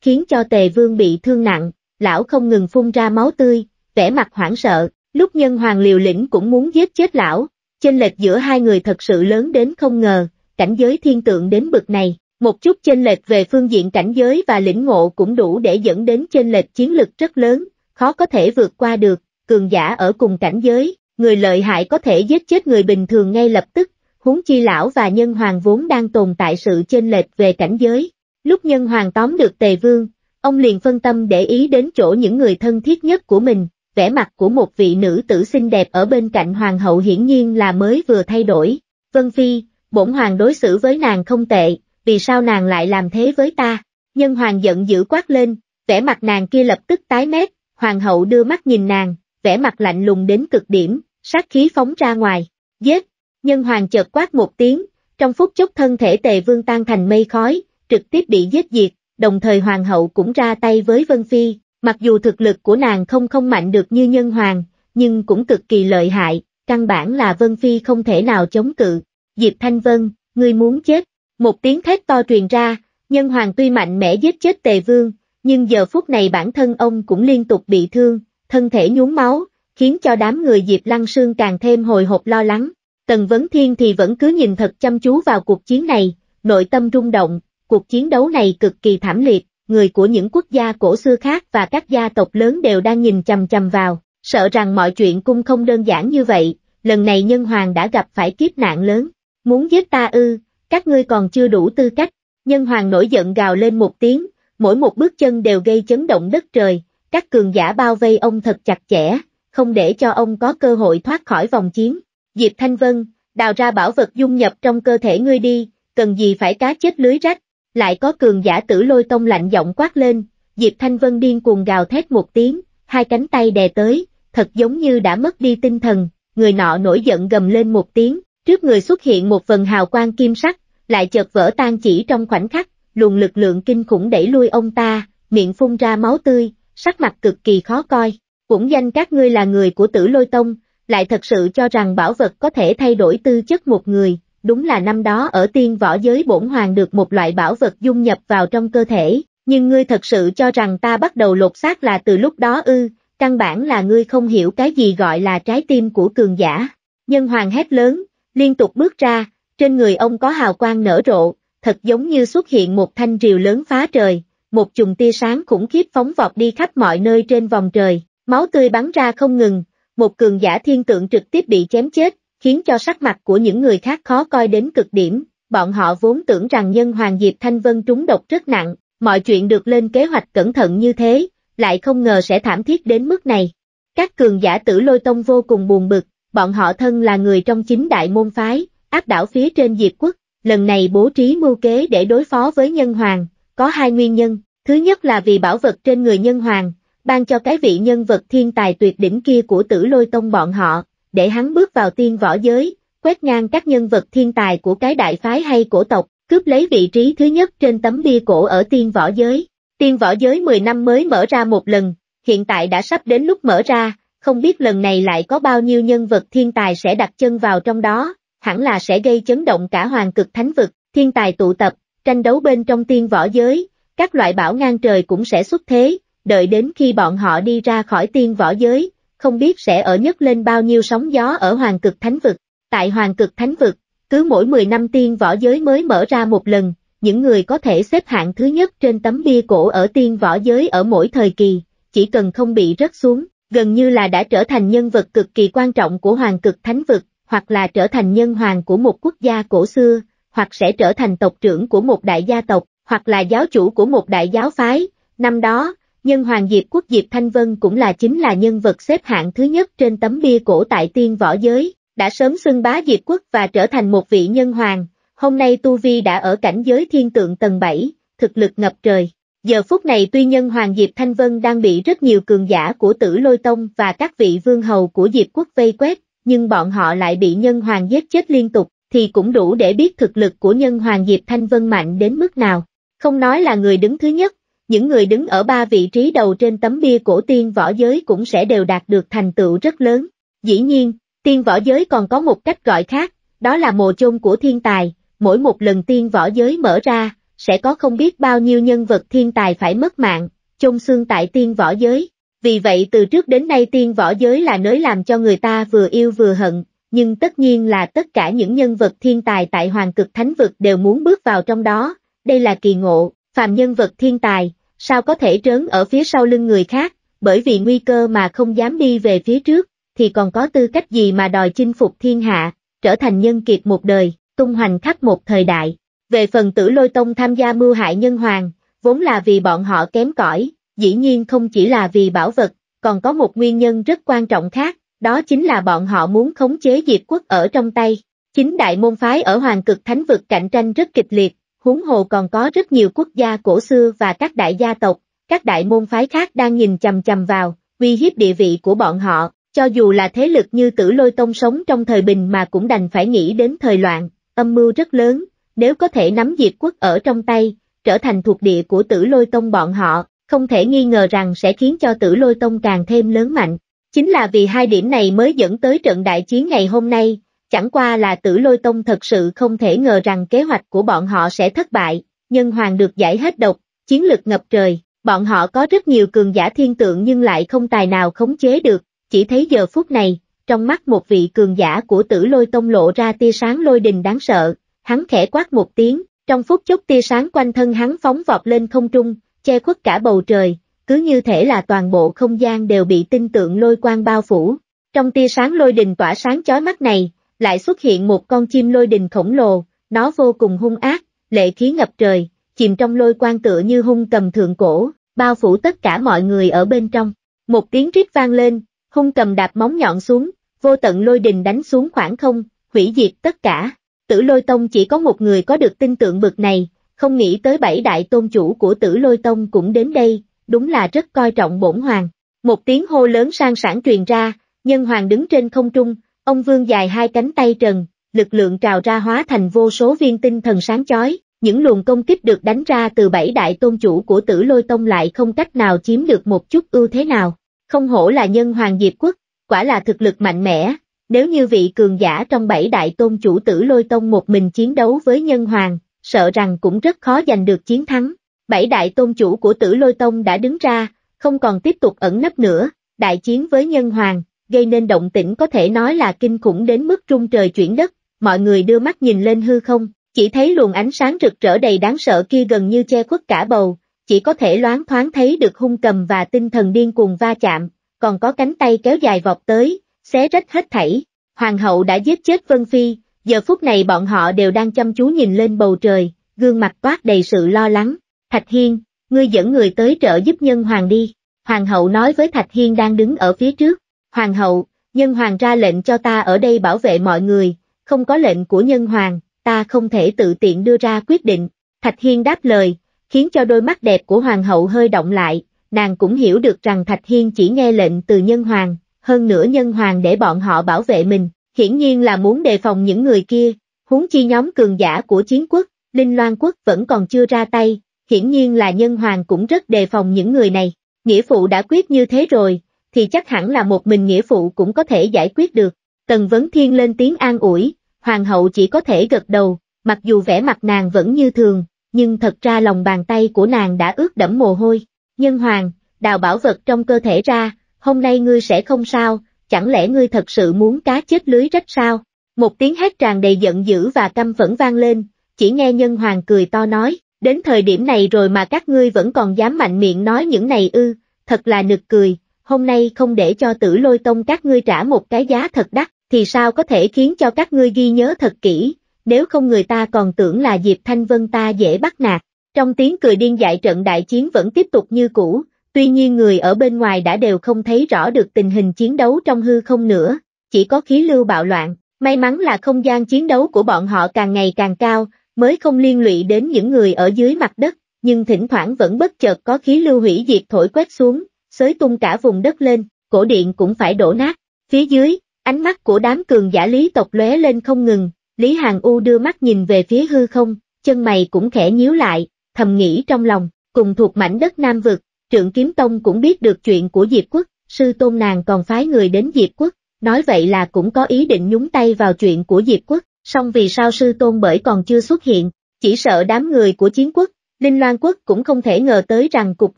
khiến cho Tề Vương bị thương nặng, lão không ngừng phun ra máu tươi, vẻ mặt hoảng sợ, lúc nhân hoàng liều lĩnh cũng muốn giết chết lão, chênh lệch giữa hai người thật sự lớn đến không ngờ, cảnh giới thiên tượng đến bực này, một chút chênh lệch về phương diện cảnh giới và lĩnh ngộ cũng đủ để dẫn đến chênh lệch chiến lực rất lớn, khó có thể vượt qua được, cường giả ở cùng cảnh giới, người lợi hại có thể giết chết người bình thường ngay lập tức, huống chi lão và nhân hoàng vốn đang tồn tại sự chênh lệch về cảnh giới. Lúc nhân hoàng tóm được tề vương, ông liền phân tâm để ý đến chỗ những người thân thiết nhất của mình, vẻ mặt của một vị nữ tử xinh đẹp ở bên cạnh hoàng hậu hiển nhiên là mới vừa thay đổi. Vân Phi, bổn hoàng đối xử với nàng không tệ, vì sao nàng lại làm thế với ta? Nhân hoàng giận dữ quát lên, vẻ mặt nàng kia lập tức tái mét, hoàng hậu đưa mắt nhìn nàng, vẻ mặt lạnh lùng đến cực điểm, sát khí phóng ra ngoài, giết, nhân hoàng chợt quát một tiếng, trong phút chốc thân thể tề vương tan thành mây khói, trực tiếp bị giết diệt, đồng thời hoàng hậu cũng ra tay với Vân Phi, mặc dù thực lực của nàng không không mạnh được như nhân hoàng, nhưng cũng cực kỳ lợi hại, căn bản là Vân Phi không thể nào chống cự. Diệp Thanh Vân, ngươi muốn chết, một tiếng thét to truyền ra, nhân hoàng tuy mạnh mẽ giết chết tề vương, nhưng giờ phút này bản thân ông cũng liên tục bị thương, thân thể nhuốm máu, khiến cho đám người Diệp Lăng Sương càng thêm hồi hộp lo lắng. Tần Vấn Thiên thì vẫn cứ nhìn thật chăm chú vào cuộc chiến này, nội tâm rung động, Cuộc chiến đấu này cực kỳ thảm liệt, người của những quốc gia cổ xưa khác và các gia tộc lớn đều đang nhìn chầm chầm vào, sợ rằng mọi chuyện cung không đơn giản như vậy, lần này nhân hoàng đã gặp phải kiếp nạn lớn. Muốn giết ta ư, các ngươi còn chưa đủ tư cách. Nhân hoàng nổi giận gào lên một tiếng, mỗi một bước chân đều gây chấn động đất trời, các cường giả bao vây ông thật chặt chẽ, không để cho ông có cơ hội thoát khỏi vòng chiến. Diệp Thanh Vân, đào ra bảo vật dung nhập trong cơ thể ngươi đi, cần gì phải cá chết lưới rách, lại có cường giả tử lôi tông lạnh giọng quát lên, Diệp Thanh Vân điên cuồng gào thét một tiếng, hai cánh tay đè tới, thật giống như đã mất đi tinh thần, người nọ nổi giận gầm lên một tiếng, trước người xuất hiện một phần hào quang kim sắc, lại chợt vỡ tan chỉ trong khoảnh khắc, luồng lực lượng kinh khủng đẩy lui ông ta, miệng phun ra máu tươi, sắc mặt cực kỳ khó coi, cũng danh các ngươi là người của tử lôi tông, lại thật sự cho rằng bảo vật có thể thay đổi tư chất một người, đúng là năm đó ở tiên võ giới bổn hoàng được một loại bảo vật dung nhập vào trong cơ thể, nhưng ngươi thật sự cho rằng ta bắt đầu lột xác là từ lúc đó ư, căn bản là ngươi không hiểu cái gì gọi là trái tim của cường giả. Nhân hoàng hét lớn, liên tục bước ra, trên người ông có hào quang nở rộ, thật giống như xuất hiện một thanh rìu lớn phá trời, một chùm tia sáng khủng khiếp phóng vọt đi khắp mọi nơi trên vòng trời, máu tươi bắn ra không ngừng, một cường giả thiên tượng trực tiếp bị chém chết, khiến cho sắc mặt của những người khác khó coi đến cực điểm, bọn họ vốn tưởng rằng nhân hoàng Diệp Thanh Vân trúng độc rất nặng, mọi chuyện được lên kế hoạch cẩn thận như thế, lại không ngờ sẽ thảm thiết đến mức này. Các cường giả tử lôi tông vô cùng buồn bực, bọn họ thân là người trong chính đại môn phái, áp đảo phía trên Diệp quốc, lần này bố trí mưu kế để đối phó với nhân hoàng, có hai nguyên nhân, thứ nhất là vì bảo vật trên người nhân hoàng, ban cho cái vị nhân vật thiên tài tuyệt đỉnh kia của tử lôi tông bọn họ, để hắn bước vào tiên võ giới, quét ngang các nhân vật thiên tài của cái đại phái hay cổ tộc, cướp lấy vị trí thứ nhất trên tấm bia cổ ở tiên võ giới. Tiên võ giới 10 năm mới mở ra một lần, hiện tại đã sắp đến lúc mở ra, không biết lần này lại có bao nhiêu nhân vật thiên tài sẽ đặt chân vào trong đó, hẳn là sẽ gây chấn động cả hoàng cực thánh vực, thiên tài tụ tập, tranh đấu bên trong tiên võ giới, các loại bảo ngang trời cũng sẽ xuất thế, đợi đến khi bọn họ đi ra khỏi tiên võ giới, không biết sẽ ở nhất lên bao nhiêu sóng gió ở Hoàng Cực Thánh Vực. Tại Hoàng Cực Thánh Vực, cứ mỗi 10 năm tiên võ giới mới mở ra một lần, những người có thể xếp hạng thứ nhất trên tấm bia cổ ở tiên võ giới ở mỗi thời kỳ, chỉ cần không bị rớt xuống, gần như là đã trở thành nhân vật cực kỳ quan trọng của Hoàng Cực Thánh Vực, hoặc là trở thành nhân hoàng của một quốc gia cổ xưa, hoặc sẽ trở thành tộc trưởng của một đại gia tộc, hoặc là giáo chủ của một đại giáo phái. Năm đó, Nhân Hoàng Diệp Quốc Diệp Thanh Vân cũng là chính là nhân vật xếp hạng thứ nhất trên tấm bia cổ tại tiên võ giới, đã sớm xưng bá Diệp Quốc và trở thành một vị nhân hoàng, hôm nay Tu Vi đã ở cảnh giới thiên tượng tầng 7, thực lực ngập trời. Giờ phút này tuy nhân Hoàng Diệp Thanh Vân đang bị rất nhiều cường giả của tử Lôi Tông và các vị vương hầu của Diệp Quốc vây quét, nhưng bọn họ lại bị nhân Hoàng giết chết liên tục, thì cũng đủ để biết thực lực của nhân Hoàng Diệp Thanh Vân mạnh đến mức nào. Không nói là người đứng thứ nhất, những người đứng ở ba vị trí đầu trên tấm bia cổ tiên võ giới cũng sẽ đều đạt được thành tựu rất lớn. Dĩ nhiên, tiên võ giới còn có một cách gọi khác, đó là mồ chôn của thiên tài, mỗi một lần tiên võ giới mở ra, sẽ có không biết bao nhiêu nhân vật thiên tài phải mất mạng, chôn xương tại tiên võ giới. Vì vậy từ trước đến nay tiên võ giới là nơi làm cho người ta vừa yêu vừa hận, nhưng tất nhiên là tất cả những nhân vật thiên tài tại Hoàng cực Thánh Vực đều muốn bước vào trong đó, đây là kỳ ngộ, phàm nhân vật thiên tài, sao có thể trớn ở phía sau lưng người khác, bởi vì nguy cơ mà không dám đi về phía trước, thì còn có tư cách gì mà đòi chinh phục thiên hạ, trở thành nhân kiệt một đời, tung hoành khắp một thời đại. Về phần tử lôi tông tham gia mưu hại nhân hoàng, vốn là vì bọn họ kém cỏi, dĩ nhiên không chỉ là vì bảo vật, còn có một nguyên nhân rất quan trọng khác, đó chính là bọn họ muốn khống chế diệt quốc ở trong tay. Chính đại môn phái ở Hoàng cực Thánh vực cạnh tranh rất kịch liệt, huống hồ còn có rất nhiều quốc gia cổ xưa và các đại gia tộc, các đại môn phái khác đang nhìn chầm chầm vào, uy hiếp địa vị của bọn họ, cho dù là thế lực như tử lôi tông sống trong thời bình mà cũng đành phải nghĩ đến thời loạn, âm mưu rất lớn, nếu có thể nắm diệt quốc ở trong tay, trở thành thuộc địa của tử lôi tông bọn họ, không thể nghi ngờ rằng sẽ khiến cho tử lôi tông càng thêm lớn mạnh. Chính là vì hai điểm này mới dẫn tới trận đại chiến ngày hôm nay, Chẳng qua là tử lôi tông thật sự không thể ngờ rằng kế hoạch của bọn họ sẽ thất bại, nhân hoàng được giải hết độc, chiến lực ngập trời, bọn họ có rất nhiều cường giả thiên tượng nhưng lại không tài nào khống chế được, chỉ thấy giờ phút này, trong mắt một vị cường giả của tử lôi tông lộ ra tia sáng lôi đình đáng sợ, hắn khẽ quát một tiếng, trong phút chốc tia sáng quanh thân hắn phóng vọt lên không trung, che khuất cả bầu trời, cứ như thể là toàn bộ không gian đều bị tinh tượng lôi quang bao phủ. Trong tia sáng lôi đình tỏa sáng chói mắt này, lại xuất hiện một con chim lôi đình khổng lồ, nó vô cùng hung ác, lệ khí ngập trời, chìm trong lôi quan tựa như hung cầm thượng cổ, bao phủ tất cả mọi người ở bên trong. Một tiếng rít vang lên, hung cầm đạp móng nhọn xuống, vô tận lôi đình đánh xuống khoảng không, hủy diệt tất cả. Tử lôi tông chỉ có một người có được tin tượng bực này, không nghĩ tới bảy đại tôn chủ của tử lôi tông cũng đến đây, đúng là rất coi trọng bổn hoàng. Một tiếng hô lớn sang sản truyền ra, nhân hoàng đứng trên không trung, Ông vương dài hai cánh tay trần, lực lượng trào ra hóa thành vô số viên tinh thần sáng chói, những luồng công kích được đánh ra từ bảy đại tôn chủ của tử lôi tông lại không cách nào chiếm được một chút ưu thế nào. Không hổ là nhân hoàng diệp quốc, quả là thực lực mạnh mẽ, nếu như vị cường giả trong bảy đại tôn chủ tử lôi tông một mình chiến đấu với nhân hoàng, sợ rằng cũng rất khó giành được chiến thắng. Bảy đại tôn chủ của tử lôi tông đã đứng ra, không còn tiếp tục ẩn nấp nữa, đại chiến với nhân hoàng, gây nên động tĩnh có thể nói là kinh khủng đến mức trung trời chuyển đất, mọi người đưa mắt nhìn lên hư không, chỉ thấy luồng ánh sáng rực rỡ đầy đáng sợ kia gần như che khuất cả bầu, chỉ có thể loáng thoáng thấy được hung cầm và tinh thần điên cuồng va chạm, còn có cánh tay kéo dài vọt tới, xé rách hết thảy. Hoàng hậu đã giết chết Vân Phi, giờ phút này bọn họ đều đang chăm chú nhìn lên bầu trời, gương mặt toát đầy sự lo lắng. Thạch Hiên, ngươi dẫn người tới trợ giúp nhân hoàng đi. Hoàng hậu nói với Thạch Hiên đang đứng ở phía trước. Hoàng hậu, nhân hoàng ra lệnh cho ta ở đây bảo vệ mọi người, không có lệnh của nhân hoàng, ta không thể tự tiện đưa ra quyết định. Thạch Hiên đáp lời, khiến cho đôi mắt đẹp của hoàng hậu hơi động lại, nàng cũng hiểu được rằng Thạch Hiên chỉ nghe lệnh từ nhân hoàng, hơn nữa nhân hoàng để bọn họ bảo vệ mình, hiển nhiên là muốn đề phòng những người kia, huống chi nhóm cường giả của chiến quốc, Linh Loan quốc vẫn còn chưa ra tay, hiển nhiên là nhân hoàng cũng rất đề phòng những người này, nghĩa phụ đã quyết như thế rồi, thì chắc hẳn là một mình nghĩa phụ cũng có thể giải quyết được. Tần Vấn Thiên lên tiếng an ủi, hoàng hậu chỉ có thể gật đầu, mặc dù vẻ mặt nàng vẫn như thường, nhưng thật ra lòng bàn tay của nàng đã ướt đẫm mồ hôi. Nhân hoàng, đào bảo vật trong cơ thể ra, hôm nay ngươi sẽ không sao, chẳng lẽ ngươi thật sự muốn cá chết lưới rách sao? Một tiếng hét tràn đầy giận dữ và căm phẫn vang lên, chỉ nghe nhân hoàng cười to nói, đến thời điểm này rồi mà các ngươi vẫn còn dám mạnh miệng nói những này ư, thật là nực cười, hôm nay không để cho tử lôi tông các ngươi trả một cái giá thật đắt, thì sao có thể khiến cho các ngươi ghi nhớ thật kỹ, nếu không người ta còn tưởng là Diệp Thanh Vân ta dễ bắt nạt. Trong tiếng cười điên dại trận đại chiến vẫn tiếp tục như cũ, tuy nhiên người ở bên ngoài đã đều không thấy rõ được tình hình chiến đấu trong hư không nữa, chỉ có khí lưu bạo loạn, may mắn là không gian chiến đấu của bọn họ càng ngày càng cao, mới không liên lụy đến những người ở dưới mặt đất, nhưng thỉnh thoảng vẫn bất chợt có khí lưu hủy diệt thổi quét xuống, xới tung cả vùng đất lên, cổ điện cũng phải đổ nát. Phía dưới, ánh mắt của đám cường giả lý tộc lóe lên không ngừng, Lý Hàng U đưa mắt nhìn về phía hư không, chân mày cũng khẽ nhíu lại, thầm nghĩ trong lòng, cùng thuộc mảnh đất Nam Vực, trưởng kiếm tông cũng biết được chuyện của Diệp Quốc, sư tôn nàng còn phái người đến Diệp Quốc, nói vậy là cũng có ý định nhúng tay vào chuyện của Diệp Quốc, song vì sao sư tôn bởi còn chưa xuất hiện, chỉ sợ đám người của chiến quốc, Linh Loan quốc cũng không thể ngờ tới rằng cục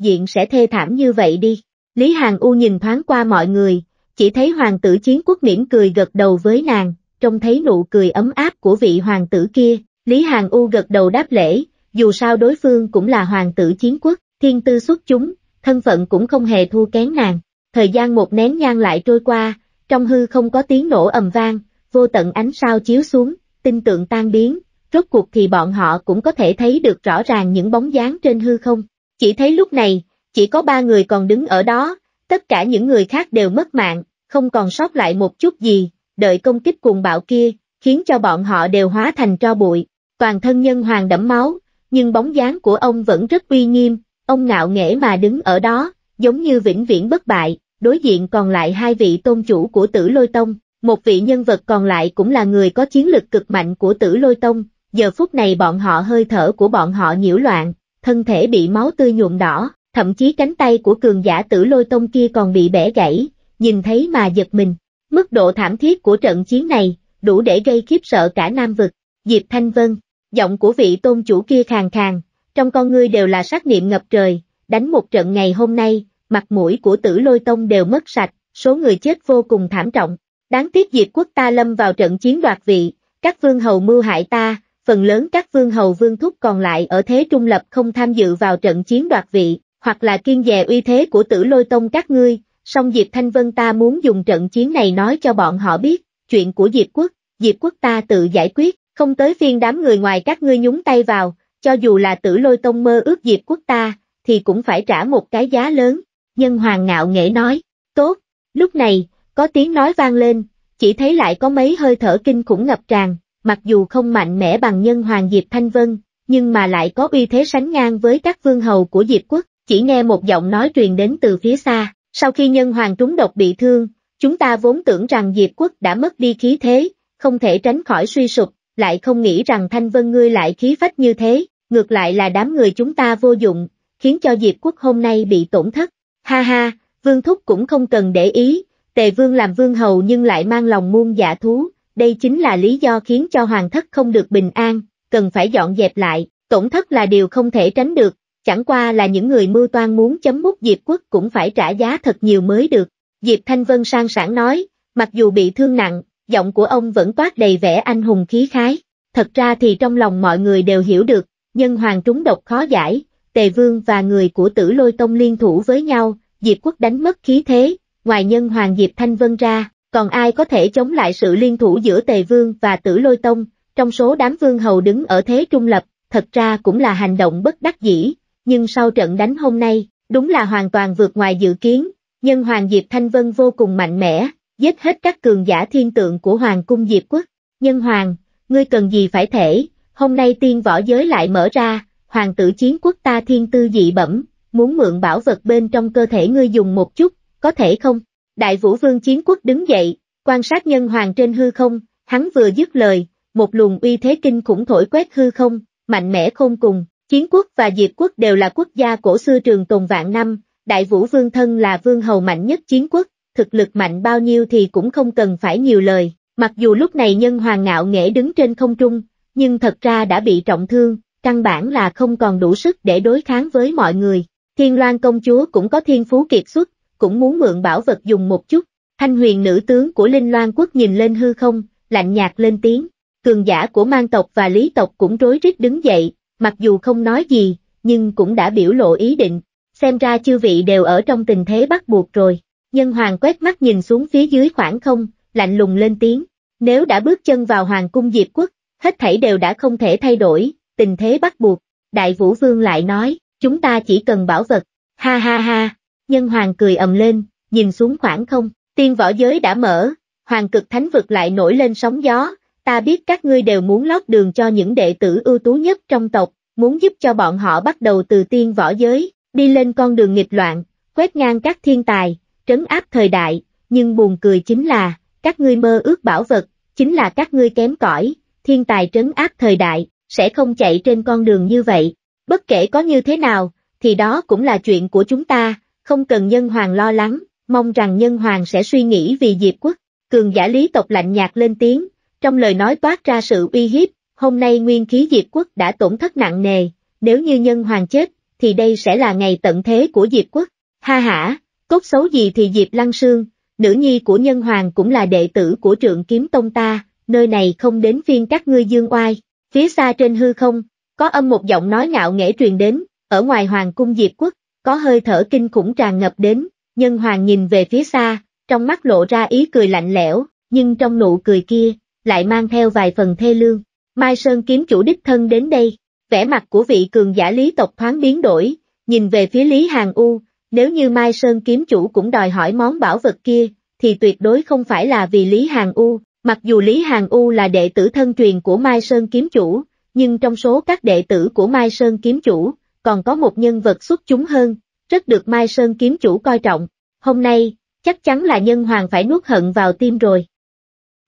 diện sẽ thê thảm như vậy đi. Lý Hàng U nhìn thoáng qua mọi người, chỉ thấy hoàng tử chiến quốc mỉm cười gật đầu với nàng, trông thấy nụ cười ấm áp của vị hoàng tử kia, Lý Hàng U gật đầu đáp lễ, dù sao đối phương cũng là hoàng tử chiến quốc, thiên tư xuất chúng, thân phận cũng không hề thua kém nàng. Thời gian một nén nhang lại trôi qua, trong hư không có tiếng nổ ầm vang, vô tận ánh sao chiếu xuống, tinh tượng tan biến, rốt cuộc thì bọn họ cũng có thể thấy được rõ ràng những bóng dáng trên hư không. Chỉ thấy lúc này, chỉ có ba người còn đứng ở đó, tất cả những người khác đều mất mạng, không còn sót lại một chút gì, đợi công kích cuồng bạo kia, khiến cho bọn họ đều hóa thành tro bụi, toàn thân nhân hoàng đẫm máu, nhưng bóng dáng của ông vẫn rất uy nghiêm, ông ngạo nghễ mà đứng ở đó, giống như vĩnh viễn bất bại, đối diện còn lại hai vị tôn chủ của tử lôi tông, một vị nhân vật còn lại cũng là người có chiến lực cực mạnh của tử lôi tông, giờ phút này bọn họ hơi thở của bọn họ nhiễu loạn, thân thể bị máu tươi nhuộm đỏ, thậm chí cánh tay của cường giả tử lôi tông kia còn bị bẻ gãy, nhìn thấy mà giật mình. Mức độ thảm thiết của trận chiến này, đủ để gây khiếp sợ cả Nam vực. Diệp Thanh Vân, giọng của vị tôn chủ kia khàn khàn, trong con ngươi đều là sát niệm ngập trời, đánh một trận ngày hôm nay, mặt mũi của tử lôi tông đều mất sạch, số người chết vô cùng thảm trọng. Đáng tiếc Diệp quốc ta lâm vào trận chiến đoạt vị, các vương hầu mưu hại ta, phần lớn các vương hầu vương thúc còn lại ở thế trung lập không tham dự vào trận chiến đoạt vị, hoặc là kiên dè uy thế của tử lôi tông các ngươi, song Diệp Thanh Vân ta muốn dùng trận chiến này nói cho bọn họ biết, chuyện của Diệp Quốc, Diệp Quốc ta tự giải quyết, không tới phiên đám người ngoài các ngươi nhúng tay vào, cho dù là tử lôi tông mơ ước Diệp Quốc ta, thì cũng phải trả một cái giá lớn, nhân hoàng ngạo nghễ nói, tốt, lúc này, có tiếng nói vang lên, chỉ thấy lại có mấy hơi thở kinh khủng ngập tràn, mặc dù không mạnh mẽ bằng nhân hoàng Diệp Thanh Vân, nhưng mà lại có uy thế sánh ngang với các vương hầu của Diệp Quốc, chỉ nghe một giọng nói truyền đến từ phía xa, sau khi nhân hoàng trúng độc bị thương, chúng ta vốn tưởng rằng Diệp quốc đã mất đi khí thế, không thể tránh khỏi suy sụp, lại không nghĩ rằng Thanh Vân ngươi lại khí phách như thế, ngược lại là đám người chúng ta vô dụng, khiến cho Diệp quốc hôm nay bị tổn thất. Ha ha, Vương Thúc cũng không cần để ý, Tề Vương làm Vương Hầu nhưng lại mang lòng muôn giả thú, đây chính là lý do khiến cho Hoàng thất không được bình an, cần phải dọn dẹp lại, tổn thất là điều không thể tránh được, chẳng qua là những người mưu toan muốn chấm mút Diệp Quốc cũng phải trả giá thật nhiều mới được. Diệp Thanh Vân sang sảng nói, mặc dù bị thương nặng, giọng của ông vẫn toát đầy vẻ anh hùng khí khái. Thật ra thì trong lòng mọi người đều hiểu được, nhân hoàng trúng độc khó giải, Tề Vương và người của tử lôi tông liên thủ với nhau, Diệp Quốc đánh mất khí thế, ngoài nhân hoàng Diệp Thanh Vân ra, còn ai có thể chống lại sự liên thủ giữa Tề Vương và tử lôi tông, trong số đám vương hầu đứng ở thế trung lập, thật ra cũng là hành động bất đắc dĩ, nhưng sau trận đánh hôm nay, đúng là hoàn toàn vượt ngoài dự kiến, nhân Hoàng Diệp Thanh Vân vô cùng mạnh mẽ, giết hết các cường giả thiên tượng của Hoàng cung Diệp quốc. Nhân Hoàng, ngươi cần gì phải thể, hôm nay tiên võ giới lại mở ra, Hoàng tử chiến quốc ta thiên tư dị bẩm, muốn mượn bảo vật bên trong cơ thể ngươi dùng một chút, có thể không? Đại Vũ Vương chiến quốc đứng dậy, quan sát nhân Hoàng trên hư không, hắn vừa dứt lời, một luồng uy thế kinh khủng thổi quét hư không, mạnh mẽ không cùng, Chiến quốc và diệt quốc đều là quốc gia cổ xưa trường tồn vạn năm, Đại Vũ Vương thân là vương hầu mạnh nhất chiến quốc, thực lực mạnh bao nhiêu thì cũng không cần phải nhiều lời, mặc dù lúc này nhân hoàng ngạo nghễ đứng trên không trung, nhưng thật ra đã bị trọng thương, căn bản là không còn đủ sức để đối kháng với mọi người. Thiên Loan công chúa cũng có thiên phú kiệt xuất, cũng muốn mượn bảo vật dùng một chút. Thanh huyền nữ tướng của Linh Loan quốc nhìn lên hư không, lạnh nhạt lên tiếng. Cường giả của mang tộc và lý tộc cũng rối rít đứng dậy, mặc dù không nói gì, nhưng cũng đã biểu lộ ý định, xem ra chư vị đều ở trong tình thế bắt buộc rồi. Nhân hoàng quét mắt nhìn xuống phía dưới khoảng không, lạnh lùng lên tiếng, nếu đã bước chân vào hoàng cung Diệp quốc, hết thảy đều đã không thể thay đổi, tình thế bắt buộc. Đại Vũ Vương lại nói, chúng ta chỉ cần bảo vật, ha ha ha, nhân hoàng cười ầm lên, nhìn xuống khoảng không, tiên võ giới đã mở, hoàng cực thánh vực lại nổi lên sóng gió, ta biết các ngươi đều muốn lót đường cho những đệ tử ưu tú nhất trong tộc, muốn giúp cho bọn họ bắt đầu từ tiên võ giới, đi lên con đường nghịch loạn, quét ngang các thiên tài, trấn áp thời đại, nhưng buồn cười chính là, các ngươi mơ ước bảo vật, chính là các ngươi kém cỏi, thiên tài trấn áp thời đại, sẽ không chạy trên con đường như vậy, bất kể có như thế nào, thì đó cũng là chuyện của chúng ta, không cần nhân hoàng lo lắng, mong rằng nhân hoàng sẽ suy nghĩ vì diệp quốc, cường giả lý tộc lạnh nhạt lên tiếng, trong lời nói toát ra sự uy hiếp, hôm nay nguyên khí Diệp quốc đã tổn thất nặng nề, nếu như nhân hoàng chết, thì đây sẽ là ngày tận thế của Diệp quốc. Ha ha, cốt xấu gì thì Diệp Lăng Sương, nữ nhi của nhân hoàng cũng là đệ tử của trượng kiếm tông ta, nơi này không đến phiên các ngươi dương oai. Phía xa trên hư không, có âm một giọng nói ngạo nghễ truyền đến, ở ngoài hoàng cung Diệp quốc, có hơi thở kinh khủng tràn ngập đến, nhân hoàng nhìn về phía xa, trong mắt lộ ra ý cười lạnh lẽo, nhưng trong nụ cười kia, lại mang theo vài phần thê lương. Mai Sơn kiếm chủ đích thân đến đây, vẻ mặt của vị cường giả lý tộc thoáng biến đổi, nhìn về phía Lý Hàng U, nếu như Mai Sơn kiếm chủ cũng đòi hỏi món bảo vật kia, thì tuyệt đối không phải là vì Lý Hàng U, mặc dù Lý Hàng U là đệ tử thân truyền của Mai Sơn kiếm chủ, nhưng trong số các đệ tử của Mai Sơn kiếm chủ, còn có một nhân vật xuất chúng hơn, rất được Mai Sơn kiếm chủ coi trọng, hôm nay, chắc chắn là nhân hoàng phải nuốt hận vào tim rồi.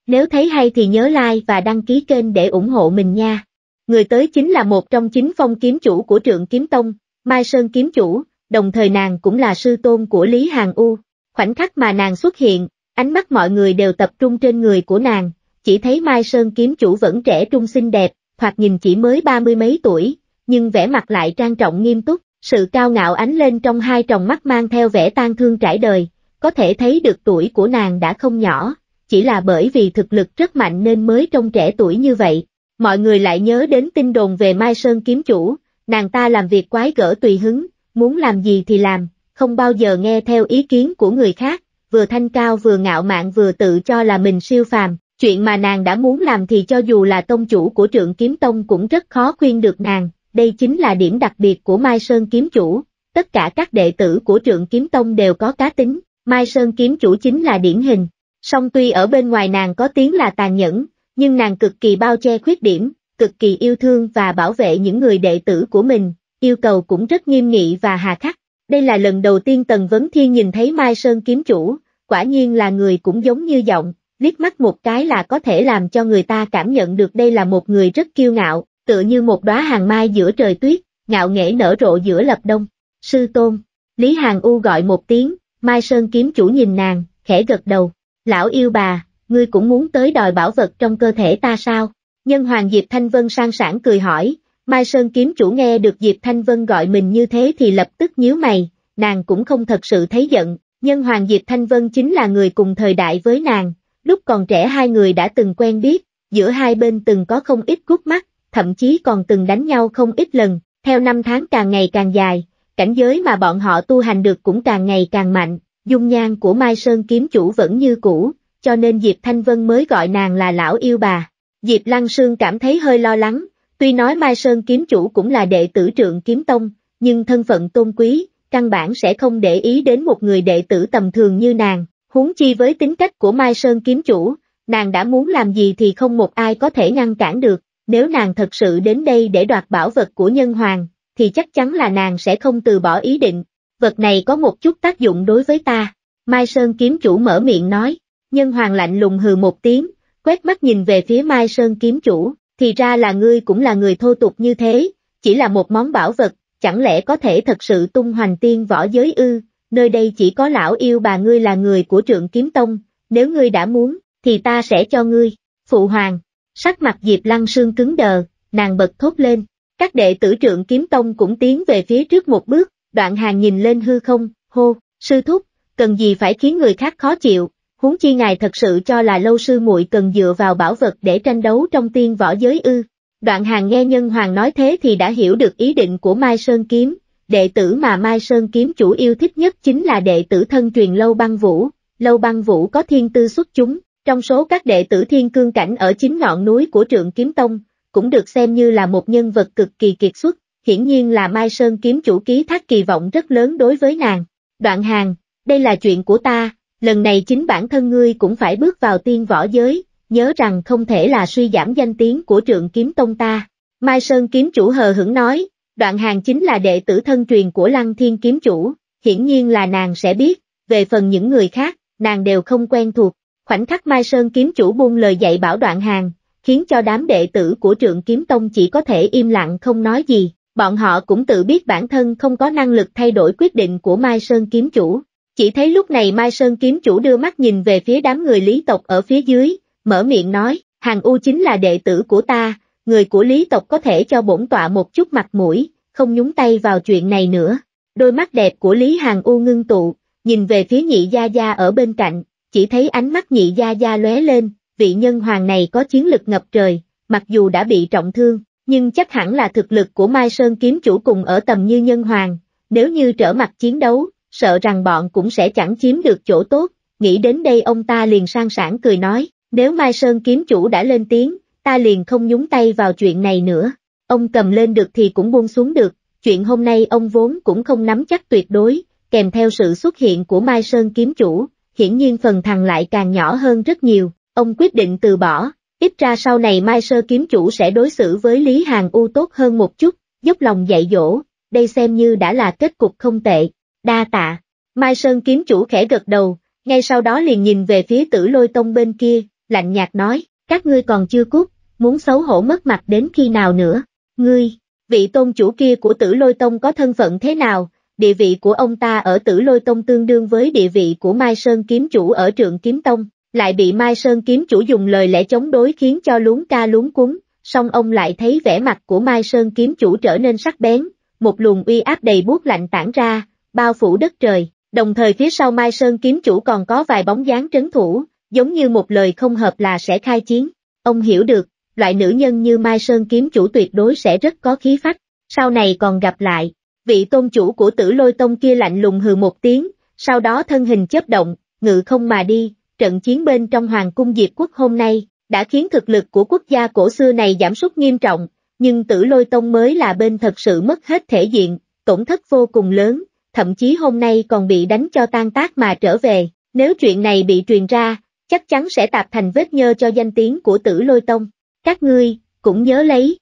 Nếu thấy hay thì nhớ like và đăng ký kênh để ủng hộ mình nha. Người tới chính là một trong chính phong kiếm chủ của trượng kiếm tông, Mai Sơn kiếm chủ, đồng thời nàng cũng là sư tôn của Lý Hàng U. Khoảnh khắc mà nàng xuất hiện, ánh mắt mọi người đều tập trung trên người của nàng, chỉ thấy Mai Sơn kiếm chủ vẫn trẻ trung xinh đẹp, hoặc nhìn chỉ mới ba mươi mấy tuổi, nhưng vẻ mặt lại trang trọng nghiêm túc, sự cao ngạo ánh lên trong hai tròng mắt mang theo vẻ tang thương trải đời, có thể thấy được tuổi của nàng đã không nhỏ, chỉ là bởi vì thực lực rất mạnh nên mới trong trẻ tuổi như vậy. Mọi người lại nhớ đến tin đồn về Mai Sơn kiếm chủ, nàng ta làm việc quái gở tùy hứng, muốn làm gì thì làm, không bao giờ nghe theo ý kiến của người khác, vừa thanh cao vừa ngạo mạn vừa tự cho là mình siêu phàm, chuyện mà nàng đã muốn làm thì cho dù là tông chủ của trượng kiếm tông cũng rất khó khuyên được nàng, đây chính là điểm đặc biệt của Mai Sơn kiếm chủ, tất cả các đệ tử của trượng kiếm tông đều có cá tính, Mai Sơn kiếm chủ chính là điển hình, Song tuy ở bên ngoài nàng có tiếng là tàn nhẫn, nhưng nàng cực kỳ bao che khuyết điểm, cực kỳ yêu thương và bảo vệ những người đệ tử của mình, yêu cầu cũng rất nghiêm nghị và hà khắc. Đây là lần đầu tiên Tần Vấn Thiên nhìn thấy Mai Sơn kiếm chủ, quả nhiên là người cũng giống như giọng, liếc mắt một cái là có thể làm cho người ta cảm nhận được đây là một người rất kiêu ngạo, tựa như một đóa hàng mai giữa trời tuyết, ngạo nghễ nở rộ giữa lập đông. Sư Tôn, Lý Hàng U gọi một tiếng, Mai Sơn kiếm chủ nhìn nàng, khẽ gật đầu. Lão yêu bà, ngươi cũng muốn tới đòi bảo vật trong cơ thể ta sao? Nhân hoàng Diệp Thanh Vân sang sản cười hỏi, Mai Sơn kiếm chủ nghe được Diệp Thanh Vân gọi mình như thế thì lập tức nhíu mày, nàng cũng không thật sự thấy giận, nhân hoàng Diệp Thanh Vân chính là người cùng thời đại với nàng, lúc còn trẻ hai người đã từng quen biết, giữa hai bên từng có không ít gút mắt, thậm chí còn từng đánh nhau không ít lần, theo năm tháng càng ngày càng dài, cảnh giới mà bọn họ tu hành được cũng càng ngày càng mạnh, dung nhan của Mai Sơn kiếm chủ vẫn như cũ, cho nên Diệp Thanh Vân mới gọi nàng là lão yêu bà. Diệp Lăng Sương cảm thấy hơi lo lắng, tuy nói Mai Sơn kiếm chủ cũng là đệ tử trượng kiếm tông, nhưng thân phận tôn quý, căn bản sẽ không để ý đến một người đệ tử tầm thường như nàng, huống chi với tính cách của Mai Sơn kiếm chủ, nàng đã muốn làm gì thì không một ai có thể ngăn cản được, nếu nàng thật sự đến đây để đoạt bảo vật của nhân hoàng, thì chắc chắn là nàng sẽ không từ bỏ ý định, vật này có một chút tác dụng đối với ta. Mai Sơn kiếm chủ mở miệng nói, nhân hoàng lạnh lùng hừ một tiếng, quét mắt nhìn về phía Mai Sơn kiếm chủ, thì ra là ngươi cũng là người thô tục như thế, chỉ là một món bảo vật, chẳng lẽ có thể thật sự tung hoành tiên võ giới ư, nơi đây chỉ có lão yêu bà ngươi là người của trượng kiếm tông, nếu ngươi đã muốn, thì ta sẽ cho ngươi, phụ hoàng, sắc mặt Diệp Lăng Sương cứng đờ, nàng bật thốt lên, các đệ tử trượng kiếm tông cũng tiến về phía trước một bước, đoạn hàng nhìn lên hư không, hô, sư thúc, cần gì phải khiến người khác khó chịu, huống chi ngài thật sự cho là lâu sư muội cần dựa vào bảo vật để tranh đấu trong tiên võ giới ư. Đoạn hàng nghe nhân hoàng nói thế thì đã hiểu được ý định của Mai Sơn Kiếm, đệ tử mà Mai Sơn Kiếm chủ yêu thích nhất chính là đệ tử thân truyền Lâu Băng Vũ, Lâu Băng Vũ có thiên tư xuất chúng, trong số các đệ tử thiên cương cảnh ở chính ngọn núi của trượng kiếm tông, cũng được xem như là một nhân vật cực kỳ kiệt xuất, hiển nhiên là Mai Sơn kiếm chủ ký thác kỳ vọng rất lớn đối với nàng. Đoạn hàng, đây là chuyện của ta, lần này chính bản thân ngươi cũng phải bước vào tiên võ giới, nhớ rằng không thể là suy giảm danh tiếng của trượng kiếm tông ta. Mai Sơn kiếm chủ hờ hững nói, đoạn hàng chính là đệ tử thân truyền của Lăng Thiên kiếm chủ, hiển nhiên là nàng sẽ biết, về phần những người khác, nàng đều không quen thuộc. Khoảnh khắc Mai Sơn kiếm chủ buông lời dạy bảo đoạn hàng, khiến cho đám đệ tử của trượng kiếm tông chỉ có thể im lặng không nói gì. Bọn họ cũng tự biết bản thân không có năng lực thay đổi quyết định của Mai Sơn kiếm chủ. Chỉ thấy lúc này Mai Sơn kiếm chủ đưa mắt nhìn về phía đám người lý tộc ở phía dưới, mở miệng nói, hàng U chính là đệ tử của ta, người của lý tộc có thể cho bổn tọa một chút mặt mũi, không nhúng tay vào chuyện này nữa. Đôi mắt đẹp của Lý Hàng U ngưng tụ, nhìn về phía nhị gia gia ở bên cạnh, chỉ thấy ánh mắt nhị gia gia lóe lên, vị nhân hoàng này có chiến lực ngập trời, mặc dù đã bị trọng thương, nhưng chắc hẳn là thực lực của Mai Sơn kiếm chủ cùng ở tầm như nhân hoàng, nếu như trở mặt chiến đấu, sợ rằng bọn cũng sẽ chẳng chiếm được chỗ tốt, nghĩ đến đây ông ta liền sang sảng cười nói, nếu Mai Sơn kiếm chủ đã lên tiếng, ta liền không nhúng tay vào chuyện này nữa, ông cầm lên được thì cũng buông xuống được, chuyện hôm nay ông vốn cũng không nắm chắc tuyệt đối, kèm theo sự xuất hiện của Mai Sơn kiếm chủ, hiển nhiên phần thằng lại càng nhỏ hơn rất nhiều, ông quyết định từ bỏ, Ít ra sau này Mai Sơ kiếm chủ sẽ đối xử với Lý Hàng U tốt hơn một chút, dốc lòng dạy dỗ, đây xem như đã là kết cục không tệ, đa tạ. Mai Sơn kiếm chủ khẽ gật đầu, ngay sau đó liền nhìn về phía tử lôi tông bên kia, lạnh nhạt nói, các ngươi còn chưa cút, muốn xấu hổ mất mặt đến khi nào nữa, ngươi, vị tôn chủ kia của tử lôi tông có thân phận thế nào, địa vị của ông ta ở tử lôi tông tương đương với địa vị của Mai Sơn kiếm chủ ở trượng kiếm tông, lại bị Mai Sơn kiếm chủ dùng lời lẽ chống đối khiến cho luống ca luống cúng, song ông lại thấy vẻ mặt của Mai Sơn kiếm chủ trở nên sắc bén, một luồng uy áp đầy buốt lạnh tản ra, bao phủ đất trời, đồng thời phía sau Mai Sơn kiếm chủ còn có vài bóng dáng trấn thủ, giống như một lời không hợp là sẽ khai chiến. Ông hiểu được, loại nữ nhân như Mai Sơn kiếm chủ tuyệt đối sẽ rất có khí phách, sau này còn gặp lại. Vị tôn chủ của tử lôi tông kia lạnh lùng hừ một tiếng, sau đó thân hình chớp động, ngự không mà đi, trận chiến bên trong hoàng cung Diệp quốc hôm nay, đã khiến thực lực của quốc gia cổ xưa này giảm sút nghiêm trọng, nhưng tử lôi tông mới là bên thật sự mất hết thể diện, tổn thất vô cùng lớn, thậm chí hôm nay còn bị đánh cho tan tác mà trở về, nếu chuyện này bị truyền ra, chắc chắn sẽ tạp thành vết nhơ cho danh tiếng của tử lôi tông, các ngươi, cũng nhớ lấy.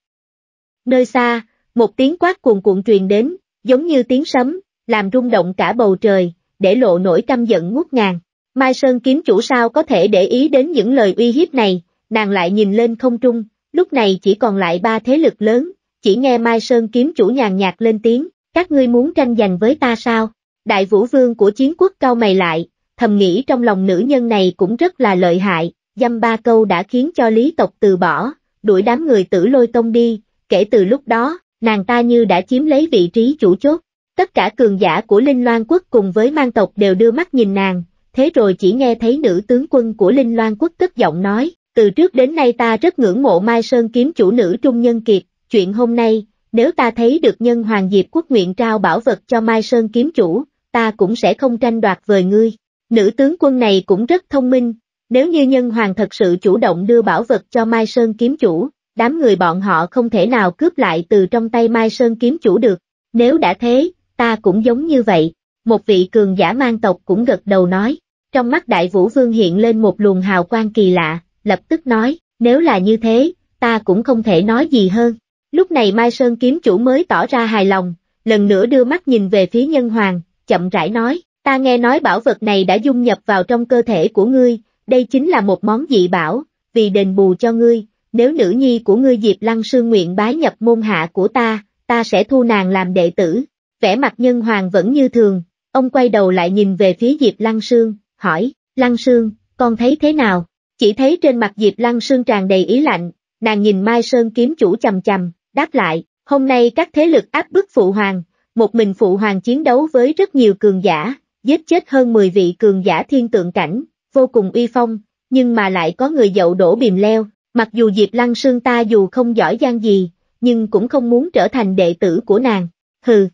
Nơi xa, một tiếng quát cuồn cuộn truyền đến, giống như tiếng sấm, làm rung động cả bầu trời, để lộ nổi căm giận ngút ngàn. Mai Sơn kiếm chủ sao có thể để ý đến những lời uy hiếp này, nàng lại nhìn lên không trung, lúc này chỉ còn lại ba thế lực lớn, chỉ nghe Mai Sơn kiếm chủ nhàn nhạt lên tiếng, các ngươi muốn tranh giành với ta sao? Đại vũ vương của chiến quốc cao mày lại, thầm nghĩ trong lòng nữ nhân này cũng rất là lợi hại, dăm ba câu đã khiến cho lý tộc từ bỏ, đuổi đám người tử lôi tông đi, kể từ lúc đó, nàng ta như đã chiếm lấy vị trí chủ chốt. Tất cả cường giả của Linh Loan quốc cùng với mang tộc đều đưa mắt nhìn nàng, thế rồi chỉ nghe thấy nữ tướng quân của Linh Loan quốc tức giọng nói, từ trước đến nay ta rất ngưỡng mộ Mai Sơn kiếm chủ nữ Trung Nhân Kiệt, chuyện hôm nay, nếu ta thấy được nhân hoàng diệp quốc nguyện trao bảo vật cho Mai Sơn kiếm chủ, ta cũng sẽ không tranh đoạt với ngươi. Nữ tướng quân này cũng rất thông minh, nếu như nhân hoàng thật sự chủ động đưa bảo vật cho Mai Sơn kiếm chủ, đám người bọn họ không thể nào cướp lại từ trong tay Mai Sơn kiếm chủ được. Nếu đã thế, ta cũng giống như vậy. Một vị cường giả mang tộc cũng gật đầu nói, trong mắt đại vũ vương hiện lên một luồng hào quang kỳ lạ, lập tức nói, nếu là như thế, ta cũng không thể nói gì hơn. Lúc này Mai Sơn kiếm chủ mới tỏ ra hài lòng, lần nữa đưa mắt nhìn về phía nhân hoàng, chậm rãi nói, ta nghe nói bảo vật này đã dung nhập vào trong cơ thể của ngươi, đây chính là một món dị bảo, vì đền bù cho ngươi, nếu nữ nhi của ngươi Diệp Lăng Sương nguyện bái nhập môn hạ của ta, ta sẽ thu nàng làm đệ tử. Vẻ mặt nhân hoàng vẫn như thường, Ông quay đầu lại nhìn về phía Diệp Lăng Sương, hỏi, Lăng Sương, con thấy thế nào? Chỉ thấy trên mặt Diệp Lăng Sương tràn đầy ý lạnh, nàng nhìn Mai Sơn kiếm chủ chầm chầm, đáp lại, hôm nay các thế lực áp bức phụ hoàng, một mình phụ hoàng chiến đấu với rất nhiều cường giả, giết chết hơn 10 vị cường giả thiên tượng cảnh, vô cùng uy phong, nhưng mà lại có người dậu đổ bìm leo, mặc dù Diệp Lăng Sương ta dù không giỏi giang gì, nhưng cũng không muốn trở thành đệ tử của nàng. Hừ,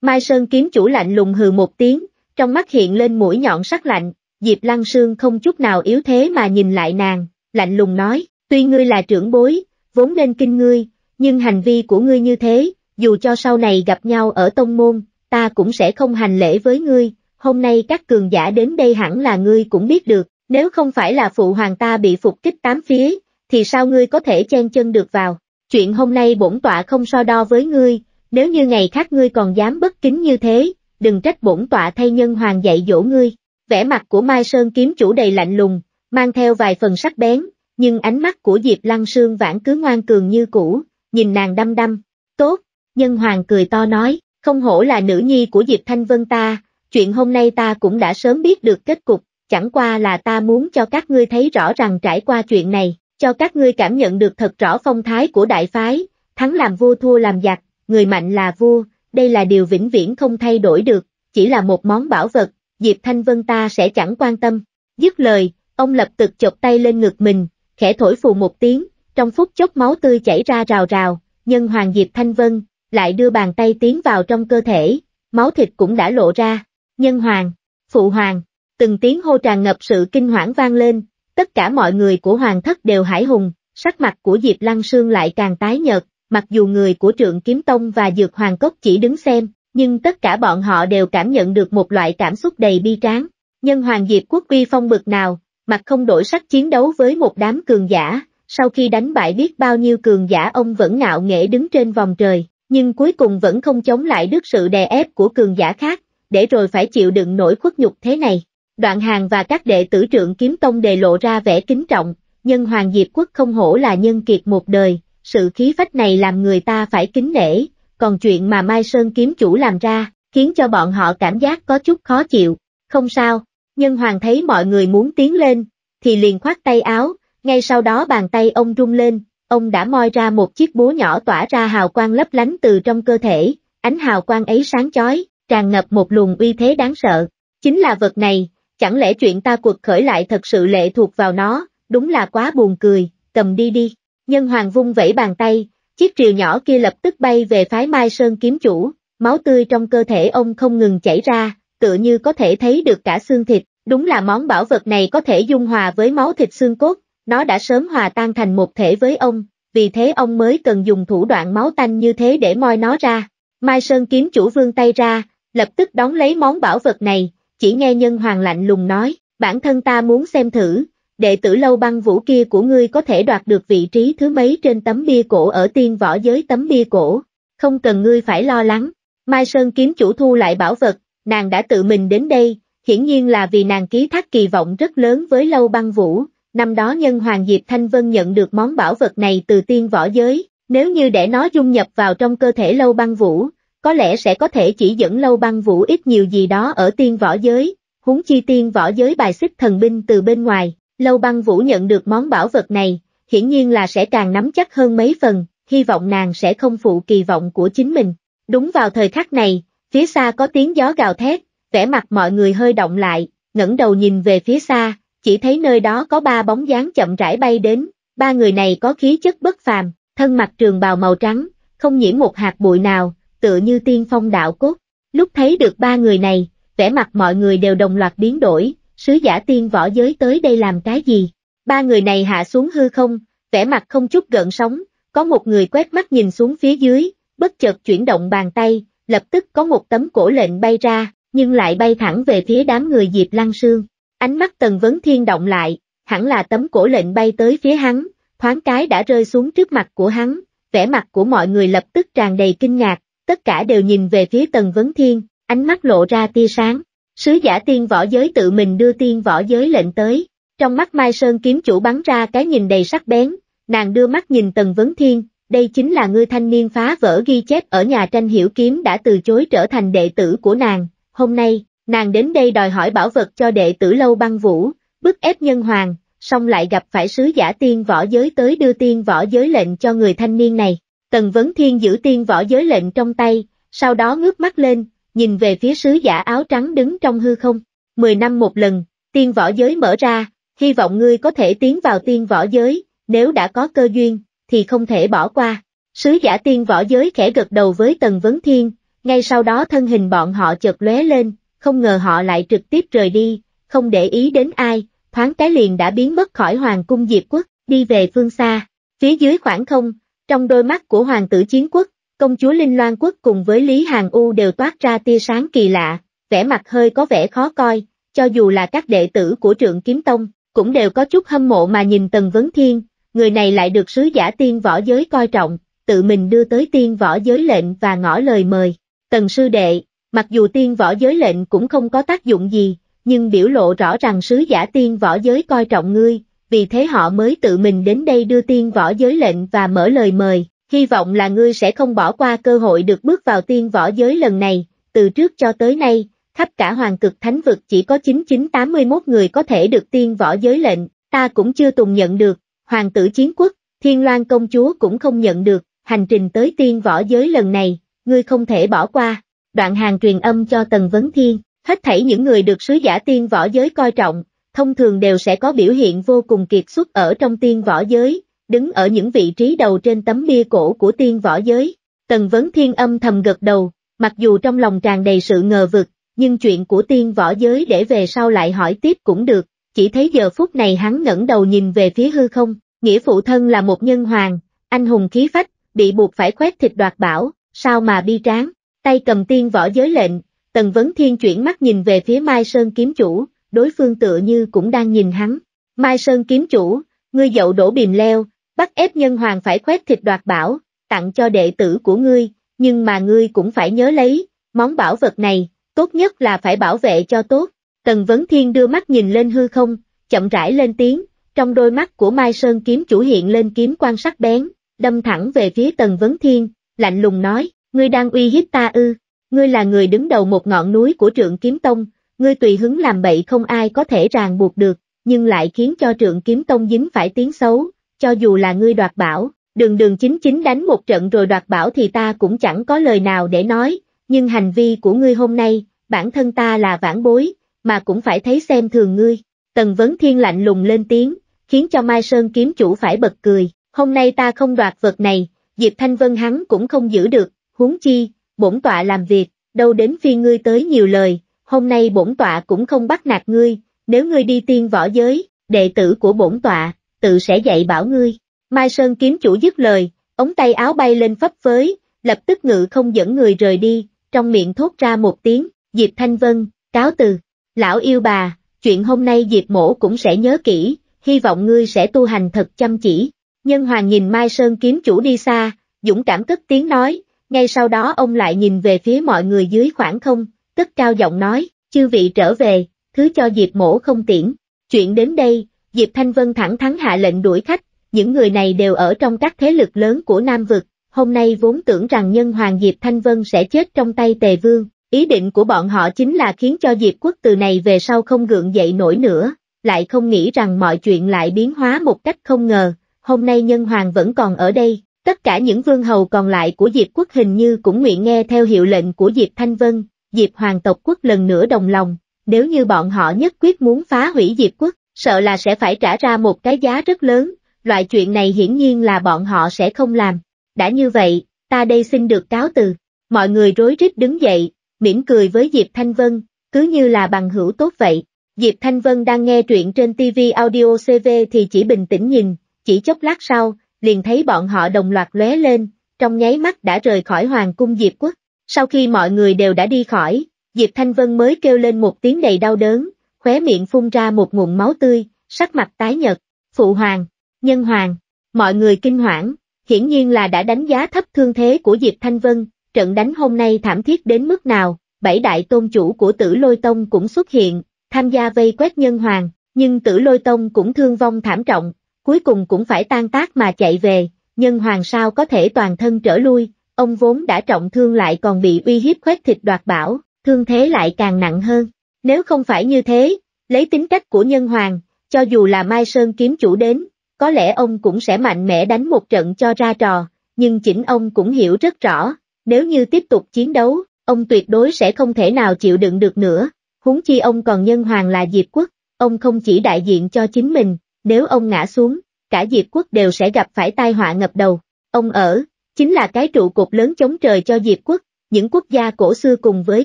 Mai Sơn kiếm chủ lạnh lùng hừ một tiếng, trong mắt hiện lên mũi nhọn sắc lạnh, Diệp Lăng Sương không chút nào yếu thế mà nhìn lại nàng, lạnh lùng nói, tuy ngươi là trưởng bối, vốn nên kinh ngươi, nhưng hành vi của ngươi như thế, dù cho sau này gặp nhau ở tông môn, ta cũng sẽ không hành lễ với ngươi, hôm nay các cường giả đến đây hẳn là ngươi cũng biết được, nếu không phải là phụ hoàng ta bị phục kích tám phía, thì sao ngươi có thể chen chân được vào, chuyện hôm nay bổn tọa không so đo với ngươi, nếu như ngày khác ngươi còn dám bất kính như thế, đừng trách bổn tọa thay nhân hoàng dạy dỗ ngươi. Vẻ mặt của Mai Sơn kiếm chủ đầy lạnh lùng, mang theo vài phần sắc bén, nhưng ánh mắt của Diệp Lăng Sương vẫn cứ ngoan cường như cũ, nhìn nàng đăm đăm. Tốt, nhân hoàng cười to nói, không hổ là nữ nhi của Diệp Thanh Vân ta, chuyện hôm nay ta cũng đã sớm biết được kết cục, chẳng qua là ta muốn cho các ngươi thấy rõ rằng trải qua chuyện này, cho các ngươi cảm nhận được thật rõ phong thái của đại phái, thắng làm vua thua làm giặc, người mạnh là vua, đây là điều vĩnh viễn không thay đổi được, chỉ là một món bảo vật, Diệp Thanh Vân ta sẽ chẳng quan tâm. Dứt lời, ông lập tức chọc tay lên ngực mình, khẽ thổi phù một tiếng, trong phút chốc máu tươi chảy ra rào rào, nhân hoàng Diệp Thanh Vân, lại đưa bàn tay tiến vào trong cơ thể, máu thịt cũng đã lộ ra, nhân hoàng, phụ hoàng, từng tiếng hô tràn ngập sự kinh hoảng vang lên, tất cả mọi người của hoàng thất đều hải hùng, sắc mặt của Diệp Lăng Sương lại càng tái nhợt, mặc dù người của trượng kiếm tông và dược hoàng cốc chỉ đứng xem, nhưng tất cả bọn họ đều cảm nhận được một loại cảm xúc đầy bi tráng. Nhân hoàng Diệp quốc uy phong bực nào, mặt không đổi sắc chiến đấu với một đám cường giả, sau khi đánh bại biết bao nhiêu cường giả ông vẫn ngạo nghễ đứng trên vòng trời, nhưng cuối cùng vẫn không chống lại được sự đè ép của cường giả khác, để rồi phải chịu đựng nỗi khuất nhục thế này. Đoạn hàng và các đệ tử trượng kiếm tông đề lộ ra vẻ kính trọng, nhân hoàng Diệp quốc không hổ là nhân kiệt một đời, sự khí phách này làm người ta phải kính nể, còn chuyện mà Mai Sơn kiếm chủ làm ra, khiến cho bọn họ cảm giác có chút khó chịu, không sao, nhân hoàng thấy mọi người muốn tiến lên, thì liền khoát tay áo, ngay sau đó bàn tay ông rung lên, ông đã moi ra một chiếc búa nhỏ tỏa ra hào quang lấp lánh từ trong cơ thể, ánh hào quang ấy sáng chói, tràn ngập một luồng uy thế đáng sợ, chính là vật này, chẳng lẽ chuyện ta cuộc khởi lại thật sự lệ thuộc vào nó, đúng là quá buồn cười, cầm đi đi, Nhân hoàng vung vẫy bàn tay, chiếc triều nhỏ kia lập tức bay về phái Mai Sơn kiếm chủ, máu tươi trong cơ thể ông không ngừng chảy ra, tựa như có thể thấy được cả xương thịt, đúng là món bảo vật này có thể dung hòa với máu thịt xương cốt, nó đã sớm hòa tan thành một thể với ông, vì thế ông mới cần dùng thủ đoạn máu tanh như thế để moi nó ra. Mai Sơn kiếm chủ vương tay ra, lập tức đón lấy món bảo vật này, chỉ nghe nhân hoàng lạnh lùng nói, bản thân ta muốn xem thử, đệ tử lâu băng vũ kia của ngươi có thể đoạt được vị trí thứ mấy trên tấm bia cổ ở tiên võ giới tấm bia cổ, không cần ngươi phải lo lắng. Mai Sơn kiếm chủ thu lại bảo vật, nàng đã tự mình đến đây, hiển nhiên là vì nàng ký thác kỳ vọng rất lớn với lâu băng vũ, năm đó nhân Hoàng Diệp Thanh Vân nhận được món bảo vật này từ tiên võ giới, nếu như để nó dung nhập vào trong cơ thể lâu băng vũ, có lẽ sẽ có thể chỉ dẫn lâu băng vũ ít nhiều gì đó ở tiên võ giới, huống chi tiên võ giới bài xích thần binh từ bên ngoài, Lâu băng vũ nhận được món bảo vật này, hiển nhiên là sẽ càng nắm chắc hơn mấy phần, hy vọng nàng sẽ không phụ kỳ vọng của chính mình. Đúng vào thời khắc này, phía xa có tiếng gió gào thét, vẻ mặt mọi người hơi động lại, ngẩng đầu nhìn về phía xa, chỉ thấy nơi đó có ba bóng dáng chậm rãi bay đến, ba người này có khí chất bất phàm, thân mặc trường bào màu trắng, không nhiễm một hạt bụi nào, tựa như tiên phong đạo cốt. Lúc thấy được ba người này, vẻ mặt mọi người đều đồng loạt biến đổi, sứ giả tiên võ giới tới đây làm cái gì? Ba người này hạ xuống hư không, vẻ mặt không chút gợn sóng, có một người quét mắt nhìn xuống phía dưới, bất chợt chuyển động bàn tay, lập tức có một tấm cổ lệnh bay ra, nhưng lại bay thẳng về phía đám người Diệp Lăng Sương. Ánh mắt Tần Vấn Thiên động lại, hẳn là tấm cổ lệnh bay tới phía hắn, thoáng cái đã rơi xuống trước mặt của hắn, vẻ mặt của mọi người lập tức tràn đầy kinh ngạc, tất cả đều nhìn về phía Tần Vấn Thiên, ánh mắt lộ ra tia sáng. Sứ giả tiên võ giới tự mình đưa tiên võ giới lệnh tới, trong mắt Mai Sơn kiếm chủ bắn ra cái nhìn đầy sắc bén, nàng đưa mắt nhìn Tần Vấn Thiên, đây chính là ngươi thanh niên phá vỡ ghi chép ở nhà tranh hiểu kiếm đã từ chối trở thành đệ tử của nàng, hôm nay, nàng đến đây đòi hỏi bảo vật cho đệ tử lâu băng vũ, bức ép nhân hoàng, xong lại gặp phải sứ giả tiên võ giới tới đưa tiên võ giới lệnh cho người thanh niên này. Tần Vấn Thiên giữ tiên võ giới lệnh trong tay, sau đó ngước mắt lên, nhìn về phía sứ giả áo trắng đứng trong hư không. Mười năm một lần, tiên võ giới mở ra, hy vọng ngươi có thể tiến vào tiên võ giới, nếu đã có cơ duyên, thì không thể bỏ qua. Sứ giả tiên võ giới khẽ gật đầu với Tần Vấn Thiên, ngay sau đó thân hình bọn họ chợt lóe lên, không ngờ họ lại trực tiếp rời đi, không để ý đến ai, thoáng cái liền đã biến mất khỏi Hoàng cung Diệp Quốc, đi về phương xa. Phía dưới khoảng không, trong đôi mắt của Hoàng tử Chiến Quốc, Công chúa Linh Loan Quốc cùng với Lý Hàng U đều toát ra tia sáng kỳ lạ, vẻ mặt hơi có vẻ khó coi, cho dù là các đệ tử của trượng kiếm tông, cũng đều có chút hâm mộ mà nhìn Tần Vấn Thiên, người này lại được sứ giả tiên võ giới coi trọng, tự mình đưa tới tiên võ giới lệnh và ngỏ lời mời. Tần sư đệ, mặc dù tiên võ giới lệnh cũng không có tác dụng gì, nhưng biểu lộ rõ ràng sứ giả tiên võ giới coi trọng ngươi, vì thế họ mới tự mình đến đây đưa tiên võ giới lệnh và mở lời mời, hy vọng là ngươi sẽ không bỏ qua cơ hội được bước vào tiên võ giới lần này, từ trước cho tới nay, khắp cả hoàng cực thánh vực chỉ có 9981 người có thể được tiên võ giới lệnh, ta cũng chưa từng nhận được, hoàng tử chiến quốc, thiên loan công chúa cũng không nhận được, hành trình tới tiên võ giới lần này, ngươi không thể bỏ qua. Đoạn hàng truyền âm cho Tần Vấn Thiên, hết thảy những người được sứ giả tiên võ giới coi trọng, thông thường đều sẽ có biểu hiện vô cùng kiệt xuất ở trong tiên võ giới, đứng ở những vị trí đầu trên tấm bia cổ của tiên võ giới. Tần Vấn Thiên âm thầm gật đầu, mặc dù trong lòng tràn đầy sự ngờ vực, nhưng chuyện của tiên võ giới để về sau lại hỏi tiếp cũng được, chỉ thấy giờ phút này hắn ngẩng đầu nhìn về phía hư không, nghĩa phụ thân là một nhân hoàng, anh hùng khí phách, bị buộc phải khoét thịt đoạt bảo, sao mà bi tráng, tay cầm tiên võ giới lệnh, Tần Vấn Thiên chuyển mắt nhìn về phía Mai Sơn kiếm chủ, đối phương tựa như cũng đang nhìn hắn. Mai Sơn kiếm chủ, ngươi dậu đổ bìm leo, bắt ép nhân hoàng phải khoét thịt đoạt bảo, tặng cho đệ tử của ngươi, nhưng mà ngươi cũng phải nhớ lấy, món bảo vật này, tốt nhất là phải bảo vệ cho tốt. Tần Vấn Thiên đưa mắt nhìn lên hư không, chậm rãi lên tiếng, trong đôi mắt của Mai Sơn kiếm chủ hiện lên kiếm quan sắc bén, đâm thẳng về phía Tần Vấn Thiên, lạnh lùng nói, ngươi đang uy hiếp ta ư, ngươi là người đứng đầu một ngọn núi của trượng kiếm tông, ngươi tùy hứng làm bậy không ai có thể ràng buộc được, nhưng lại khiến cho trượng kiếm tông dính phải tiếng xấu, cho dù là ngươi đoạt bảo, đường đường chính chính đánh một trận rồi đoạt bảo thì ta cũng chẳng có lời nào để nói, nhưng hành vi của ngươi hôm nay, bản thân ta là vãn bối, mà cũng phải thấy xem thường ngươi. Tần Vấn Thiên lạnh lùng lên tiếng, khiến cho Mai Sơn kiếm chủ phải bật cười, hôm nay ta không đoạt vật này, Diệp Thanh Vân hắn cũng không giữ được, huống chi, bổn tọa làm việc, đâu đến phi ngươi tới nhiều lời, hôm nay bổn tọa cũng không bắt nạt ngươi, nếu ngươi đi tiên võ giới, đệ tử của bổn tọa, tự sẽ dạy bảo ngươi. Mai Sơn kiếm chủ dứt lời, ống tay áo bay lên phấp phới, lập tức ngự không dẫn người rời đi, trong miệng thốt ra một tiếng, Diệp Thanh Vân, cáo từ, lão yêu bà, chuyện hôm nay Diệp mổ cũng sẽ nhớ kỹ, hy vọng ngươi sẽ tu hành thật chăm chỉ. Nhân hoàng nhìn Mai Sơn kiếm chủ đi xa, dũng cảm cất tiếng nói, ngay sau đó ông lại nhìn về phía mọi người dưới khoảng không, cất cao giọng nói, chư vị trở về, thứ cho Diệp mổ không tiễn. Chuyện đến đây, Diệp Thanh Vân thẳng thắn hạ lệnh đuổi khách, những người này đều ở trong các thế lực lớn của Nam Vực, hôm nay vốn tưởng rằng nhân hoàng Diệp Thanh Vân sẽ chết trong tay Tề Vương, ý định của bọn họ chính là khiến cho Diệp quốc từ này về sau không gượng dậy nổi nữa, lại không nghĩ rằng mọi chuyện lại biến hóa một cách không ngờ, hôm nay nhân hoàng vẫn còn ở đây, tất cả những vương hầu còn lại của Diệp quốc hình như cũng nguyện nghe theo hiệu lệnh của Diệp Thanh Vân, Diệp hoàng tộc quốc lần nữa đồng lòng, nếu như bọn họ nhất quyết muốn phá hủy Diệp quốc, sợ là sẽ phải trả ra một cái giá rất lớn, loại chuyện này hiển nhiên là bọn họ sẽ không làm. Đã như vậy, ta đây xin được cáo từ. Mọi người rối rít đứng dậy, mỉm cười với Diệp Thanh Vân, cứ như là bằng hữu tốt vậy. Diệp Thanh Vân đang nghe truyện trên TV Audio CV thì chỉ bình tĩnh nhìn, chỉ chốc lát sau, liền thấy bọn họ đồng loạt lóe lên, trong nháy mắt đã rời khỏi Hoàng cung Diệp Quốc. Sau khi mọi người đều đã đi khỏi, Diệp Thanh Vân mới kêu lên một tiếng đầy đau đớn, khóe miệng phun ra một nguồn máu tươi, sắc mặt tái nhợt, phụ hoàng, nhân hoàng, mọi người kinh hoảng, hiển nhiên là đã đánh giá thấp thương thế của Diệp Thanh Vân, trận đánh hôm nay thảm thiết đến mức nào, bảy đại tôn chủ của tử lôi tông cũng xuất hiện, tham gia vây quét nhân hoàng, nhưng tử lôi tông cũng thương vong thảm trọng, cuối cùng cũng phải tan tác mà chạy về, nhân hoàng sao có thể toàn thân trở lui, ông vốn đã trọng thương lại còn bị uy hiếp khuếch thịt đoạt bảo, thương thế lại càng nặng hơn. Nếu không phải như thế, lấy tính cách của nhân hoàng, cho dù là Mai Sơn kiếm chủ đến, có lẽ ông cũng sẽ mạnh mẽ đánh một trận cho ra trò, nhưng chỉnh ông cũng hiểu rất rõ, nếu như tiếp tục chiến đấu, ông tuyệt đối sẽ không thể nào chịu đựng được nữa, huống chi ông còn nhân hoàng là Diệp Quốc, ông không chỉ đại diện cho chính mình, nếu ông ngã xuống, cả Diệp Quốc đều sẽ gặp phải tai họa ngập đầu, ông ở, chính là cái trụ cột lớn chống trời cho Diệp Quốc, những quốc gia cổ xưa cùng với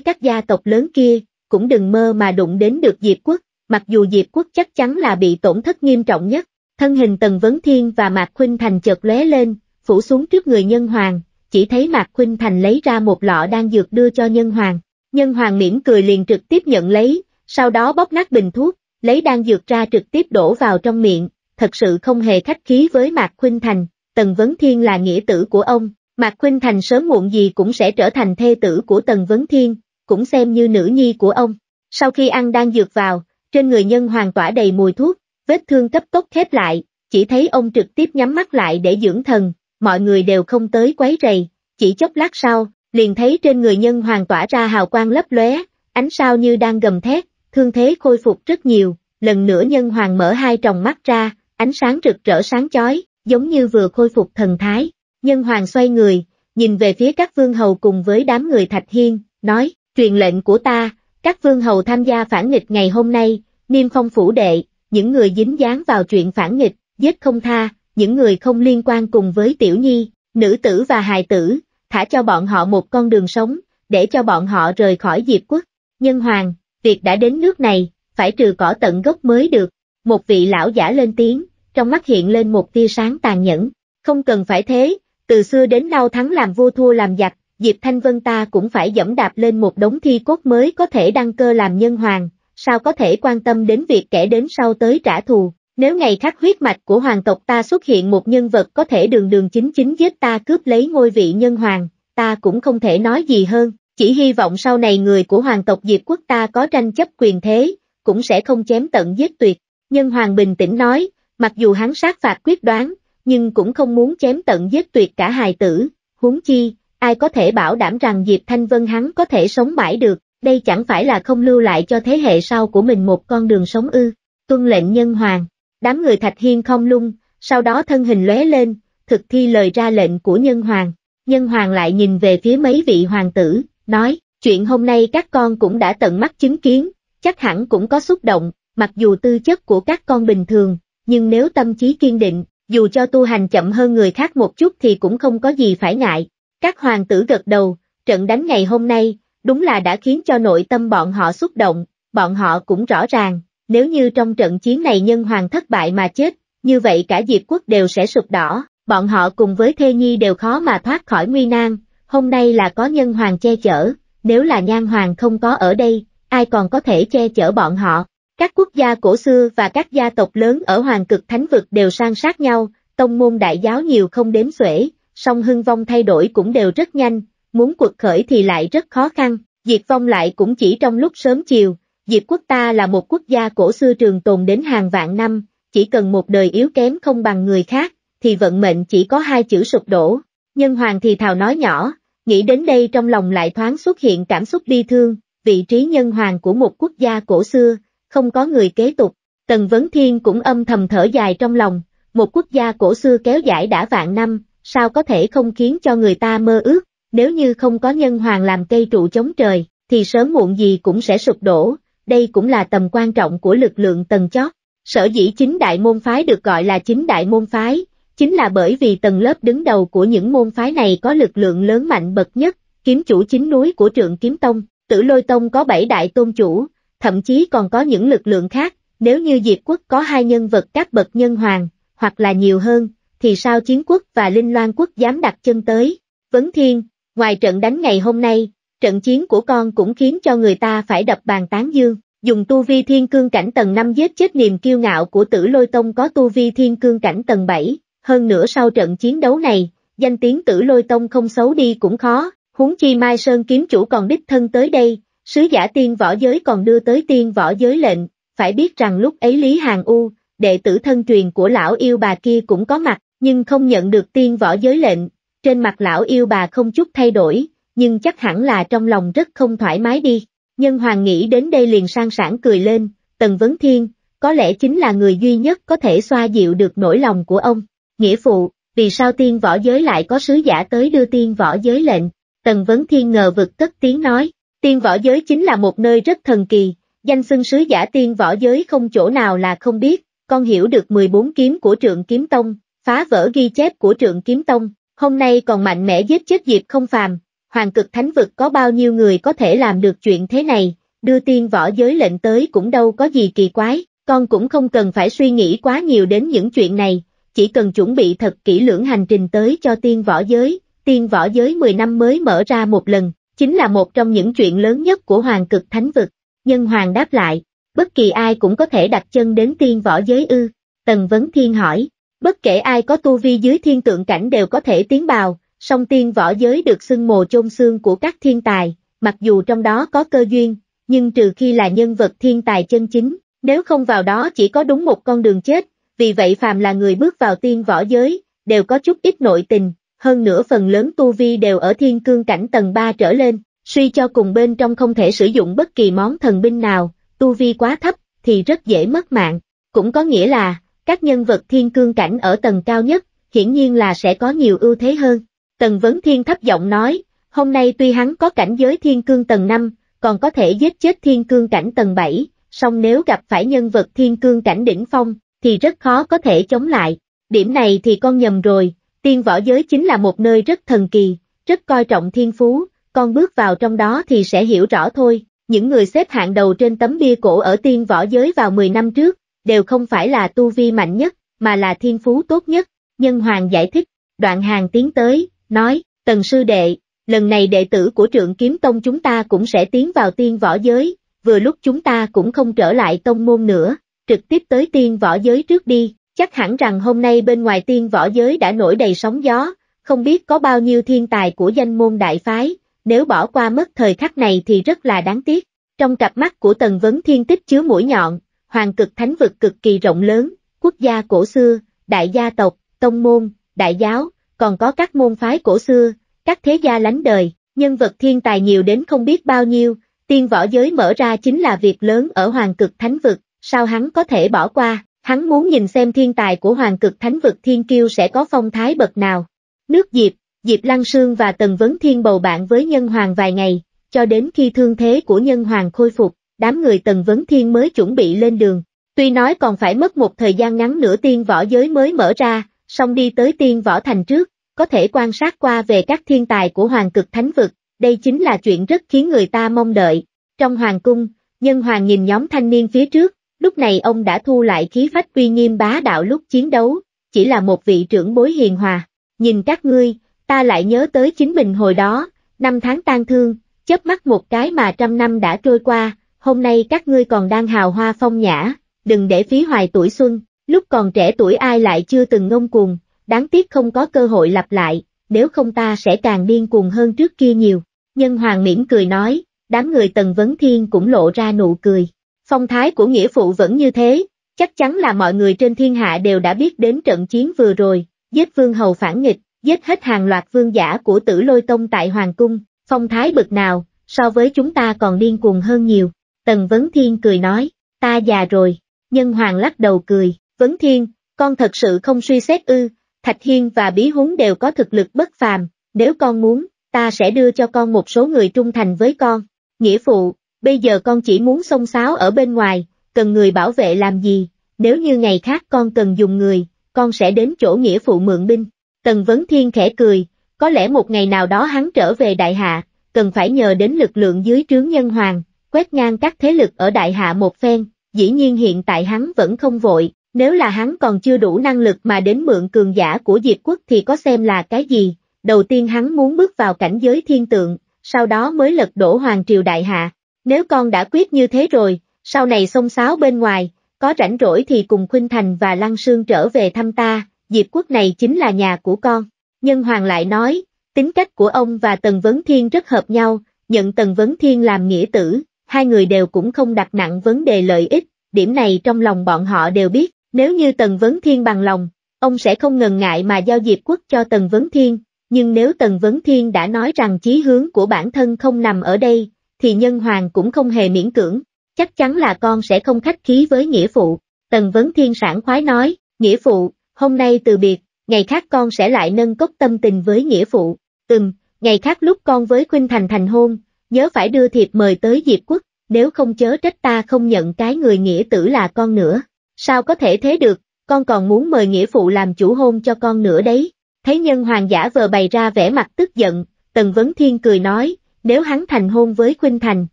các gia tộc lớn kia, cũng đừng mơ mà đụng đến được Diệp Quốc, mặc dù Diệp Quốc chắc chắn là bị tổn thất nghiêm trọng nhất. Thân hình Tần Vấn Thiên và Mạc Khuynh Thành chợt lóe lên, phủ xuống trước người Nhân Hoàng, chỉ thấy Mạc Khuynh Thành lấy ra một lọ đan dược đưa cho Nhân Hoàng. Nhân Hoàng mỉm cười liền trực tiếp nhận lấy, sau đó bóp nát bình thuốc, lấy đan dược ra trực tiếp đổ vào trong miệng, thật sự không hề khách khí với Mạc Khuynh Thành, Tần Vấn Thiên là nghĩa tử của ông, Mạc Khuynh Thành sớm muộn gì cũng sẽ trở thành thê tử của Tần Vấn Thiên, cũng xem như nữ nhi của ông. Sau khi ăn đang dược vào, trên người nhân hoàng tỏa đầy mùi thuốc, vết thương cấp tốc khép lại, chỉ thấy ông trực tiếp nhắm mắt lại để dưỡng thần, mọi người đều không tới quấy rầy, chỉ chốc lát sau, liền thấy trên người nhân hoàng tỏa ra hào quang lấp lóe, ánh sao như đang gầm thét, thương thế khôi phục rất nhiều, lần nữa nhân hoàng mở hai tròng mắt ra, ánh sáng rực rỡ sáng chói, giống như vừa khôi phục thần thái. Nhân hoàng xoay người, nhìn về phía các vương hầu cùng với đám người Thạch Hiên, nói, truyền lệnh của ta, các vương hầu tham gia phản nghịch ngày hôm nay, niêm phong phủ đệ, những người dính dáng vào chuyện phản nghịch, giết không tha, những người không liên quan cùng với tiểu nhi, nữ tử và hài tử, thả cho bọn họ một con đường sống, để cho bọn họ rời khỏi diệp quốc. Nhân hoàng, việc đã đến nước này, phải trừ cỏ tận gốc mới được. Một vị lão giả lên tiếng, trong mắt hiện lên một tia sáng tàn nhẫn. Không cần phải thế, từ xưa đến nay thắng làm vua thua làm giặc, Diệp Thanh Vân ta cũng phải dẫm đạp lên một đống thi cốt mới có thể đăng cơ làm nhân hoàng, sao có thể quan tâm đến việc kẻ đến sau tới trả thù. Nếu ngày khác huyết mạch của hoàng tộc ta xuất hiện một nhân vật có thể đường đường chính chính giết ta cướp lấy ngôi vị nhân hoàng, ta cũng không thể nói gì hơn, chỉ hy vọng sau này người của hoàng tộc Diệp quốc ta có tranh chấp quyền thế, cũng sẽ không chém tận giết tuyệt. Nhân hoàng bình tĩnh nói, mặc dù hắn sát phạt quyết đoán, nhưng cũng không muốn chém tận giết tuyệt cả hài tử, huống chi, ai có thể bảo đảm rằng Diệp Thanh Vân hắn có thể sống mãi được, đây chẳng phải là không lưu lại cho thế hệ sau của mình một con đường sống ư. Tuân lệnh nhân hoàng, đám người Thạch Hiên không lung, sau đó thân hình lóe lên, thực thi lời ra lệnh của nhân hoàng. Nhân hoàng lại nhìn về phía mấy vị hoàng tử, nói, chuyện hôm nay các con cũng đã tận mắt chứng kiến, chắc hẳn cũng có xúc động, mặc dù tư chất của các con bình thường, nhưng nếu tâm trí kiên định, dù cho tu hành chậm hơn người khác một chút thì cũng không có gì phải ngại, các hoàng tử gật đầu, trận đánh ngày hôm nay, đúng là đã khiến cho nội tâm bọn họ xúc động, bọn họ cũng rõ ràng, nếu như trong trận chiến này nhân hoàng thất bại mà chết, như vậy cả diệp quốc đều sẽ sụp đỏ, bọn họ cùng với thê nhi đều khó mà thoát khỏi nguy nan, hôm nay là có nhân hoàng che chở, nếu là nhan hoàng không có ở đây, ai còn có thể che chở bọn họ. Các quốc gia cổ xưa và các gia tộc lớn ở hoàng cực thánh vực đều sang sát nhau, tông môn đại giáo nhiều không đếm xuể, song hưng vong thay đổi cũng đều rất nhanh, muốn quật khởi thì lại rất khó khăn, diệt vong lại cũng chỉ trong lúc sớm chiều, diệt quốc ta là một quốc gia cổ xưa trường tồn đến hàng vạn năm, chỉ cần một đời yếu kém không bằng người khác, thì vận mệnh chỉ có hai chữ sụp đổ. Nhân hoàng thì thào nói nhỏ, nghĩ đến đây trong lòng lại thoáng xuất hiện cảm xúc bi thương, vị trí nhân hoàng của một quốc gia cổ xưa, không có người kế tục. Tần Vấn Thiên cũng âm thầm thở dài trong lòng, một quốc gia cổ xưa kéo dài đã vạn năm, sao có thể không khiến cho người ta mơ ước, nếu như không có nhân hoàng làm cây trụ chống trời, thì sớm muộn gì cũng sẽ sụp đổ, đây cũng là tầm quan trọng của lực lượng tầng chót. Sở dĩ chính đại môn phái được gọi là chính đại môn phái, chính là bởi vì tầng lớp đứng đầu của những môn phái này có lực lượng lớn mạnh bậc nhất, kiếm chủ chính núi của trượng kiếm tông, tử lôi tông có bảy đại tôn chủ, thậm chí còn có những lực lượng khác, nếu như Diệp quốc có hai nhân vật các bậc nhân hoàng, hoặc là nhiều hơn, thì sao chiến quốc và Linh Loan quốc dám đặt chân tới? Vấn Thiên, ngoài trận đánh ngày hôm nay, trận chiến của con cũng khiến cho người ta phải đập bàn tán dương. Dùng tu vi thiên cương cảnh tầng 5 giết chết niềm kiêu ngạo của tử lôi tông có tu vi thiên cương cảnh tầng 7, hơn nữa sau trận chiến đấu này, danh tiếng tử lôi tông không xấu đi cũng khó, huống chi Mai Sơn kiếm chủ còn đích thân tới đây, sứ giả tiên võ giới còn đưa tới tiên võ giới lệnh, phải biết rằng lúc ấy Lý Hàng U, đệ tử thân truyền của lão yêu bà kia cũng có mặt, nhưng không nhận được tiên võ giới lệnh, trên mặt lão yêu bà không chút thay đổi, nhưng chắc hẳn là trong lòng rất không thoải mái đi. Nhân hoàng nghĩ đến đây liền sang sảng cười lên, Tần Vấn Thiên, có lẽ chính là người duy nhất có thể xoa dịu được nỗi lòng của ông. Nghĩa phụ, vì sao tiên võ giới lại có sứ giả tới đưa tiên võ giới lệnh? Tần Vấn Thiên ngờ vực cất tiếng nói, tiên võ giới chính là một nơi rất thần kỳ, danh xưng sứ giả tiên võ giới không chỗ nào là không biết, con hiểu được 14 kiếm của trượng kiếm tông, phá vỡ ghi chép của trượng kiếm tông, hôm nay còn mạnh mẽ giết chết Diệp không phàm, hoàng cực thánh vực có bao nhiêu người có thể làm được chuyện thế này, đưa tiên võ giới lệnh tới cũng đâu có gì kỳ quái, con cũng không cần phải suy nghĩ quá nhiều đến những chuyện này, chỉ cần chuẩn bị thật kỹ lưỡng hành trình tới cho tiên võ giới, tiên võ giới 10 năm mới mở ra một lần, chính là một trong những chuyện lớn nhất của hoàng cực thánh vực, nhân hoàng đáp lại, bất kỳ ai cũng có thể đặt chân đến tiên võ giới ư, Tần Vấn Thiên hỏi, Bất kể ai có tu vi dưới thiên tượng cảnh đều có thể tiến bào, song tiên võ giới được xưng mồ chôn xương của các thiên tài, mặc dù trong đó có cơ duyên, nhưng trừ khi là nhân vật thiên tài chân chính, nếu không vào đó chỉ có đúng một con đường chết, vì vậy phàm là người bước vào tiên võ giới, đều có chút ít nội tình, hơn nữa phần lớn tu vi đều ở thiên cương cảnh tầng 3 trở lên, suy cho cùng bên trong không thể sử dụng bất kỳ món thần binh nào, tu vi quá thấp thì rất dễ mất mạng, cũng có nghĩa là các nhân vật thiên cương cảnh ở tầng cao nhất, hiển nhiên là sẽ có nhiều ưu thế hơn. Tần Vấn Thiên thấp giọng nói, hôm nay tuy hắn có cảnh giới thiên cương tầng 5, còn có thể giết chết thiên cương cảnh tầng 7, song nếu gặp phải nhân vật thiên cương cảnh đỉnh phong, thì rất khó có thể chống lại. Điểm này thì con nhầm rồi, tiên võ giới chính là một nơi rất thần kỳ, rất coi trọng thiên phú, con bước vào trong đó thì sẽ hiểu rõ thôi. Những người xếp hạng đầu trên tấm bia cổ ở tiên võ giới vào 10 năm trước, đều không phải là tu vi mạnh nhất, mà là thiên phú tốt nhất. Nhân hoàng giải thích, đoạn hàng tiến tới, nói, tần sư đệ, lần này đệ tử của trượng kiếm tông chúng ta cũng sẽ tiến vào tiên võ giới, vừa lúc chúng ta cũng không trở lại tông môn nữa, trực tiếp tới tiên võ giới trước đi, chắc hẳn rằng hôm nay bên ngoài tiên võ giới đã nổi đầy sóng gió, không biết có bao nhiêu thiên tài của danh môn đại phái, nếu bỏ qua mất thời khắc này thì rất là đáng tiếc. Trong cặp mắt của Tần Vấn Thiên Tích chứa mũi nhọn, Hoàng cực thánh vực cực kỳ rộng lớn, quốc gia cổ xưa, đại gia tộc, tông môn, đại giáo, còn có các môn phái cổ xưa, các thế gia lánh đời, nhân vật thiên tài nhiều đến không biết bao nhiêu, tiên võ giới mở ra chính là việc lớn ở hoàng cực thánh vực, sao hắn có thể bỏ qua, hắn muốn nhìn xem thiên tài của hoàng cực thánh vực thiên kiêu sẽ có phong thái bậc nào. Nước Diệp, Diệp Lăng Sương và Tần Vấn Thiên bầu bạn với nhân hoàng vài ngày, cho đến khi thương thế của nhân hoàng khôi phục, đám người Tần Vấn Thiên mới chuẩn bị lên đường. Tuy nói còn phải mất một thời gian ngắn nữa tiên võ giới mới mở ra, song đi tới tiên võ thành trước, có thể quan sát qua về các thiên tài của Hoàng cực Thánh Vực, đây chính là chuyện rất khiến người ta mong đợi. Trong Hoàng cung, nhân Hoàng nhìn nhóm thanh niên phía trước, lúc này ông đã thu lại khí phách uy nghiêm bá đạo lúc chiến đấu, chỉ là một vị trưởng bối hiền hòa. Nhìn các ngươi, ta lại nhớ tới chính mình hồi đó, năm tháng tan thương, chớp mắt một cái mà trăm năm đã trôi qua, hôm nay các ngươi còn đang hào hoa phong nhã, đừng để phí hoài tuổi xuân, lúc còn trẻ tuổi ai lại chưa từng ngông cuồng, đáng tiếc không có cơ hội lặp lại, nếu không ta sẽ càng điên cuồng hơn trước kia nhiều. Nhân hoàng miễn cười nói, đám người tần vấn thiên cũng lộ ra nụ cười. Phong thái của nghĩa phụ vẫn như thế, chắc chắn là mọi người trên thiên hạ đều đã biết đến trận chiến vừa rồi, giết vương hầu phản nghịch, giết hết hàng loạt vương giả của tử lôi tông tại hoàng cung, phong thái bực nào, so với chúng ta còn điên cuồng hơn nhiều. Tần Vấn Thiên cười nói, ta già rồi, nhân hoàng lắc đầu cười, Vấn Thiên, con thật sự không suy xét ư, Thạch Hiên và Bí Húng đều có thực lực bất phàm, nếu con muốn, ta sẽ đưa cho con một số người trung thành với con. Nghĩa phụ, bây giờ con chỉ muốn xông xáo ở bên ngoài, cần người bảo vệ làm gì, nếu như ngày khác con cần dùng người, con sẽ đến chỗ nghĩa phụ mượn binh. Tần Vấn Thiên khẽ cười, có lẽ một ngày nào đó hắn trở về đại hạ, cần phải nhờ đến lực lượng dưới trướng nhân hoàng, quét ngang các thế lực ở đại hạ một phen, dĩ nhiên hiện tại hắn vẫn không vội, nếu là hắn còn chưa đủ năng lực mà đến mượn cường giả của diệt quốc thì có xem là cái gì, đầu tiên hắn muốn bước vào cảnh giới thiên tượng, sau đó mới lật đổ hoàng triều đại hạ, nếu con đã quyết như thế rồi, sau này xông xáo bên ngoài, có rảnh rỗi thì cùng Khuynh Thành và Lăng Sương trở về thăm ta, diệp quốc này chính là nhà của con. Nhân Hoàng lại nói, tính cách của ông và Tần Vấn Thiên rất hợp nhau, nhận Tần Vấn Thiên làm nghĩa tử, hai người đều cũng không đặt nặng vấn đề lợi ích, điểm này trong lòng bọn họ đều biết, nếu như Tần Vấn Thiên bằng lòng, ông sẽ không ngần ngại mà giao Diệp Quốc cho Tần Vấn Thiên, nhưng nếu Tần Vấn Thiên đã nói rằng chí hướng của bản thân không nằm ở đây, thì nhân hoàng cũng không hề miễn cưỡng, chắc chắn là con sẽ không khách khí với nghĩa phụ. Tần Vấn Thiên sản khoái nói, nghĩa phụ, hôm nay từ biệt, ngày khác con sẽ lại nâng cốc tâm tình với nghĩa phụ. Từng, ngày khác lúc con với Khuynh Thành thành hôn, nhớ phải đưa thiệp mời tới Diệp Quốc, nếu không chớ trách ta không nhận cái người nghĩa tử là con nữa. Sao có thể thế được, con còn muốn mời nghĩa phụ làm chủ hôn cho con nữa đấy. Thấy nhân hoàng giả vờ bày ra vẻ mặt tức giận, Tần Vấn Thiên cười nói, nếu hắn thành hôn với Khuynh Thành,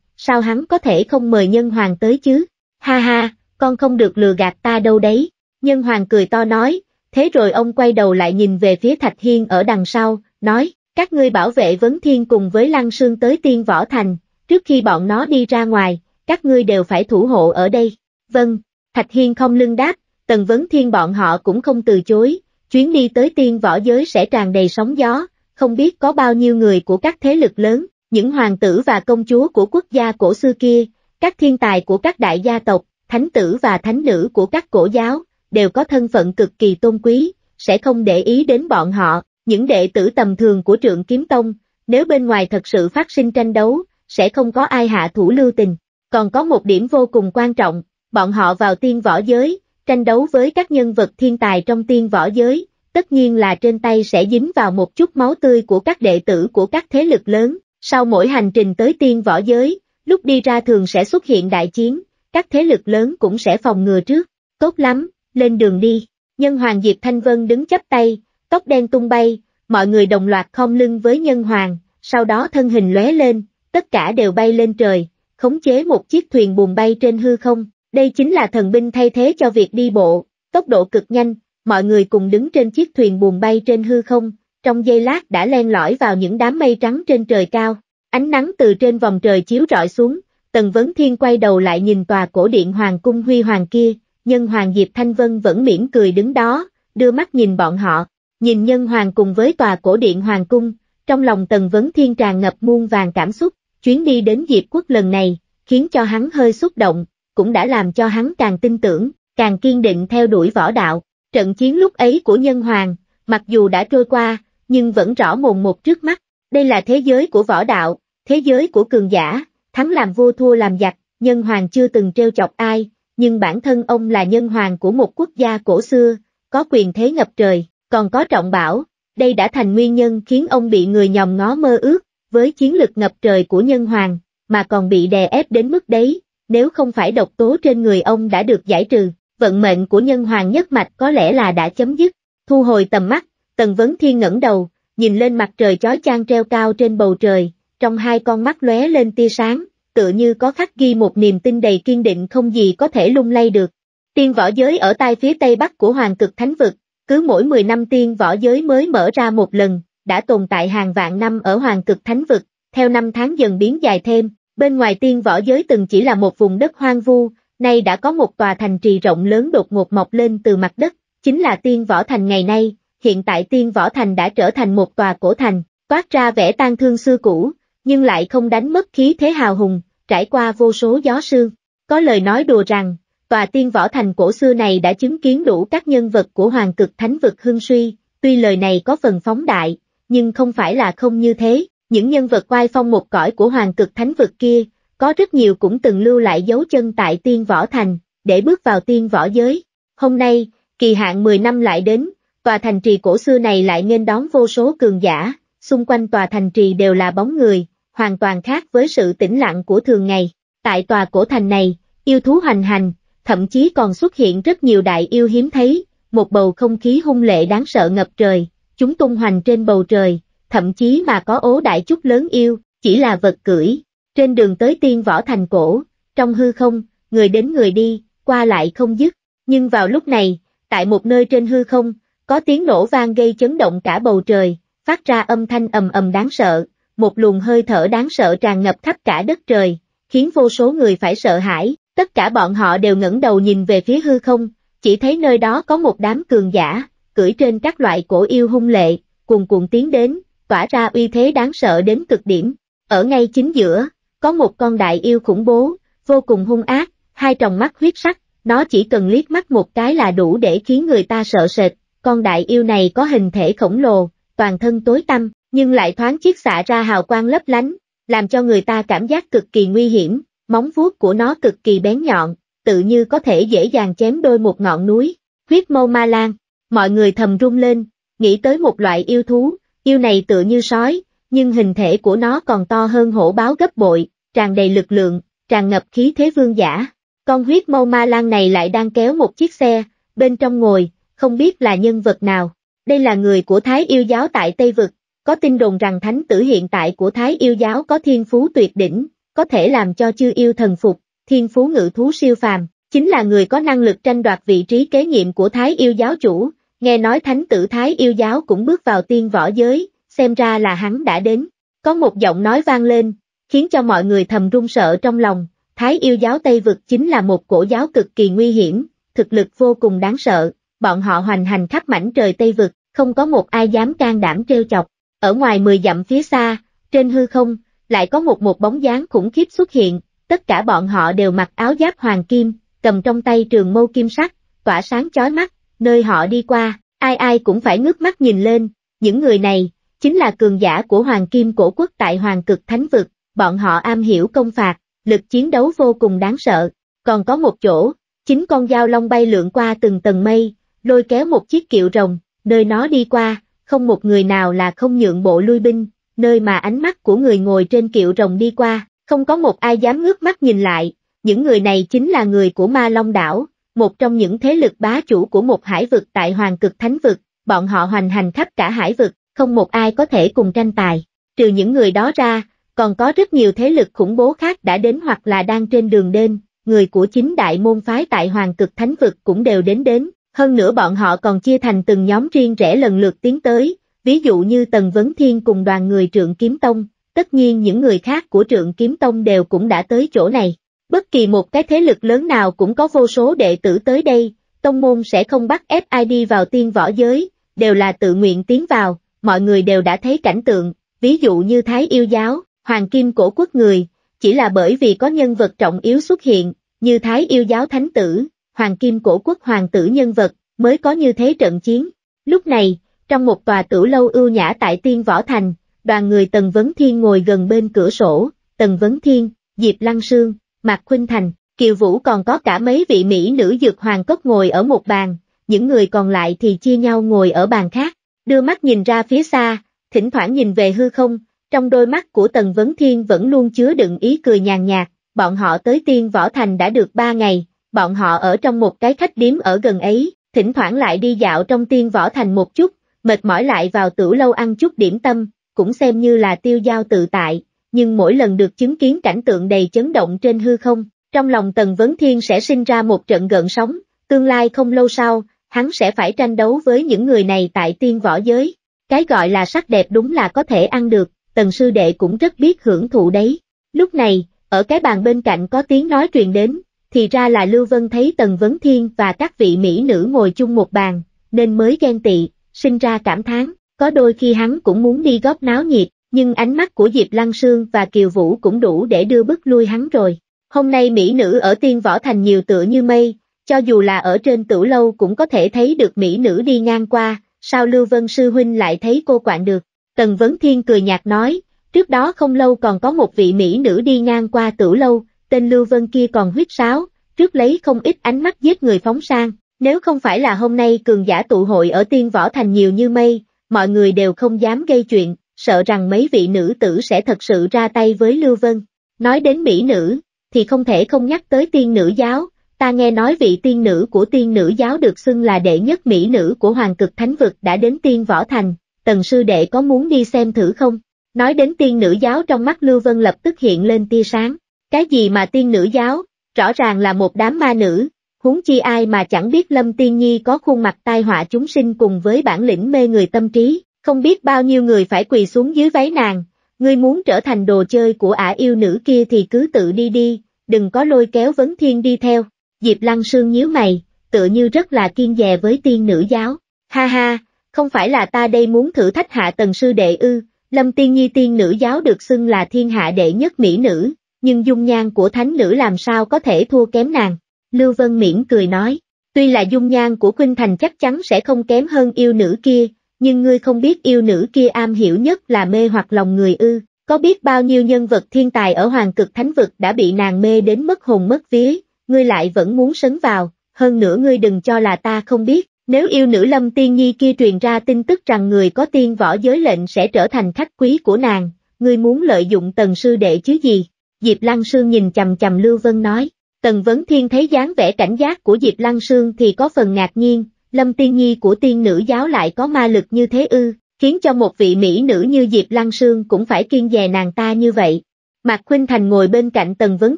sao hắn có thể không mời nhân hoàng tới chứ? Ha ha, con không được lừa gạt ta đâu đấy. Nhân hoàng cười to nói, thế rồi ông quay đầu lại nhìn về phía Thạch Hiên ở đằng sau, nói, các ngươi bảo vệ vấn thiên cùng với lăng sương tới tiên võ thành, trước khi bọn nó đi ra ngoài, các ngươi đều phải thủ hộ ở đây. Vâng, Thạch Hiên không lưng đáp, tần vấn thiên bọn họ cũng không từ chối, chuyến đi tới tiên võ giới sẽ tràn đầy sóng gió, không biết có bao nhiêu người của các thế lực lớn, những hoàng tử và công chúa của quốc gia cổ xưa kia, các thiên tài của các đại gia tộc, thánh tử và thánh nữ của các cổ giáo, đều có thân phận cực kỳ tôn quý, sẽ không để ý đến bọn họ, những đệ tử tầm thường của trượng kiếm tông, nếu bên ngoài thật sự phát sinh tranh đấu, sẽ không có ai hạ thủ lưu tình. Còn có một điểm vô cùng quan trọng, bọn họ vào tiên võ giới, tranh đấu với các nhân vật thiên tài trong tiên võ giới, tất nhiên là trên tay sẽ dính vào một chút máu tươi của các đệ tử của các thế lực lớn. Sau mỗi hành trình tới tiên võ giới, lúc đi ra thường sẽ xuất hiện đại chiến, các thế lực lớn cũng sẽ phòng ngừa trước. Tốt lắm, lên đường đi. Nhân Hoàng Diệp Thanh Vân đứng chắp tay, tóc đen tung bay, mọi người đồng loạt khom lưng với nhân hoàng, sau đó thân hình lóe lên, tất cả đều bay lên trời, khống chế một chiếc thuyền buồm bay trên hư không, đây chính là thần binh thay thế cho việc đi bộ, tốc độ cực nhanh, mọi người cùng đứng trên chiếc thuyền buồm bay trên hư không, trong giây lát đã len lỏi vào những đám mây trắng trên trời cao, ánh nắng từ trên vòng trời chiếu rọi xuống, Tần Vấn Thiên quay đầu lại nhìn tòa cổ điện hoàng cung huy hoàng kia, nhân hoàng Diệp Thanh Vân vẫn mỉm cười đứng đó, đưa mắt nhìn bọn họ, Nhìn nhân hoàng cùng với tòa cổ điện hoàng cung, trong lòng Tần Vấn Thiên tràn ngập muôn vàng cảm xúc, chuyến đi đến Diệp quốc lần này, khiến cho hắn hơi xúc động, cũng đã làm cho hắn càng tin tưởng, càng kiên định theo đuổi võ đạo. Trận chiến lúc ấy của nhân hoàng, mặc dù đã trôi qua, nhưng vẫn rõ mồn một trước mắt, đây là thế giới của võ đạo, thế giới của cường giả, thắng làm vua thua làm giặc, nhân hoàng chưa từng trêu chọc ai, nhưng bản thân ông là nhân hoàng của một quốc gia cổ xưa, có quyền thế ngập trời, còn có trọng bảo, đây đã thành nguyên nhân khiến ông bị người nhòm ngó mơ ước, với chiến lực ngập trời của nhân hoàng, mà còn bị đè ép đến mức đấy, nếu không phải độc tố trên người ông đã được giải trừ, vận mệnh của nhân hoàng nhất mạch có lẽ là đã chấm dứt. Thu hồi tầm mắt, Tần Vấn Thiên ngẩng đầu, nhìn lên mặt trời chói chang treo cao trên bầu trời, trong hai con mắt lóe lên tia sáng, tựa như có khắc ghi một niềm tin đầy kiên định không gì có thể lung lay được. Tiên võ giới ở tai phía tây bắc của Hoàng cực Thánh Vực, cứ mỗi 10 năm tiên võ giới mới mở ra một lần, đã tồn tại hàng vạn năm ở Hoàng Cực Thánh Vực, theo năm tháng dần biến dài thêm, bên ngoài tiên võ giới từng chỉ là một vùng đất hoang vu, nay đã có một tòa thành trì rộng lớn đột ngột mọc lên từ mặt đất, chính là tiên võ thành ngày nay, hiện tại tiên võ thành đã trở thành một tòa cổ thành, toát ra vẻ tang thương xưa cũ, nhưng lại không đánh mất khí thế hào hùng, trải qua vô số gió sương. Có lời nói đùa rằng, tòa tiên võ thành cổ xưa này đã chứng kiến đủ các nhân vật của hoàng cực thánh vực hưng suy, tuy lời này có phần phóng đại, nhưng không phải là không như thế, những nhân vật oai phong một cõi của hoàng cực thánh vực kia, có rất nhiều cũng từng lưu lại dấu chân tại tiên võ thành, để bước vào tiên võ giới. Hôm nay, kỳ hạn 10 năm lại đến, tòa thành trì cổ xưa này lại nên đón vô số cường giả, xung quanh tòa thành trì đều là bóng người, hoàn toàn khác với sự tĩnh lặng của thường ngày. Tại tòa cổ thành này, yêu thú hành hành, thậm chí còn xuất hiện rất nhiều đại yêu hiếm thấy, một bầu không khí hung lệ đáng sợ ngập trời, chúng tung hoành trên bầu trời, thậm chí mà có ố đại chút lớn yêu, chỉ là vật cưỡi. Trên đường tới tiên võ thành cổ, trong hư không, người đến người đi, qua lại không dứt, nhưng vào lúc này, tại một nơi trên hư không, có tiếng nổ vang gây chấn động cả bầu trời, phát ra âm thanh ầm ầm đáng sợ, một luồng hơi thở đáng sợ tràn ngập khắp cả đất trời, khiến vô số người phải sợ hãi, Tất cả bọn họ đều ngẩng đầu nhìn về phía hư không, chỉ thấy nơi đó có một đám cường giả, cưỡi trên các loại cổ yêu hung lệ, cuồn cuộn tiến đến, tỏa ra uy thế đáng sợ đến cực điểm. Ở ngay chính giữa, có một con đại yêu khủng bố, vô cùng hung ác, hai tròng mắt huyết sắc, nó chỉ cần liếc mắt một cái là đủ để khiến người ta sợ sệt. Con đại yêu này có hình thể khổng lồ, toàn thân tối tăm, nhưng lại thoáng chiếc xạ ra hào quang lấp lánh, làm cho người ta cảm giác cực kỳ nguy hiểm móng vuốt của nó cực kỳ bén nhọn, tự như có thể dễ dàng chém đôi một ngọn núi, huyết mâu ma lan, mọi người thầm rung lên, nghĩ tới một loại yêu thú, yêu này tự như sói, nhưng hình thể của nó còn to hơn hổ báo gấp bội, tràn đầy lực lượng, tràn ngập khí thế vương giả. Con huyết mâu ma lan này lại đang kéo một chiếc xe, bên trong ngồi, không biết là nhân vật nào. Đây là người của Thái yêu giáo tại Tây Vực, có tin đồn rằng thánh tử hiện tại của Thái yêu giáo có thiên phú tuyệt đỉnh, có thể làm cho chư yêu thần phục, thiên phú ngự thú siêu phàm, chính là người có năng lực tranh đoạt vị trí kế nhiệm của Thái yêu giáo chủ, nghe nói thánh tử Thái yêu giáo cũng bước vào tiên võ giới, xem ra là hắn đã đến. Có một giọng nói vang lên, khiến cho mọi người thầm run sợ trong lòng, Thái yêu giáo Tây Vực chính là một cổ giáo cực kỳ nguy hiểm, thực lực vô cùng đáng sợ, bọn họ hoành hành khắp mảnh trời Tây Vực, không có một ai dám can đảm trêu chọc. Ở ngoài mười dặm phía xa, trên hư không, lại có một một bóng dáng khủng khiếp xuất hiện, tất cả bọn họ đều mặc áo giáp hoàng kim, cầm trong tay trường mâu kim sắc, tỏa sáng chói mắt, nơi họ đi qua, ai ai cũng phải ngước mắt nhìn lên, những người này, chính là cường giả của hoàng kim cổ quốc tại hoàng cực thánh vực, bọn họ am hiểu công phạt, lực chiến đấu vô cùng đáng sợ, còn có một chỗ, chính con dao long bay lượn qua từng tầng mây, lôi kéo một chiếc kiệu rồng, nơi nó đi qua, không một người nào là không nhượng bộ lui binh, nơi mà ánh mắt của người ngồi trên kiệu rồng đi qua, không có một ai dám ngước mắt nhìn lại, những người này chính là người của Ma Long Đảo, một trong những thế lực bá chủ của một hải vực tại Hoàng Cực Thánh Vực, bọn họ hoành hành khắp cả hải vực, không một ai có thể cùng tranh tài, trừ những người đó ra, còn có rất nhiều thế lực khủng bố khác đã đến hoặc là đang trên đường đêm, người của chính đại môn phái tại Hoàng Cực Thánh Vực cũng đều đến đến, hơn nữa bọn họ còn chia thành từng nhóm riêng rẽ lần lượt tiến tới, ví dụ như Tần Vấn Thiên cùng đoàn người trượng kiếm tông, tất nhiên những người khác của trượng kiếm tông đều cũng đã tới chỗ này. Bất kỳ một cái thế lực lớn nào cũng có vô số đệ tử tới đây, tông môn sẽ không bắt ép ai đi vào tiên võ giới, đều là tự nguyện tiến vào, mọi người đều đã thấy cảnh tượng, ví dụ như Thái Yêu Giáo, Hoàng Kim Cổ Quốc Người, chỉ là bởi vì có nhân vật trọng yếu xuất hiện, như Thái Yêu Giáo Thánh Tử, Hoàng Kim Cổ Quốc Hoàng Tử nhân vật, mới có như thế trận chiến. Lúc này, trong một tòa tử lâu ưu nhã tại Tiên Võ Thành, đoàn người Tần Vấn Thiên ngồi gần bên cửa sổ, Tần Vấn Thiên, Diệp Lăng Sương, Mạc Khuynh Thành, Kiều Vũ còn có cả mấy vị mỹ nữ dược hoàng cốc ngồi ở một bàn, những người còn lại thì chia nhau ngồi ở bàn khác, đưa mắt nhìn ra phía xa, thỉnh thoảng nhìn về hư không, trong đôi mắt của Tần Vấn Thiên vẫn luôn chứa đựng ý cười nhàn nhạt, bọn họ tới Tiên Võ Thành đã được ba ngày, bọn họ ở trong một cái khách điếm ở gần ấy, thỉnh thoảng lại đi dạo trong Tiên Võ Thành một chút, mệt mỏi lại vào tửu lâu ăn chút điểm tâm, cũng xem như là tiêu giao tự tại, nhưng mỗi lần được chứng kiến cảnh tượng đầy chấn động trên hư không, trong lòng Tần Vấn Thiên sẽ sinh ra một trận gợn sóng, tương lai không lâu sau, hắn sẽ phải tranh đấu với những người này tại tiên võ giới. Cái gọi là sắc đẹp đúng là có thể ăn được, Tần Sư Đệ cũng rất biết hưởng thụ đấy. Lúc này, ở cái bàn bên cạnh có tiếng nói truyền đến, thì ra là Lưu Vân thấy Tần Vấn Thiên và các vị mỹ nữ ngồi chung một bàn, nên mới ghen tị, sinh ra cảm thán, có đôi khi hắn cũng muốn đi góp náo nhiệt, nhưng ánh mắt của Diệp Lăng Sương và Kiều Vũ cũng đủ để đưa bước lui hắn rồi. Hôm nay mỹ nữ ở Tiên Võ Thành nhiều tựa như mây, cho dù là ở trên tửu lâu cũng có thể thấy được mỹ nữ đi ngang qua, sao Lưu Vân Sư Huynh lại thấy cô quạng được. Tần Vấn Thiên cười nhạt nói, trước đó không lâu còn có một vị mỹ nữ đi ngang qua tửu lâu, tên Lưu Vân kia còn huyết sáo, trước lấy không ít ánh mắt giết người phóng sang, nếu không phải là hôm nay cường giả tụ hội ở tiên võ thành nhiều như mây, mọi người đều không dám gây chuyện, sợ rằng mấy vị nữ tử sẽ thật sự ra tay với Lưu Vân. Nói đến mỹ nữ, thì không thể không nhắc tới tiên nữ giáo, ta nghe nói vị tiên nữ của tiên nữ giáo được xưng là đệ nhất mỹ nữ của hoàng cực thánh vực đã đến tiên võ thành, tần sư đệ có muốn đi xem thử không? Nói đến tiên nữ giáo trong mắt Lưu Vân lập tức hiện lên tia sáng, cái gì mà tiên nữ giáo, rõ ràng là một đám ma nữ, Huống chi ai mà chẳng biết Lâm Tiên Nhi có khuôn mặt tai họa chúng sinh cùng với bản lĩnh mê người tâm trí, không biết bao nhiêu người phải quỳ xuống dưới váy nàng, ngươi muốn trở thành đồ chơi của ả yêu nữ kia thì cứ tự đi đi, đừng có lôi kéo vấn thiên đi theo. Diệp Lăng Sương nhíu mày, tựa như rất là kiên dè với tiên nữ giáo. Ha ha, không phải là ta đây muốn thử thách hạ tần sư đệ ư, Lâm Tiên Nhi tiên nữ giáo được xưng là thiên hạ đệ nhất mỹ nữ, nhưng dung nhan của thánh nữ làm sao có thể thua kém nàng. Lưu Vân miễn cười nói, tuy là dung nhan của Khuynh Thành chắc chắn sẽ không kém hơn yêu nữ kia, nhưng ngươi không biết yêu nữ kia am hiểu nhất là mê hoặc lòng người ư, có biết bao nhiêu nhân vật thiên tài ở hoàng cực thánh vực đã bị nàng mê đến mất hồn mất vía, ngươi lại vẫn muốn sấn vào, hơn nữa ngươi đừng cho là ta không biết, nếu yêu nữ lâm tiên nhi kia truyền ra tin tức rằng người có tiên võ giới lệnh sẽ trở thành khách quý của nàng, ngươi muốn lợi dụng tần sư đệ chứ gì. Diệp Lăng Sương nhìn chầm chầm Lưu Vân nói, Tần Vấn Thiên thấy dáng vẻ cảnh giác của Diệp Lăng Sương thì có phần ngạc nhiên, Lâm Tiên Nhi của tiên nữ giáo lại có ma lực như thế ư, khiến cho một vị mỹ nữ như Diệp Lăng Sương cũng phải kiên dè nàng ta như vậy. Mạc Khuynh Thành ngồi bên cạnh Tần Vấn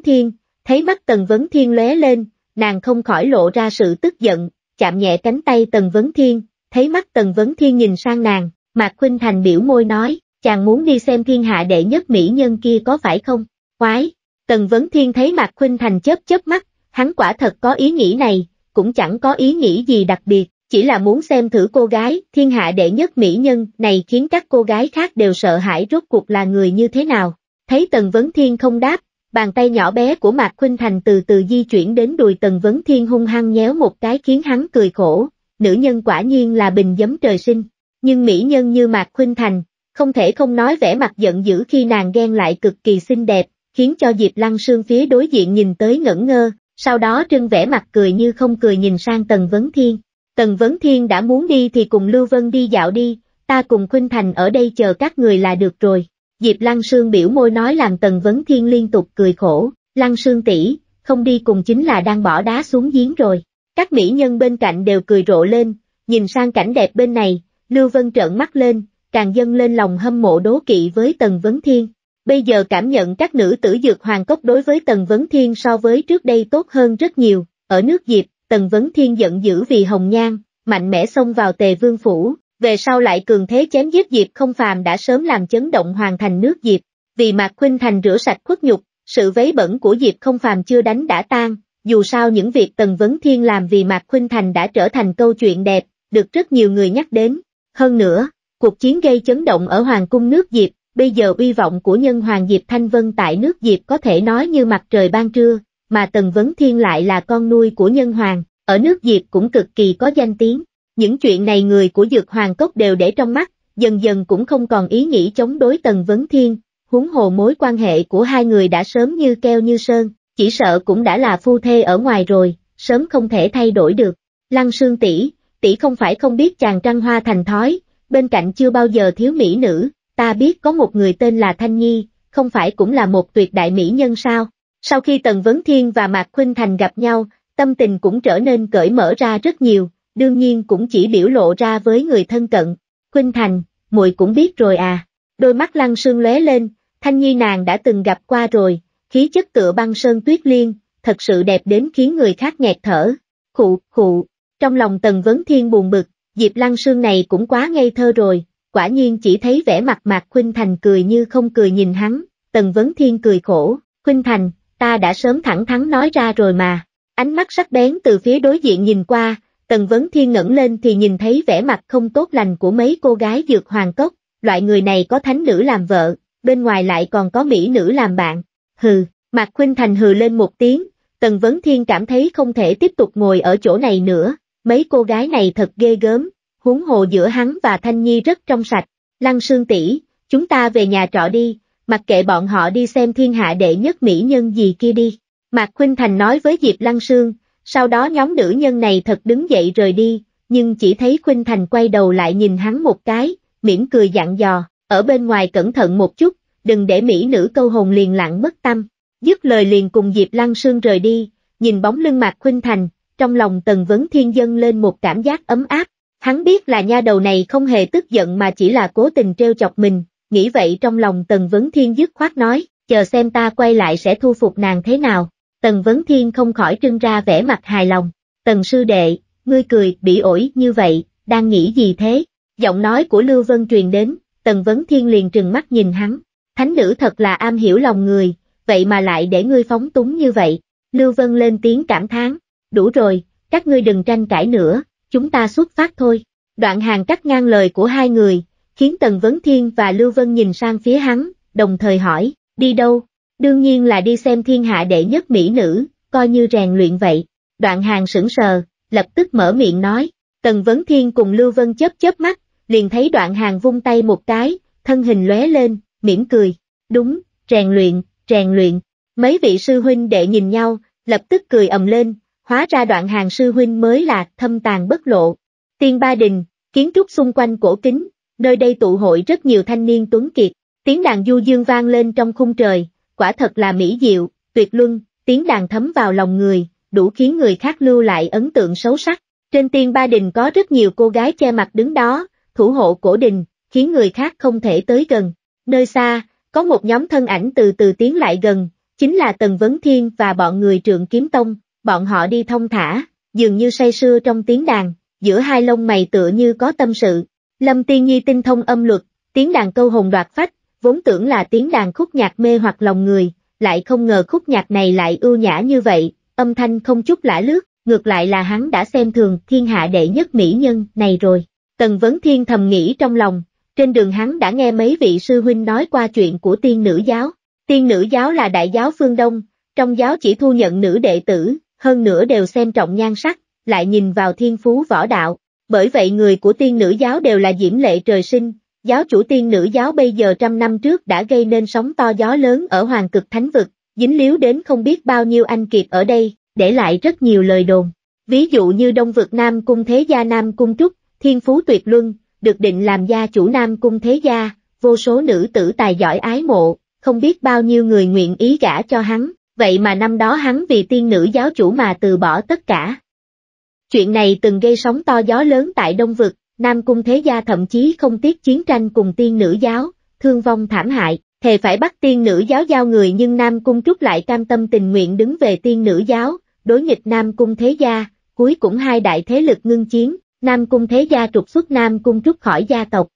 Thiên, thấy mắt Tần Vấn Thiên lóe lên, nàng không khỏi lộ ra sự tức giận, chạm nhẹ cánh tay Tần Vấn Thiên, thấy mắt Tần Vấn Thiên nhìn sang nàng, Mạc Khuynh Thành biểu môi nói, chàng muốn đi xem thiên hạ đệ nhất mỹ nhân kia có phải không? Quái! Tần Vấn Thiên thấy Mạc Khuynh Thành chớp chớp mắt, hắn quả thật có ý nghĩ này, cũng chẳng có ý nghĩ gì đặc biệt, chỉ là muốn xem thử cô gái, thiên hạ đệ nhất mỹ nhân này khiến các cô gái khác đều sợ hãi rốt cuộc là người như thế nào. Thấy Tần Vấn Thiên không đáp, bàn tay nhỏ bé của Mạc Khuynh Thành từ từ di chuyển đến đùi Tần Vấn Thiên hung hăng nhéo một cái khiến hắn cười khổ, nữ nhân quả nhiên là bình giấm trời sinh, nhưng mỹ nhân như Mạc Khuynh Thành, không thể không nói vẻ mặt giận dữ khi nàng ghen lại cực kỳ xinh đẹp, khiến cho Diệp Lăng Sương phía đối diện nhìn tới ngẩn ngơ, sau đó trưng vẻ mặt cười như không cười nhìn sang Tần Vấn Thiên. Tần Vấn Thiên đã muốn đi thì cùng Lưu Vân đi dạo đi, ta cùng Khuynh Thành ở đây chờ các người là được rồi. Diệp Lăng Sương biểu môi nói làm Tần Vấn Thiên liên tục cười khổ, Lăng Sương tỷ, không đi cùng chính là đang bỏ đá xuống giếng rồi. Các mỹ nhân bên cạnh đều cười rộ lên, nhìn sang cảnh đẹp bên này, Lưu Vân trợn mắt lên, càng dâng lên lòng hâm mộ đố kỵ với Tần Vấn Thiên bây giờ cảm nhận các nữ tử dược hoàng cốc đối với Tần Vấn Thiên so với trước đây tốt hơn rất nhiều, ở nước Diệp, Tần Vấn Thiên giận dữ vì Hồng Nhan, mạnh mẽ xông vào tề vương phủ, về sau lại cường thế chém giết Diệp không phàm đã sớm làm chấn động hoàn thành nước Diệp, vì Mạc Khuynh Thành rửa sạch khuất nhục, sự vấy bẩn của Diệp không phàm chưa đánh đã tan, dù sao những việc Tần Vấn Thiên làm vì Mạc Khuynh Thành đã trở thành câu chuyện đẹp, được rất nhiều người nhắc đến, hơn nữa, cuộc chiến gây chấn động ở Hoàng cung nước Diệp, bây giờ uy vọng của nhân hoàng Diệp Thanh Vân tại nước Diệp có thể nói như mặt trời ban trưa, mà Tần Vấn Thiên lại là con nuôi của nhân hoàng, ở nước Diệp cũng cực kỳ có danh tiếng. Những chuyện này người của Dược Hoàng Cốc đều để trong mắt, dần dần cũng không còn ý nghĩ chống đối Tần Vấn Thiên, huống hồ mối quan hệ của hai người đã sớm như keo như sơn, chỉ sợ cũng đã là phu thê ở ngoài rồi, sớm không thể thay đổi được. Lăng Sương tỷ, tỷ không phải không biết chàng trăng hoa thành thói, bên cạnh chưa bao giờ thiếu mỹ nữ, ta biết có một người tên là Thanh Nhi, không phải cũng là một tuyệt đại mỹ nhân sao? Sau khi Tần Vấn Thiên và Mạc Khuynh Thành gặp nhau, tâm tình cũng trở nên cởi mở ra rất nhiều, đương nhiên cũng chỉ biểu lộ ra với người thân cận. Khuynh Thành, muội cũng biết rồi à. Đôi mắt lăng sương lóe lên, Thanh Nhi nàng đã từng gặp qua rồi, khí chất tựa băng sơn tuyết liên, thật sự đẹp đến khiến người khác nghẹt thở. Khụ, khụ, trong lòng Tần Vấn Thiên buồn bực, Diệp Lăng Sương này cũng quá ngây thơ rồi, quả nhiên chỉ thấy vẻ mặt Mạc Khuynh Thành cười như không cười nhìn hắn, Tần Vấn Thiên cười khổ, Khuynh Thành, ta đã sớm thẳng thắn nói ra rồi mà, ánh mắt sắc bén từ phía đối diện nhìn qua, Tần Vấn Thiên ngẩng lên thì nhìn thấy vẻ mặt không tốt lành của mấy cô gái dược hoàng cốc, loại người này có thánh nữ làm vợ, bên ngoài lại còn có mỹ nữ làm bạn, hừ, Mạc Khuynh Thành hừ lên một tiếng, Tần Vấn Thiên cảm thấy không thể tiếp tục ngồi ở chỗ này nữa, mấy cô gái này thật ghê gớm, huống hồ giữa hắn và Thanh Nhi rất trong sạch, Lăng Sương tỷ, chúng ta về nhà trọ đi, mặc kệ bọn họ đi xem thiên hạ đệ nhất mỹ nhân gì kia đi. Mạc Khuynh Thành nói với Diệp Lăng Sương, sau đó nhóm nữ nhân này thật đứng dậy rời đi, nhưng chỉ thấy Khuynh Thành quay đầu lại nhìn hắn một cái, mỉm cười dặn dò, ở bên ngoài cẩn thận một chút, đừng để mỹ nữ câu hồn liền lặng mất tâm. Dứt lời liền cùng Diệp Lăng Sương rời đi, nhìn bóng lưng Mạc Khuynh Thành, trong lòng Tần Vấn Thiên dân lên một cảm giác ấm áp, Hắn biết là nha đầu này không hề tức giận mà chỉ là cố tình trêu chọc mình, nghĩ vậy trong lòng Tần Vấn Thiên dứt khoát nói, chờ xem ta quay lại sẽ thu phục nàng thế nào. Tần Vấn Thiên không khỏi trưng ra vẻ mặt hài lòng. Tần sư đệ, ngươi cười, bị ổi như vậy, đang nghĩ gì thế? Giọng nói của Lưu Vân truyền đến, Tần Vấn Thiên liền trừng mắt nhìn hắn. Thánh nữ thật là am hiểu lòng người, vậy mà lại để ngươi phóng túng như vậy. Lưu Vân lên tiếng cảm thán, đủ rồi, các ngươi đừng tranh cãi nữa, chúng ta xuất phát thôi. Đoạn hàng cắt ngang lời của hai người, khiến Tần Vấn Thiên và Lưu Vân nhìn sang phía hắn, đồng thời hỏi, đi đâu? Đương nhiên là đi xem thiên hạ đệ nhất mỹ nữ, coi như rèn luyện vậy. Đoạn hàng sững sờ, lập tức mở miệng nói, Tần Vấn Thiên cùng Lưu Vân chớp chớp mắt, liền thấy đoạn hàng vung tay một cái, thân hình lóe lên, mỉm cười, đúng, rèn luyện, rèn luyện. Mấy vị sư huynh đệ nhìn nhau, lập tức cười ầm lên, hóa ra đoạn hàng sư huynh mới là thâm tàn bất lộ. Tiên Ba Đình, kiến trúc xung quanh cổ kính, nơi đây tụ hội rất nhiều thanh niên tuấn kiệt, tiếng đàn du dương vang lên trong khung trời, quả thật là mỹ diệu, tuyệt luân, tiếng đàn thấm vào lòng người, đủ khiến người khác lưu lại ấn tượng xấu sắc. Trên Tiên Ba Đình có rất nhiều cô gái che mặt đứng đó, thủ hộ cổ đình, khiến người khác không thể tới gần. Nơi xa, có một nhóm thân ảnh từ từ tiến lại gần, chính là Tần Vấn Thiên và bọn người trượng kiếm tông, bọn họ đi thông thả, dường như say sưa trong tiếng đàn, giữa hai lông mày tựa như có tâm sự. Lâm Tiên Nhi tinh thông âm luật, tiếng đàn câu hồn đoạt phách, vốn tưởng là tiếng đàn khúc nhạc mê hoặc lòng người, lại không ngờ khúc nhạc này lại ưu nhã như vậy, âm thanh không chút lã lướt, ngược lại là hắn đã xem thường thiên hạ đệ nhất mỹ nhân này rồi. Tần Vấn Thiên thầm nghĩ trong lòng, trên đường hắn đã nghe mấy vị sư huynh nói qua chuyện của tiên nữ giáo. Tiên nữ giáo là đại giáo phương Đông, trong giáo chỉ thu nhận nữ đệ tử, hơn nữa đều xem trọng nhan sắc, lại nhìn vào thiên phú võ đạo. Bởi vậy người của tiên nữ giáo đều là diễm lệ trời sinh, giáo chủ tiên nữ giáo bây giờ trăm năm trước đã gây nên sóng to gió lớn ở hoàng cực thánh vực, dính líu đến không biết bao nhiêu anh kiệt ở đây, để lại rất nhiều lời đồn. Ví dụ như Đông vực Nam Cung Thế Gia Nam Cung Trúc, Thiên Phú Tuyệt Luân, được định làm gia chủ Nam Cung Thế Gia, vô số nữ tử tài giỏi ái mộ, không biết bao nhiêu người nguyện ý gả cho hắn, vậy mà năm đó hắn vì tiên nữ giáo chủ mà từ bỏ tất cả. Chuyện này từng gây sóng to gió lớn tại Đông Vực, Nam Cung Thế Gia thậm chí không tiếc chiến tranh cùng tiên nữ giáo, thương vong thảm hại, thề phải bắt tiên nữ giáo giao người nhưng Nam Cung Trúc lại cam tâm tình nguyện đứng về tiên nữ giáo, đối nghịch Nam Cung Thế Gia, cuối cùng hai đại thế lực ngưng chiến, Nam Cung Thế Gia trục xuất Nam Cung Trúc khỏi gia tộc.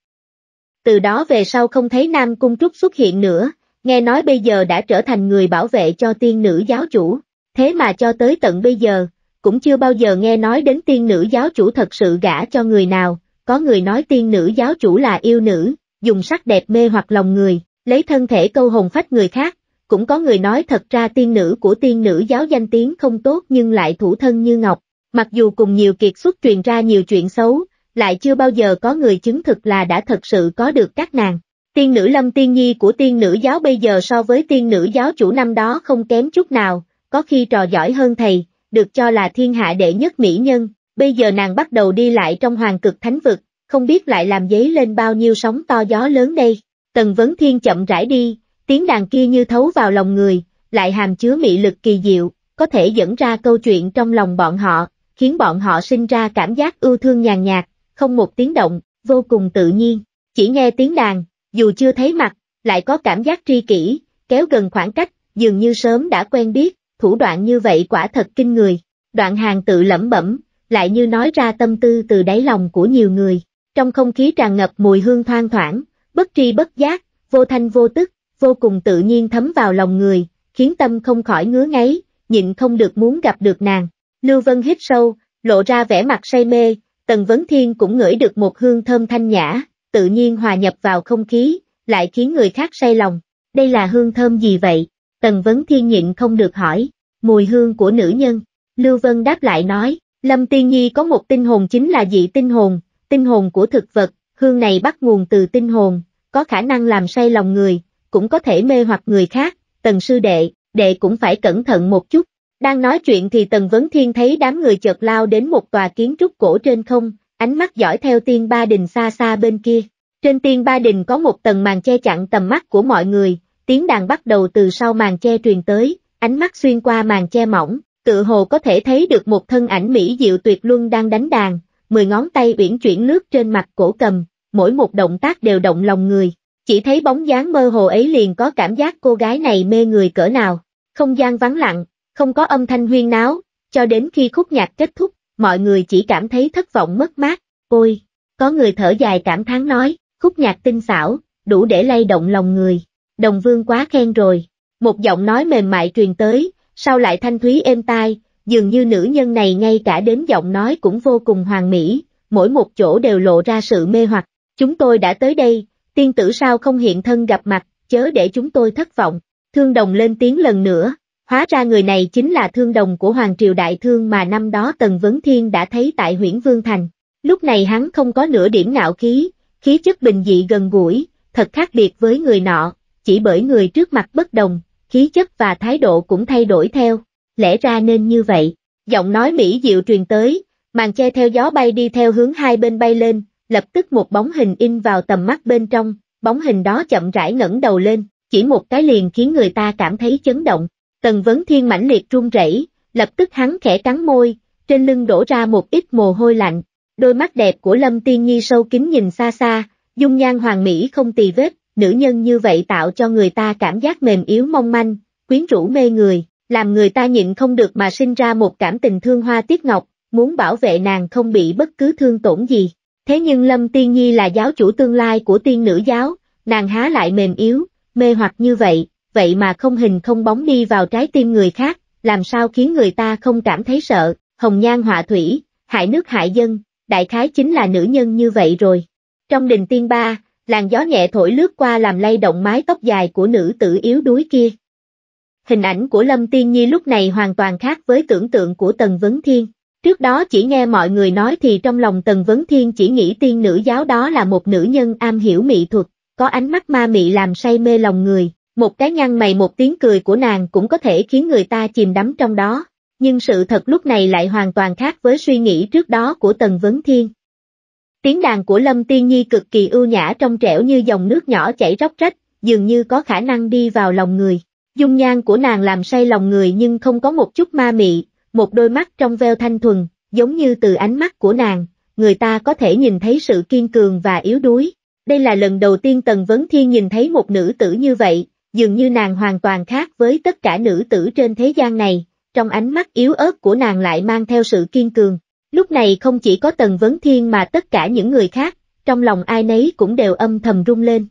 Từ đó về sau không thấy Nam Cung Trúc xuất hiện nữa, nghe nói bây giờ đã trở thành người bảo vệ cho tiên nữ giáo chủ, thế mà cho tới tận bây giờ, cũng chưa bao giờ nghe nói đến tiên nữ giáo chủ thật sự gả cho người nào, có người nói tiên nữ giáo chủ là yêu nữ, dùng sắc đẹp mê hoặc lòng người, lấy thân thể câu hồn phách người khác, cũng có người nói thật ra tiên nữ của tiên nữ giáo danh tiếng không tốt nhưng lại thủ thân như ngọc, mặc dù cùng nhiều kiệt xuất truyền ra nhiều chuyện xấu, lại chưa bao giờ có người chứng thực là đã thật sự có được các nàng tiên nữ lâm tiên nhi của tiên nữ giáo bây giờ so với tiên nữ giáo chủ năm đó không kém chút nào, có khi trò giỏi hơn thầy, được cho là thiên hạ đệ nhất mỹ nhân, bây giờ nàng bắt đầu đi lại trong hoàng cực thánh vực, không biết lại làm giấy lên bao nhiêu sóng to gió lớn đây. Tần Vấn Thiên chậm rãi đi, tiếng đàn kia như thấu vào lòng người, lại hàm chứa mị lực kỳ diệu, có thể dẫn ra câu chuyện trong lòng bọn họ, khiến bọn họ sinh ra cảm giác ưu thương nhàn nhạt, không một tiếng động, vô cùng tự nhiên. Chỉ nghe tiếng đàn, dù chưa thấy mặt, lại có cảm giác tri kỷ, kéo gần khoảng cách, dường như sớm đã quen biết, thủ đoạn như vậy quả thật kinh người. Đoạn hàng tự lẩm bẩm, lại như nói ra tâm tư từ đáy lòng của nhiều người. Trong không khí tràn ngập mùi hương thoang thoảng, bất tri bất giác, vô thanh vô tức, vô cùng tự nhiên thấm vào lòng người, khiến tâm không khỏi ngứa ngáy, nhịn không được muốn gặp được nàng. Lưu Vân hít sâu, lộ ra vẻ mặt say mê, Tần Vấn Thiên cũng ngửi được một hương thơm thanh nhã, tự nhiên hòa nhập vào không khí, lại khiến người khác say lòng. Đây là hương thơm gì vậy? Tần Vấn Thiên nhịn không được hỏi. Mùi hương của nữ nhân. Lưu Vân đáp lại nói, Lâm Tiên Nhi có một tinh hồn chính là dị tinh hồn, tinh hồn của thực vật, hương này bắt nguồn từ tinh hồn, có khả năng làm say lòng người, cũng có thể mê hoặc người khác, tần sư đệ, đệ cũng phải cẩn thận một chút. Đang nói chuyện thì Tần Vấn Thiên thấy đám người chợt lao đến một tòa kiến trúc cổ trên không, ánh mắt dõi theo tiên ba đình xa xa bên kia. Trên tiên ba đình có một tầng màn che chặn tầm mắt của mọi người, tiếng đàn bắt đầu từ sau màn che truyền tới, ánh mắt xuyên qua màn che mỏng, tự hồ có thể thấy được một thân ảnh mỹ diệu tuyệt luân đang đánh đàn, mười ngón tay uyển chuyển nước trên mặt cổ cầm, mỗi một động tác đều động lòng người, chỉ thấy bóng dáng mơ hồ ấy liền có cảm giác cô gái này mê người cỡ nào. Không gian vắng lặng, không có âm thanh huyên náo, cho đến khi khúc nhạc kết thúc, mọi người chỉ cảm thấy thất vọng mất mát, ôi, có người thở dài cảm thán nói, khúc nhạc tinh xảo, đủ để lay động lòng người, đồng vương quá khen rồi, một giọng nói mềm mại truyền tới, sau lại thanh thúy êm tai, dường như nữ nhân này ngay cả đến giọng nói cũng vô cùng hoàn mỹ, mỗi một chỗ đều lộ ra sự mê hoặc, chúng tôi đã tới đây, tiên tử sao không hiện thân gặp mặt, chớ để chúng tôi thất vọng, thương đồng lên tiếng lần nữa, Hóa ra người này chính là thương đồng của Hoàng Triều Đại Thương mà năm đó Tần Vấn Thiên đã thấy tại huyện Vương Thành. Lúc này hắn không có nửa điểm ngạo khí, khí chất bình dị gần gũi, thật khác biệt với người nọ, chỉ bởi người trước mặt bất đồng, khí chất và thái độ cũng thay đổi theo. Lẽ ra nên như vậy, giọng nói Mỹ Diệu truyền tới, màn che theo gió bay đi theo hướng hai bên bay lên, lập tức một bóng hình in vào tầm mắt bên trong, bóng hình đó chậm rãi ngẩng đầu lên, chỉ một cái liền khiến người ta cảm thấy chấn động. Tần Vấn Thiên mãnh liệt run rẩy, lập tức hắn khẽ cắn môi, trên lưng đổ ra một ít mồ hôi lạnh. Đôi mắt đẹp của Lâm Tiên Nhi sâu kín nhìn xa xa, dung nhan hoàng mỹ không tì vết, nữ nhân như vậy tạo cho người ta cảm giác mềm yếu mong manh, quyến rũ mê người, làm người ta nhịn không được mà sinh ra một cảm tình thương hoa tiếc ngọc, muốn bảo vệ nàng không bị bất cứ thương tổn gì. Thế nhưng Lâm Tiên Nhi là giáo chủ tương lai của tiên nữ giáo, nàng há lại mềm yếu, mê hoặc như vậy, vậy mà không hình không bóng đi vào trái tim người khác, làm sao khiến người ta không cảm thấy sợ, hồng nhan họa thủy, hại nước hại dân, đại khái chính là nữ nhân như vậy rồi. Trong đình tiên ba, làn gió nhẹ thổi lướt qua làm lay động mái tóc dài của nữ tử yếu đuối kia. Hình ảnh của Lâm Tiên Nhi lúc này hoàn toàn khác với tưởng tượng của Tần Vấn Thiên. Trước đó chỉ nghe mọi người nói thì trong lòng Tần Vấn Thiên chỉ nghĩ tiên nữ giáo đó là một nữ nhân am hiểu mỹ thuật, có ánh mắt ma mị làm say mê lòng người, một cái nhăn mày một tiếng cười của nàng cũng có thể khiến người ta chìm đắm trong đó, nhưng sự thật lúc này lại hoàn toàn khác với suy nghĩ trước đó của Tần Vấn Thiên. Tiếng đàn của Lâm Tiên Nhi cực kỳ ưu nhã trong trẻo như dòng nước nhỏ chảy róc rách, dường như có khả năng đi vào lòng người. Dung nhan của nàng làm say lòng người nhưng không có một chút ma mị, một đôi mắt trong veo thanh thuần, giống như từ ánh mắt của nàng, người ta có thể nhìn thấy sự kiên cường và yếu đuối. Đây là lần đầu tiên Tần Vấn Thiên nhìn thấy một nữ tử như vậy, dường như nàng hoàn toàn khác với tất cả nữ tử trên thế gian này, trong ánh mắt yếu ớt của nàng lại mang theo sự kiên cường. Lúc này không chỉ có Tần Vấn Thiên mà tất cả những người khác, trong lòng ai nấy cũng đều âm thầm rung lên.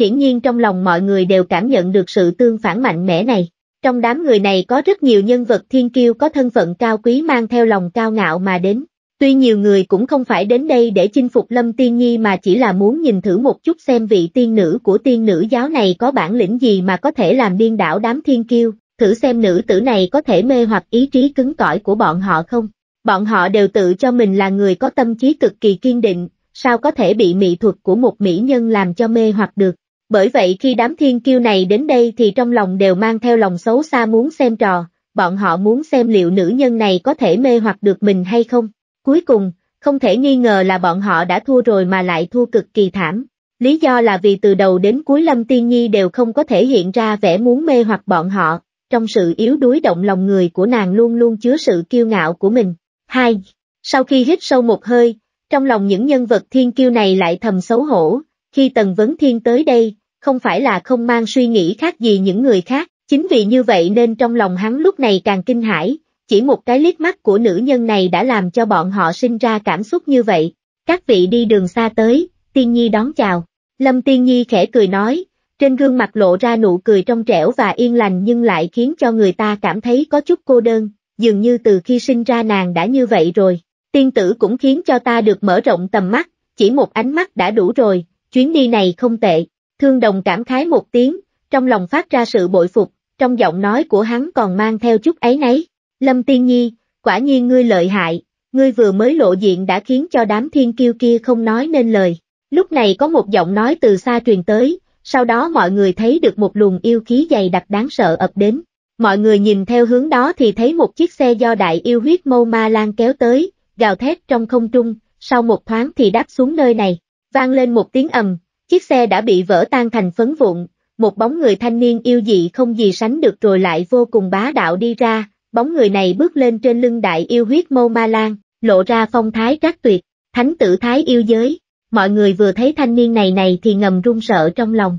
Hiển nhiên trong lòng mọi người đều cảm nhận được sự tương phản mạnh mẽ này. Trong đám người này có rất nhiều nhân vật thiên kiêu có thân phận cao quý mang theo lòng cao ngạo mà đến. Tuy nhiều người cũng không phải đến đây để chinh phục Lâm Tiên Nhi mà chỉ là muốn nhìn thử một chút xem vị tiên nữ của tiên nữ giáo này có bản lĩnh gì mà có thể làm điên đảo đám thiên kiêu, thử xem nữ tử này có thể mê hoặc ý trí cứng cỏi của bọn họ không. Bọn họ đều tự cho mình là người có tâm trí cực kỳ kiên định, sao có thể bị mỹ thuật của một mỹ nhân làm cho mê hoặc được. Bởi vậy khi đám thiên kiêu này đến đây thì trong lòng đều mang theo lòng xấu xa muốn xem trò, bọn họ muốn xem liệu nữ nhân này có thể mê hoặc được mình hay không. Cuối cùng, không thể nghi ngờ là bọn họ đã thua rồi mà lại thua cực kỳ thảm. Lý do là vì từ đầu đến cuối Lâm Tiên Nhi đều không có thể hiện ra vẻ muốn mê hoặc bọn họ, trong sự yếu đuối động lòng người của nàng luôn luôn chứa sự kiêu ngạo của mình. Hai, Sau khi hít sâu một hơi, trong lòng những nhân vật thiên kiêu này lại thầm xấu hổ, khi Tần Vấn Thiên tới đây, không phải là không mang suy nghĩ khác gì những người khác, chính vì như vậy nên trong lòng hắn lúc này càng kinh hãi, chỉ một cái liếc mắt của nữ nhân này đã làm cho bọn họ sinh ra cảm xúc như vậy. Các vị đi đường xa tới, Tiên Nhi đón chào. Lâm Tiên Nhi khẽ cười nói, trên gương mặt lộ ra nụ cười trong trẻo và yên lành nhưng lại khiến cho người ta cảm thấy có chút cô đơn, dường như từ khi sinh ra nàng đã như vậy rồi. Tiên tử cũng khiến cho ta được mở rộng tầm mắt, chỉ một ánh mắt đã đủ rồi, chuyến đi này không tệ. Thương đồng cảm khái một tiếng, trong lòng phát ra sự bội phục, trong giọng nói của hắn còn mang theo chút ấy nấy. Lâm Tiên Nhi, quả nhiên ngươi lợi hại, ngươi vừa mới lộ diện đã khiến cho đám thiên kiêu kia không nói nên lời. Lúc này có một giọng nói từ xa truyền tới, sau đó mọi người thấy được một luồng yêu khí dày đặc đáng sợ ập đến. Mọi người nhìn theo hướng đó thì thấy một chiếc xe do đại yêu huyết mâu ma lan kéo tới, gào thét trong không trung, sau một thoáng thì đáp xuống nơi này, vang lên một tiếng ầm, chiếc xe đã bị vỡ tan thành phấn vụn, một bóng người thanh niên yêu dị không gì sánh được rồi lại vô cùng bá đạo đi ra, bóng người này bước lên trên lưng đại yêu huyết mâu ma lan, lộ ra phong thái trác tuyệt, thánh tử thái yêu giới, mọi người vừa thấy thanh niên này này thì ngầm run sợ trong lòng.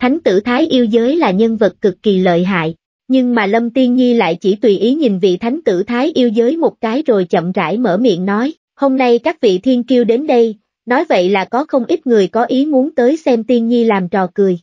Thánh tử thái yêu giới là nhân vật cực kỳ lợi hại, nhưng mà Lâm Tiên Nhi lại chỉ tùy ý nhìn vị thánh tử thái yêu giới một cái rồi chậm rãi mở miệng nói, hôm nay các vị thiên kiêu đến đây, nói vậy là có không ít người có ý muốn tới xem Tiên Nhi làm trò cười.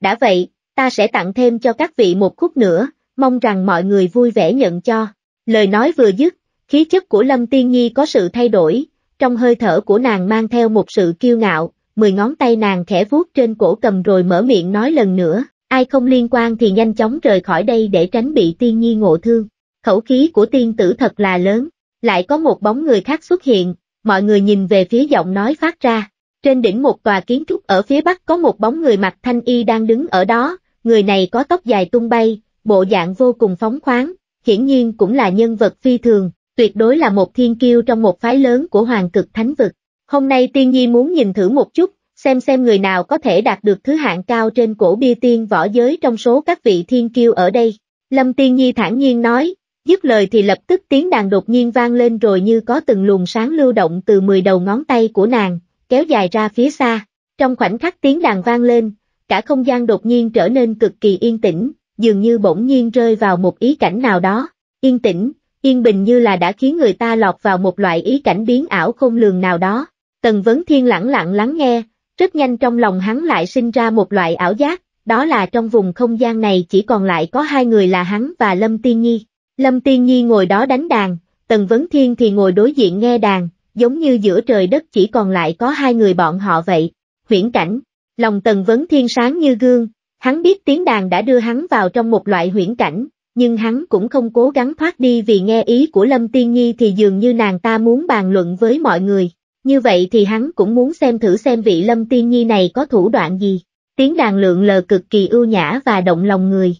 Đã vậy, ta sẽ tặng thêm cho các vị một khúc nữa, mong rằng mọi người vui vẻ nhận cho. Lời nói vừa dứt, khí chất của Lâm Tiên Nhi có sự thay đổi, trong hơi thở của nàng mang theo một sự kiêu ngạo, mười ngón tay nàng khẽ vuốt trên cổ cầm rồi mở miệng nói lần nữa, ai không liên quan thì nhanh chóng rời khỏi đây để tránh bị Tiên Nhi ngộ thương. Khẩu khí của tiên tử thật là lớn, lại có một bóng người khác xuất hiện, mọi người nhìn về phía giọng nói phát ra. Trên đỉnh một tòa kiến trúc ở phía bắc có một bóng người mặc thanh y đang đứng ở đó, người này có tóc dài tung bay, bộ dạng vô cùng phóng khoáng, hiển nhiên cũng là nhân vật phi thường, tuyệt đối là một thiên kiêu trong một phái lớn của hoàng cực thánh vực. Hôm nay tiên nhi muốn nhìn thử một chút, xem xem người nào có thể đạt được thứ hạng cao trên cổ bia tiên võ giới trong số các vị thiên kiêu ở đây. Lâm tiên nhi thản nhiên nói, dứt lời thì lập tức tiếng đàn đột nhiên vang lên rồi như có từng luồng sáng lưu động từ 10 đầu ngón tay của nàng, kéo dài ra phía xa. Trong khoảnh khắc tiếng đàn vang lên, cả không gian đột nhiên trở nên cực kỳ yên tĩnh, dường như bỗng nhiên rơi vào một ý cảnh nào đó, yên tĩnh, yên bình như là đã khiến người ta lọt vào một loại ý cảnh biến ảo không lường nào đó. Tần Vấn Thiên lẳng lặng lắng nghe, rất nhanh trong lòng hắn lại sinh ra một loại ảo giác, đó là trong vùng không gian này chỉ còn lại có hai người là hắn và Lâm Tiên Nhi. Lâm Tiên Nhi ngồi đó đánh đàn, Tần Vấn Thiên thì ngồi đối diện nghe đàn, giống như giữa trời đất chỉ còn lại có hai người bọn họ vậy. Huyễn cảnh, lòng Tần Vấn Thiên sáng như gương, Hắn biết tiếng đàn đã đưa hắn vào trong một loại huyễn cảnh, nhưng hắn cũng không cố gắng thoát đi vì nghe ý của Lâm Tiên Nhi thì dường như nàng ta muốn bàn luận với mọi người. Như vậy thì hắn cũng muốn xem thử xem vị Lâm Tiên Nhi này có thủ đoạn gì. Tiếng đàn lượng lờ cực kỳ ưu nhã và động lòng người.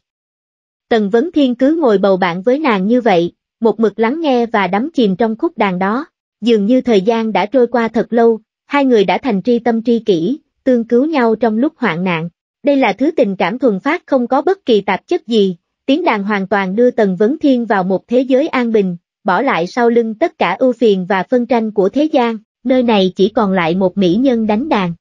Tần Vấn Thiên cứ ngồi bầu bạn với nàng như vậy, một mực lắng nghe và đắm chìm trong khúc đàn đó. Dường như thời gian đã trôi qua thật lâu, hai người đã thành tri tâm tri kỷ, tương cứu nhau trong lúc hoạn nạn đây là thứ tình cảm thuần phát không có bất kỳ tạp chất gì, tiếng đàn hoàn toàn đưa Tần Vấn Thiên vào một thế giới an bình, bỏ lại sau lưng tất cả ưu phiền và phân tranh của thế gian, nơi này chỉ còn lại một mỹ nhân đánh đàn.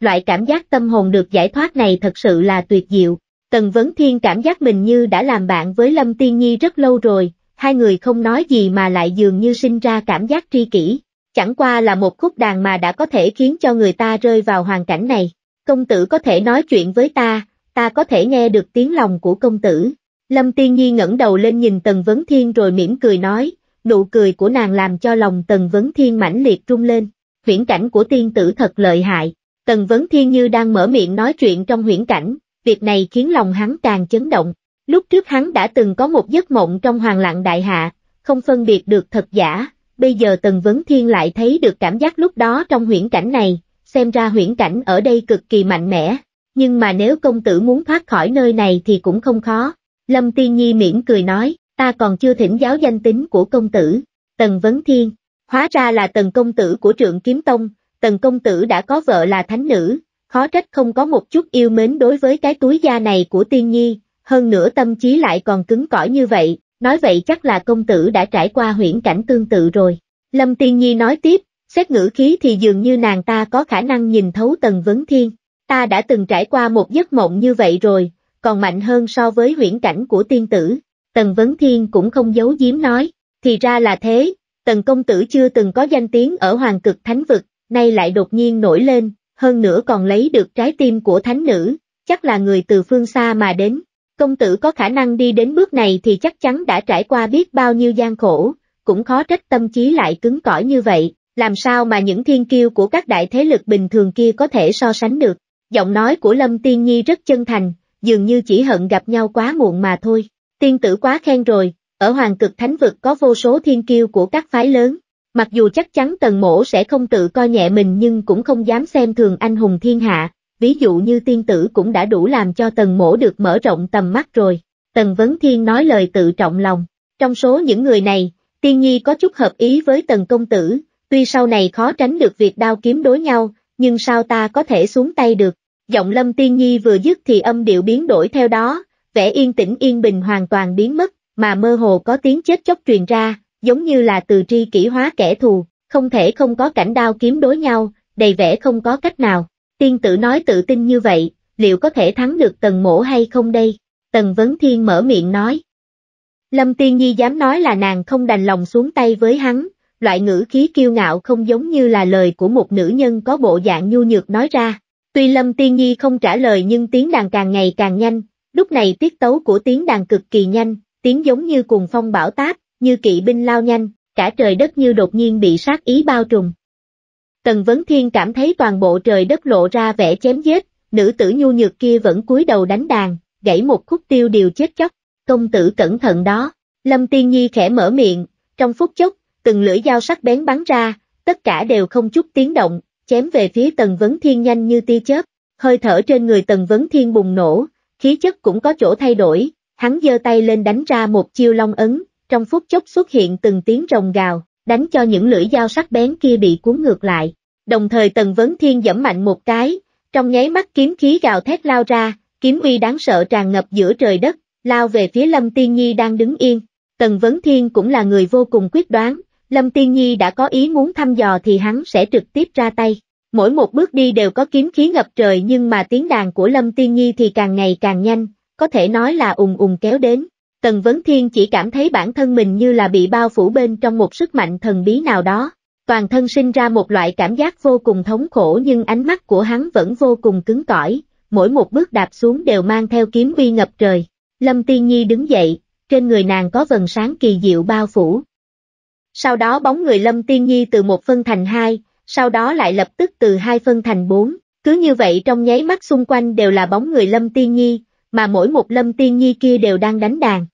Loại cảm giác tâm hồn được giải thoát này thật sự là tuyệt diệu, Tần Vấn Thiên cảm giác mình như đã làm bạn với Lâm Tiên Nhi rất lâu rồi, hai người không nói gì mà lại dường như sinh ra cảm giác tri kỷ, chẳng qua là một khúc đàn mà đã có thể khiến cho người ta rơi vào hoàn cảnh này công tử có thể nói chuyện với ta, ta có thể nghe được tiếng lòng của công tử. Lâm Tiên Nhi ngẩng đầu lên nhìn Tần Vấn Thiên rồi mỉm cười nói, nụ cười của nàng làm cho lòng Tần Vấn Thiên mãnh liệt trung lên. Huyễn cảnh của tiên tử thật lợi hại, Tần Vấn Thiên như đang mở miệng nói chuyện trong huyễn cảnh, việc này khiến lòng hắn càng chấn động. Lúc trước hắn đã từng có một giấc mộng trong hoàng lặng đại hạ, không phân biệt được thật giả, bây giờ Tần Vấn Thiên lại thấy được cảm giác lúc đó trong huyễn cảnh này, xem ra huyễn cảnh ở đây cực kỳ mạnh mẽ, nhưng mà nếu công tử muốn thoát khỏi nơi này thì cũng không khó. Lâm Tiên Nhi mỉm cười nói, ta còn chưa thỉnh giáo danh tính của công tử, Tần Vấn Thiên, hóa ra là Tần Công Tử của Trượng Kiếm Tông, Tần Công Tử đã có vợ là thánh nữ, khó trách không có một chút yêu mến đối với cái túi da này của Tiên Nhi, hơn nữa tâm trí lại còn cứng cỏi như vậy, nói vậy chắc là công tử đã trải qua huyễn cảnh tương tự rồi. Lâm Tiên Nhi nói tiếp, xét ngữ khí thì dường như nàng ta có khả năng nhìn thấu Tần Vấn Thiên. Ta đã từng trải qua một giấc mộng như vậy rồi, còn mạnh hơn so với huyễn cảnh của tiên tử. Tần Vấn Thiên cũng không giấu giếm nói, thì ra là thế, Tần Công Tử chưa từng có danh tiếng ở Hoàng Cực Thánh Vực, nay lại đột nhiên nổi lên, hơn nữa còn lấy được trái tim của Thánh Nữ, chắc là người từ phương xa mà đến. Công Tử có khả năng đi đến bước này thì chắc chắn đã trải qua biết bao nhiêu gian khổ, cũng khó trách tâm trí lại cứng cỏi như vậy. Làm sao mà những thiên kiêu của các đại thế lực bình thường kia có thể so sánh được? Giọng nói của Lâm Tiên Nhi rất chân thành, dường như chỉ hận gặp nhau quá muộn mà thôi. Tiên tử quá khen rồi, ở Hoàng Cực Thánh Vực có vô số thiên kiêu của các phái lớn. Mặc dù chắc chắn tần mổ sẽ không tự coi nhẹ mình nhưng cũng không dám xem thường anh hùng thiên hạ, ví dụ như tiên tử cũng đã đủ làm cho tần mổ được mở rộng tầm mắt rồi. Tần Vấn Thiên nói lời tự trọng lòng. Trong số những người này, Tiên Nhi có chút hợp ý với Tần Công Tử, tuy sau này khó tránh được việc đao kiếm đối nhau, nhưng sao ta có thể xuống tay được. Giọng Lâm Tiên Nhi vừa dứt thì âm điệu biến đổi theo đó, vẻ yên tĩnh yên bình hoàn toàn biến mất, mà mơ hồ có tiếng chết chóc truyền ra, giống như là từ tri kỷ hóa kẻ thù, không thể không có cảnh đao kiếm đối nhau, đầy vẻ không có cách nào. Tiên tử nói tự tin như vậy, liệu có thể thắng được tần mổ hay không đây? Tần Vấn Thiên mở miệng nói. Lâm Tiên Nhi dám nói là nàng không đành lòng xuống tay với hắn, loại ngữ khí kiêu ngạo không giống như là lời của một nữ nhân có bộ dạng nhu nhược nói ra. Tuy Lâm Tiên Nhi không trả lời nhưng tiếng đàn càng ngày càng nhanh, lúc này tiết tấu của tiếng đàn cực kỳ nhanh, tiếng giống như cùng phong bão táp, như kỵ binh lao nhanh, cả trời đất như đột nhiên bị sát ý bao trùm. Tần Vấn Thiên cảm thấy toàn bộ trời đất lộ ra vẻ chém giết, nữ tử nhu nhược kia vẫn cúi đầu đánh đàn, gãy một khúc tiêu điều chết chóc, công tử cẩn thận đó. Lâm Tiên Nhi khẽ mở miệng, trong phút chốc, từng lưỡi dao sắc bén bắn ra, tất cả đều không chút tiếng động, chém về phía Tần Vấn Thiên nhanh như tia chớp, hơi thở trên người Tần Vấn Thiên bùng nổ, khí chất cũng có chỗ thay đổi, hắn giơ tay lên đánh ra một chiêu long ấn, trong phút chốc xuất hiện từng tiếng rồng gào, đánh cho những lưỡi dao sắc bén kia bị cuốn ngược lại. Đồng thời Tần Vấn Thiên giẫm mạnh một cái, trong nháy mắt kiếm khí gào thét lao ra, kiếm uy đáng sợ tràn ngập giữa trời đất, lao về phía Lâm Tiên Nhi đang đứng yên. Tần Vấn Thiên cũng là người vô cùng quyết đoán, Lâm Tiên Nhi đã có ý muốn thăm dò thì hắn sẽ trực tiếp ra tay. Mỗi một bước đi đều có kiếm khí ngập trời nhưng mà tiếng đàn của Lâm Tiên Nhi thì càng ngày càng nhanh, có thể nói là ùng ùng kéo đến. Tần Vấn Thiên chỉ cảm thấy bản thân mình như là bị bao phủ bên trong một sức mạnh thần bí nào đó. Toàn thân sinh ra một loại cảm giác vô cùng thống khổ nhưng ánh mắt của hắn vẫn vô cùng cứng cỏi, mỗi một bước đạp xuống đều mang theo kiếm uy ngập trời. Lâm Tiên Nhi đứng dậy, trên người nàng có vần sáng kỳ diệu bao phủ. Sau đó bóng người Lâm Tiên Nhi từ một phân thành hai, sau đó lại lập tức từ hai phân thành bốn, cứ như vậy trong nháy mắt xung quanh đều là bóng người Lâm Tiên Nhi, mà mỗi một Lâm Tiên Nhi kia đều đang đánh đàn.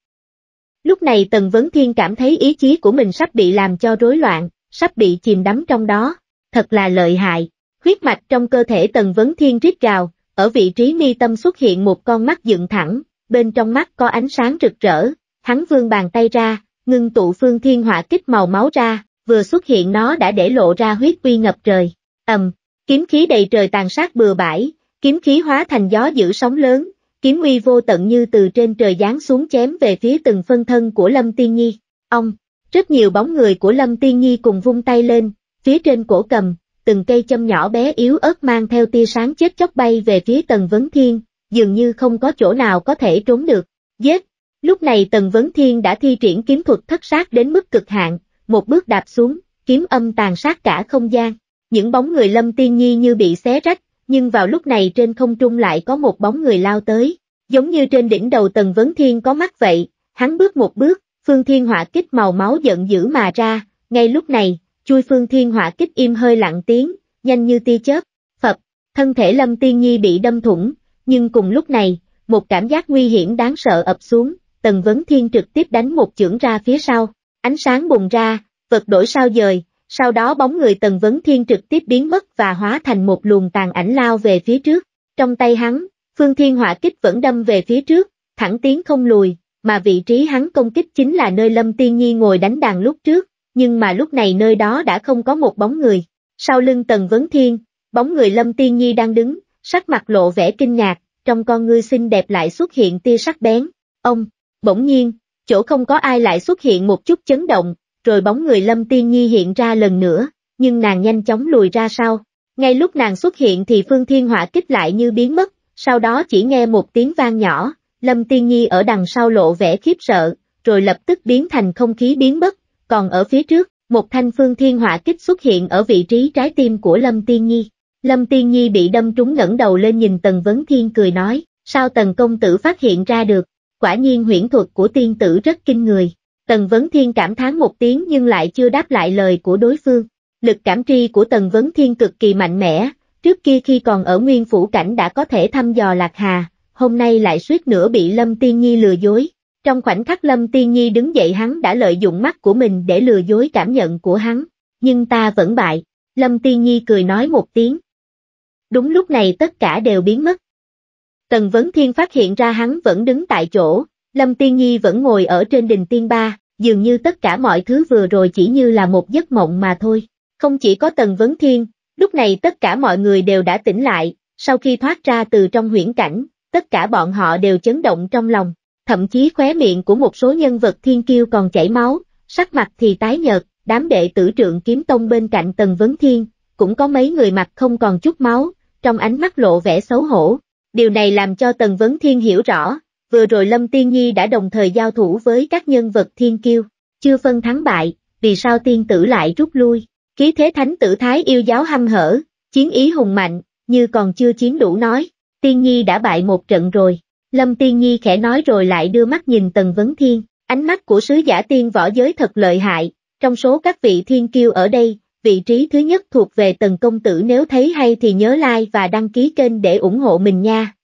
Lúc này Tần Vấn Thiên cảm thấy ý chí của mình sắp bị làm cho rối loạn, sắp bị chìm đắm trong đó, thật là lợi hại. Huyết mạch trong cơ thể Tần Vấn Thiên rít gào, ở vị trí mi tâm xuất hiện một con mắt dựng thẳng, bên trong mắt có ánh sáng rực rỡ, hắn vươn bàn tay ra, ngưng tụ phương thiên hỏa kích màu máu ra, vừa xuất hiện nó đã để lộ ra huyết uy ngập trời. ầm, kiếm khí đầy trời tàn sát bừa bãi, kiếm khí hóa thành gió giữ sóng lớn, kiếm uy vô tận như từ trên trời giáng xuống chém về phía từng phân thân của Lâm Tiên Nhi. Ông, rất nhiều bóng người của Lâm Tiên Nhi cùng vung tay lên, phía trên cổ cầm, từng cây châm nhỏ bé yếu ớt mang theo tia sáng chết chóc bay về phía tầng Vấn Thiên, dường như không có chỗ nào có thể trốn được. Giết! Lúc này Tần Vấn Thiên đã thi triển kiếm thuật thất sát đến mức cực hạn, một bước đạp xuống, kiếm âm tàn sát cả không gian. Những bóng người lâm tiên nhi như bị xé rách, nhưng vào lúc này trên không trung lại có một bóng người lao tới. Giống như trên đỉnh đầu Tần Vấn Thiên có mắt vậy, hắn bước một bước, Phương Thiên hỏa kích màu máu giận dữ mà ra, ngay lúc này, chui Phương Thiên hỏa kích im hơi lặng tiếng, nhanh như tia chớp, phật thân thể Lâm Tiên Nhi bị đâm thủng, nhưng cùng lúc này, một cảm giác nguy hiểm đáng sợ ập xuống, Tần Vấn Thiên trực tiếp đánh một chưởng ra phía sau, ánh sáng bùng ra, vật đổi sao dời, sau đó bóng người Tần Vấn Thiên trực tiếp biến mất và hóa thành một luồng tàn ảnh lao về phía trước. Trong tay hắn, Phương Thiên Hỏa Kích vẫn đâm về phía trước, thẳng tiến không lùi, mà vị trí hắn công kích chính là nơi Lâm Tiên Nhi ngồi đánh đàn lúc trước, nhưng mà lúc này nơi đó đã không có một bóng người. Sau lưng Tần Vấn Thiên, bóng người Lâm Tiên Nhi đang đứng, sắc mặt lộ vẻ kinh ngạc, trong con ngươi xinh đẹp lại xuất hiện tia sắc bén. Ông, Bỗng nhiên, chỗ không có ai lại xuất hiện một chút chấn động, rồi bóng người Lâm Tiên Nhi hiện ra lần nữa, nhưng nàng nhanh chóng lùi ra sau. Ngay lúc nàng xuất hiện thì Phương Thiên Họa kích lại như biến mất, sau đó chỉ nghe một tiếng vang nhỏ, Lâm Tiên Nhi ở đằng sau lộ vẻ khiếp sợ, rồi lập tức biến thành không khí biến mất, còn ở phía trước, một thanh Phương Thiên Họa kích xuất hiện ở vị trí trái tim của Lâm Tiên Nhi. Lâm Tiên Nhi bị đâm trúng ngẩng đầu lên nhìn Tần Vấn Thiên cười nói, sao Tần Công Tử phát hiện ra được, quả nhiên huyễn thuật của tiên tử rất kinh người. Tần Vấn Thiên cảm thán một tiếng nhưng lại chưa đáp lại lời của đối phương. Lực cảm tri của Tần Vấn Thiên cực kỳ mạnh mẽ, trước kia khi còn ở nguyên phủ cảnh đã có thể thăm dò Lạc Hà, hôm nay lại suýt nữa bị Lâm Tiên Nhi lừa dối. Trong khoảnh khắc Lâm Tiên Nhi đứng dậy hắn đã lợi dụng mắt của mình để lừa dối cảm nhận của hắn, nhưng ta vẫn bại. Lâm Tiên Nhi cười nói một tiếng. Đúng lúc này tất cả đều biến mất. Tần Vấn Thiên phát hiện ra hắn vẫn đứng tại chỗ, Lâm Tiên Nhi vẫn ngồi ở trên đình tiên ba, dường như tất cả mọi thứ vừa rồi chỉ như là một giấc mộng mà thôi. Không chỉ có Tần Vấn Thiên, lúc này tất cả mọi người đều đã tỉnh lại, sau khi thoát ra từ trong huyễn cảnh, tất cả bọn họ đều chấn động trong lòng, thậm chí khóe miệng của một số nhân vật thiên kiêu còn chảy máu, sắc mặt thì tái nhợt, đám đệ tử trượng kiếm tông bên cạnh Tần Vấn Thiên, cũng có mấy người mặt không còn chút máu, trong ánh mắt lộ vẻ xấu hổ, Điều này làm cho Tần Vấn Thiên hiểu rõ, vừa rồi Lâm Tiên Nhi đã đồng thời giao thủ với các nhân vật thiên kiêu, chưa phân thắng bại, vì sao tiên tử lại rút lui, khí thế thánh tử thái yêu giáo hăm hở, chiến ý hùng mạnh, như còn chưa chiến đủ nói, Tiên Nhi đã bại một trận rồi, Lâm Tiên Nhi khẽ nói rồi lại đưa mắt nhìn Tần Vấn Thiên, ánh mắt của sứ giả tiên võ giới thật lợi hại, trong số các vị thiên kiêu ở đây, vị trí thứ nhất thuộc về Tần Công Tử nếu thấy hay thì nhớ like và đăng ký kênh để ủng hộ mình nha.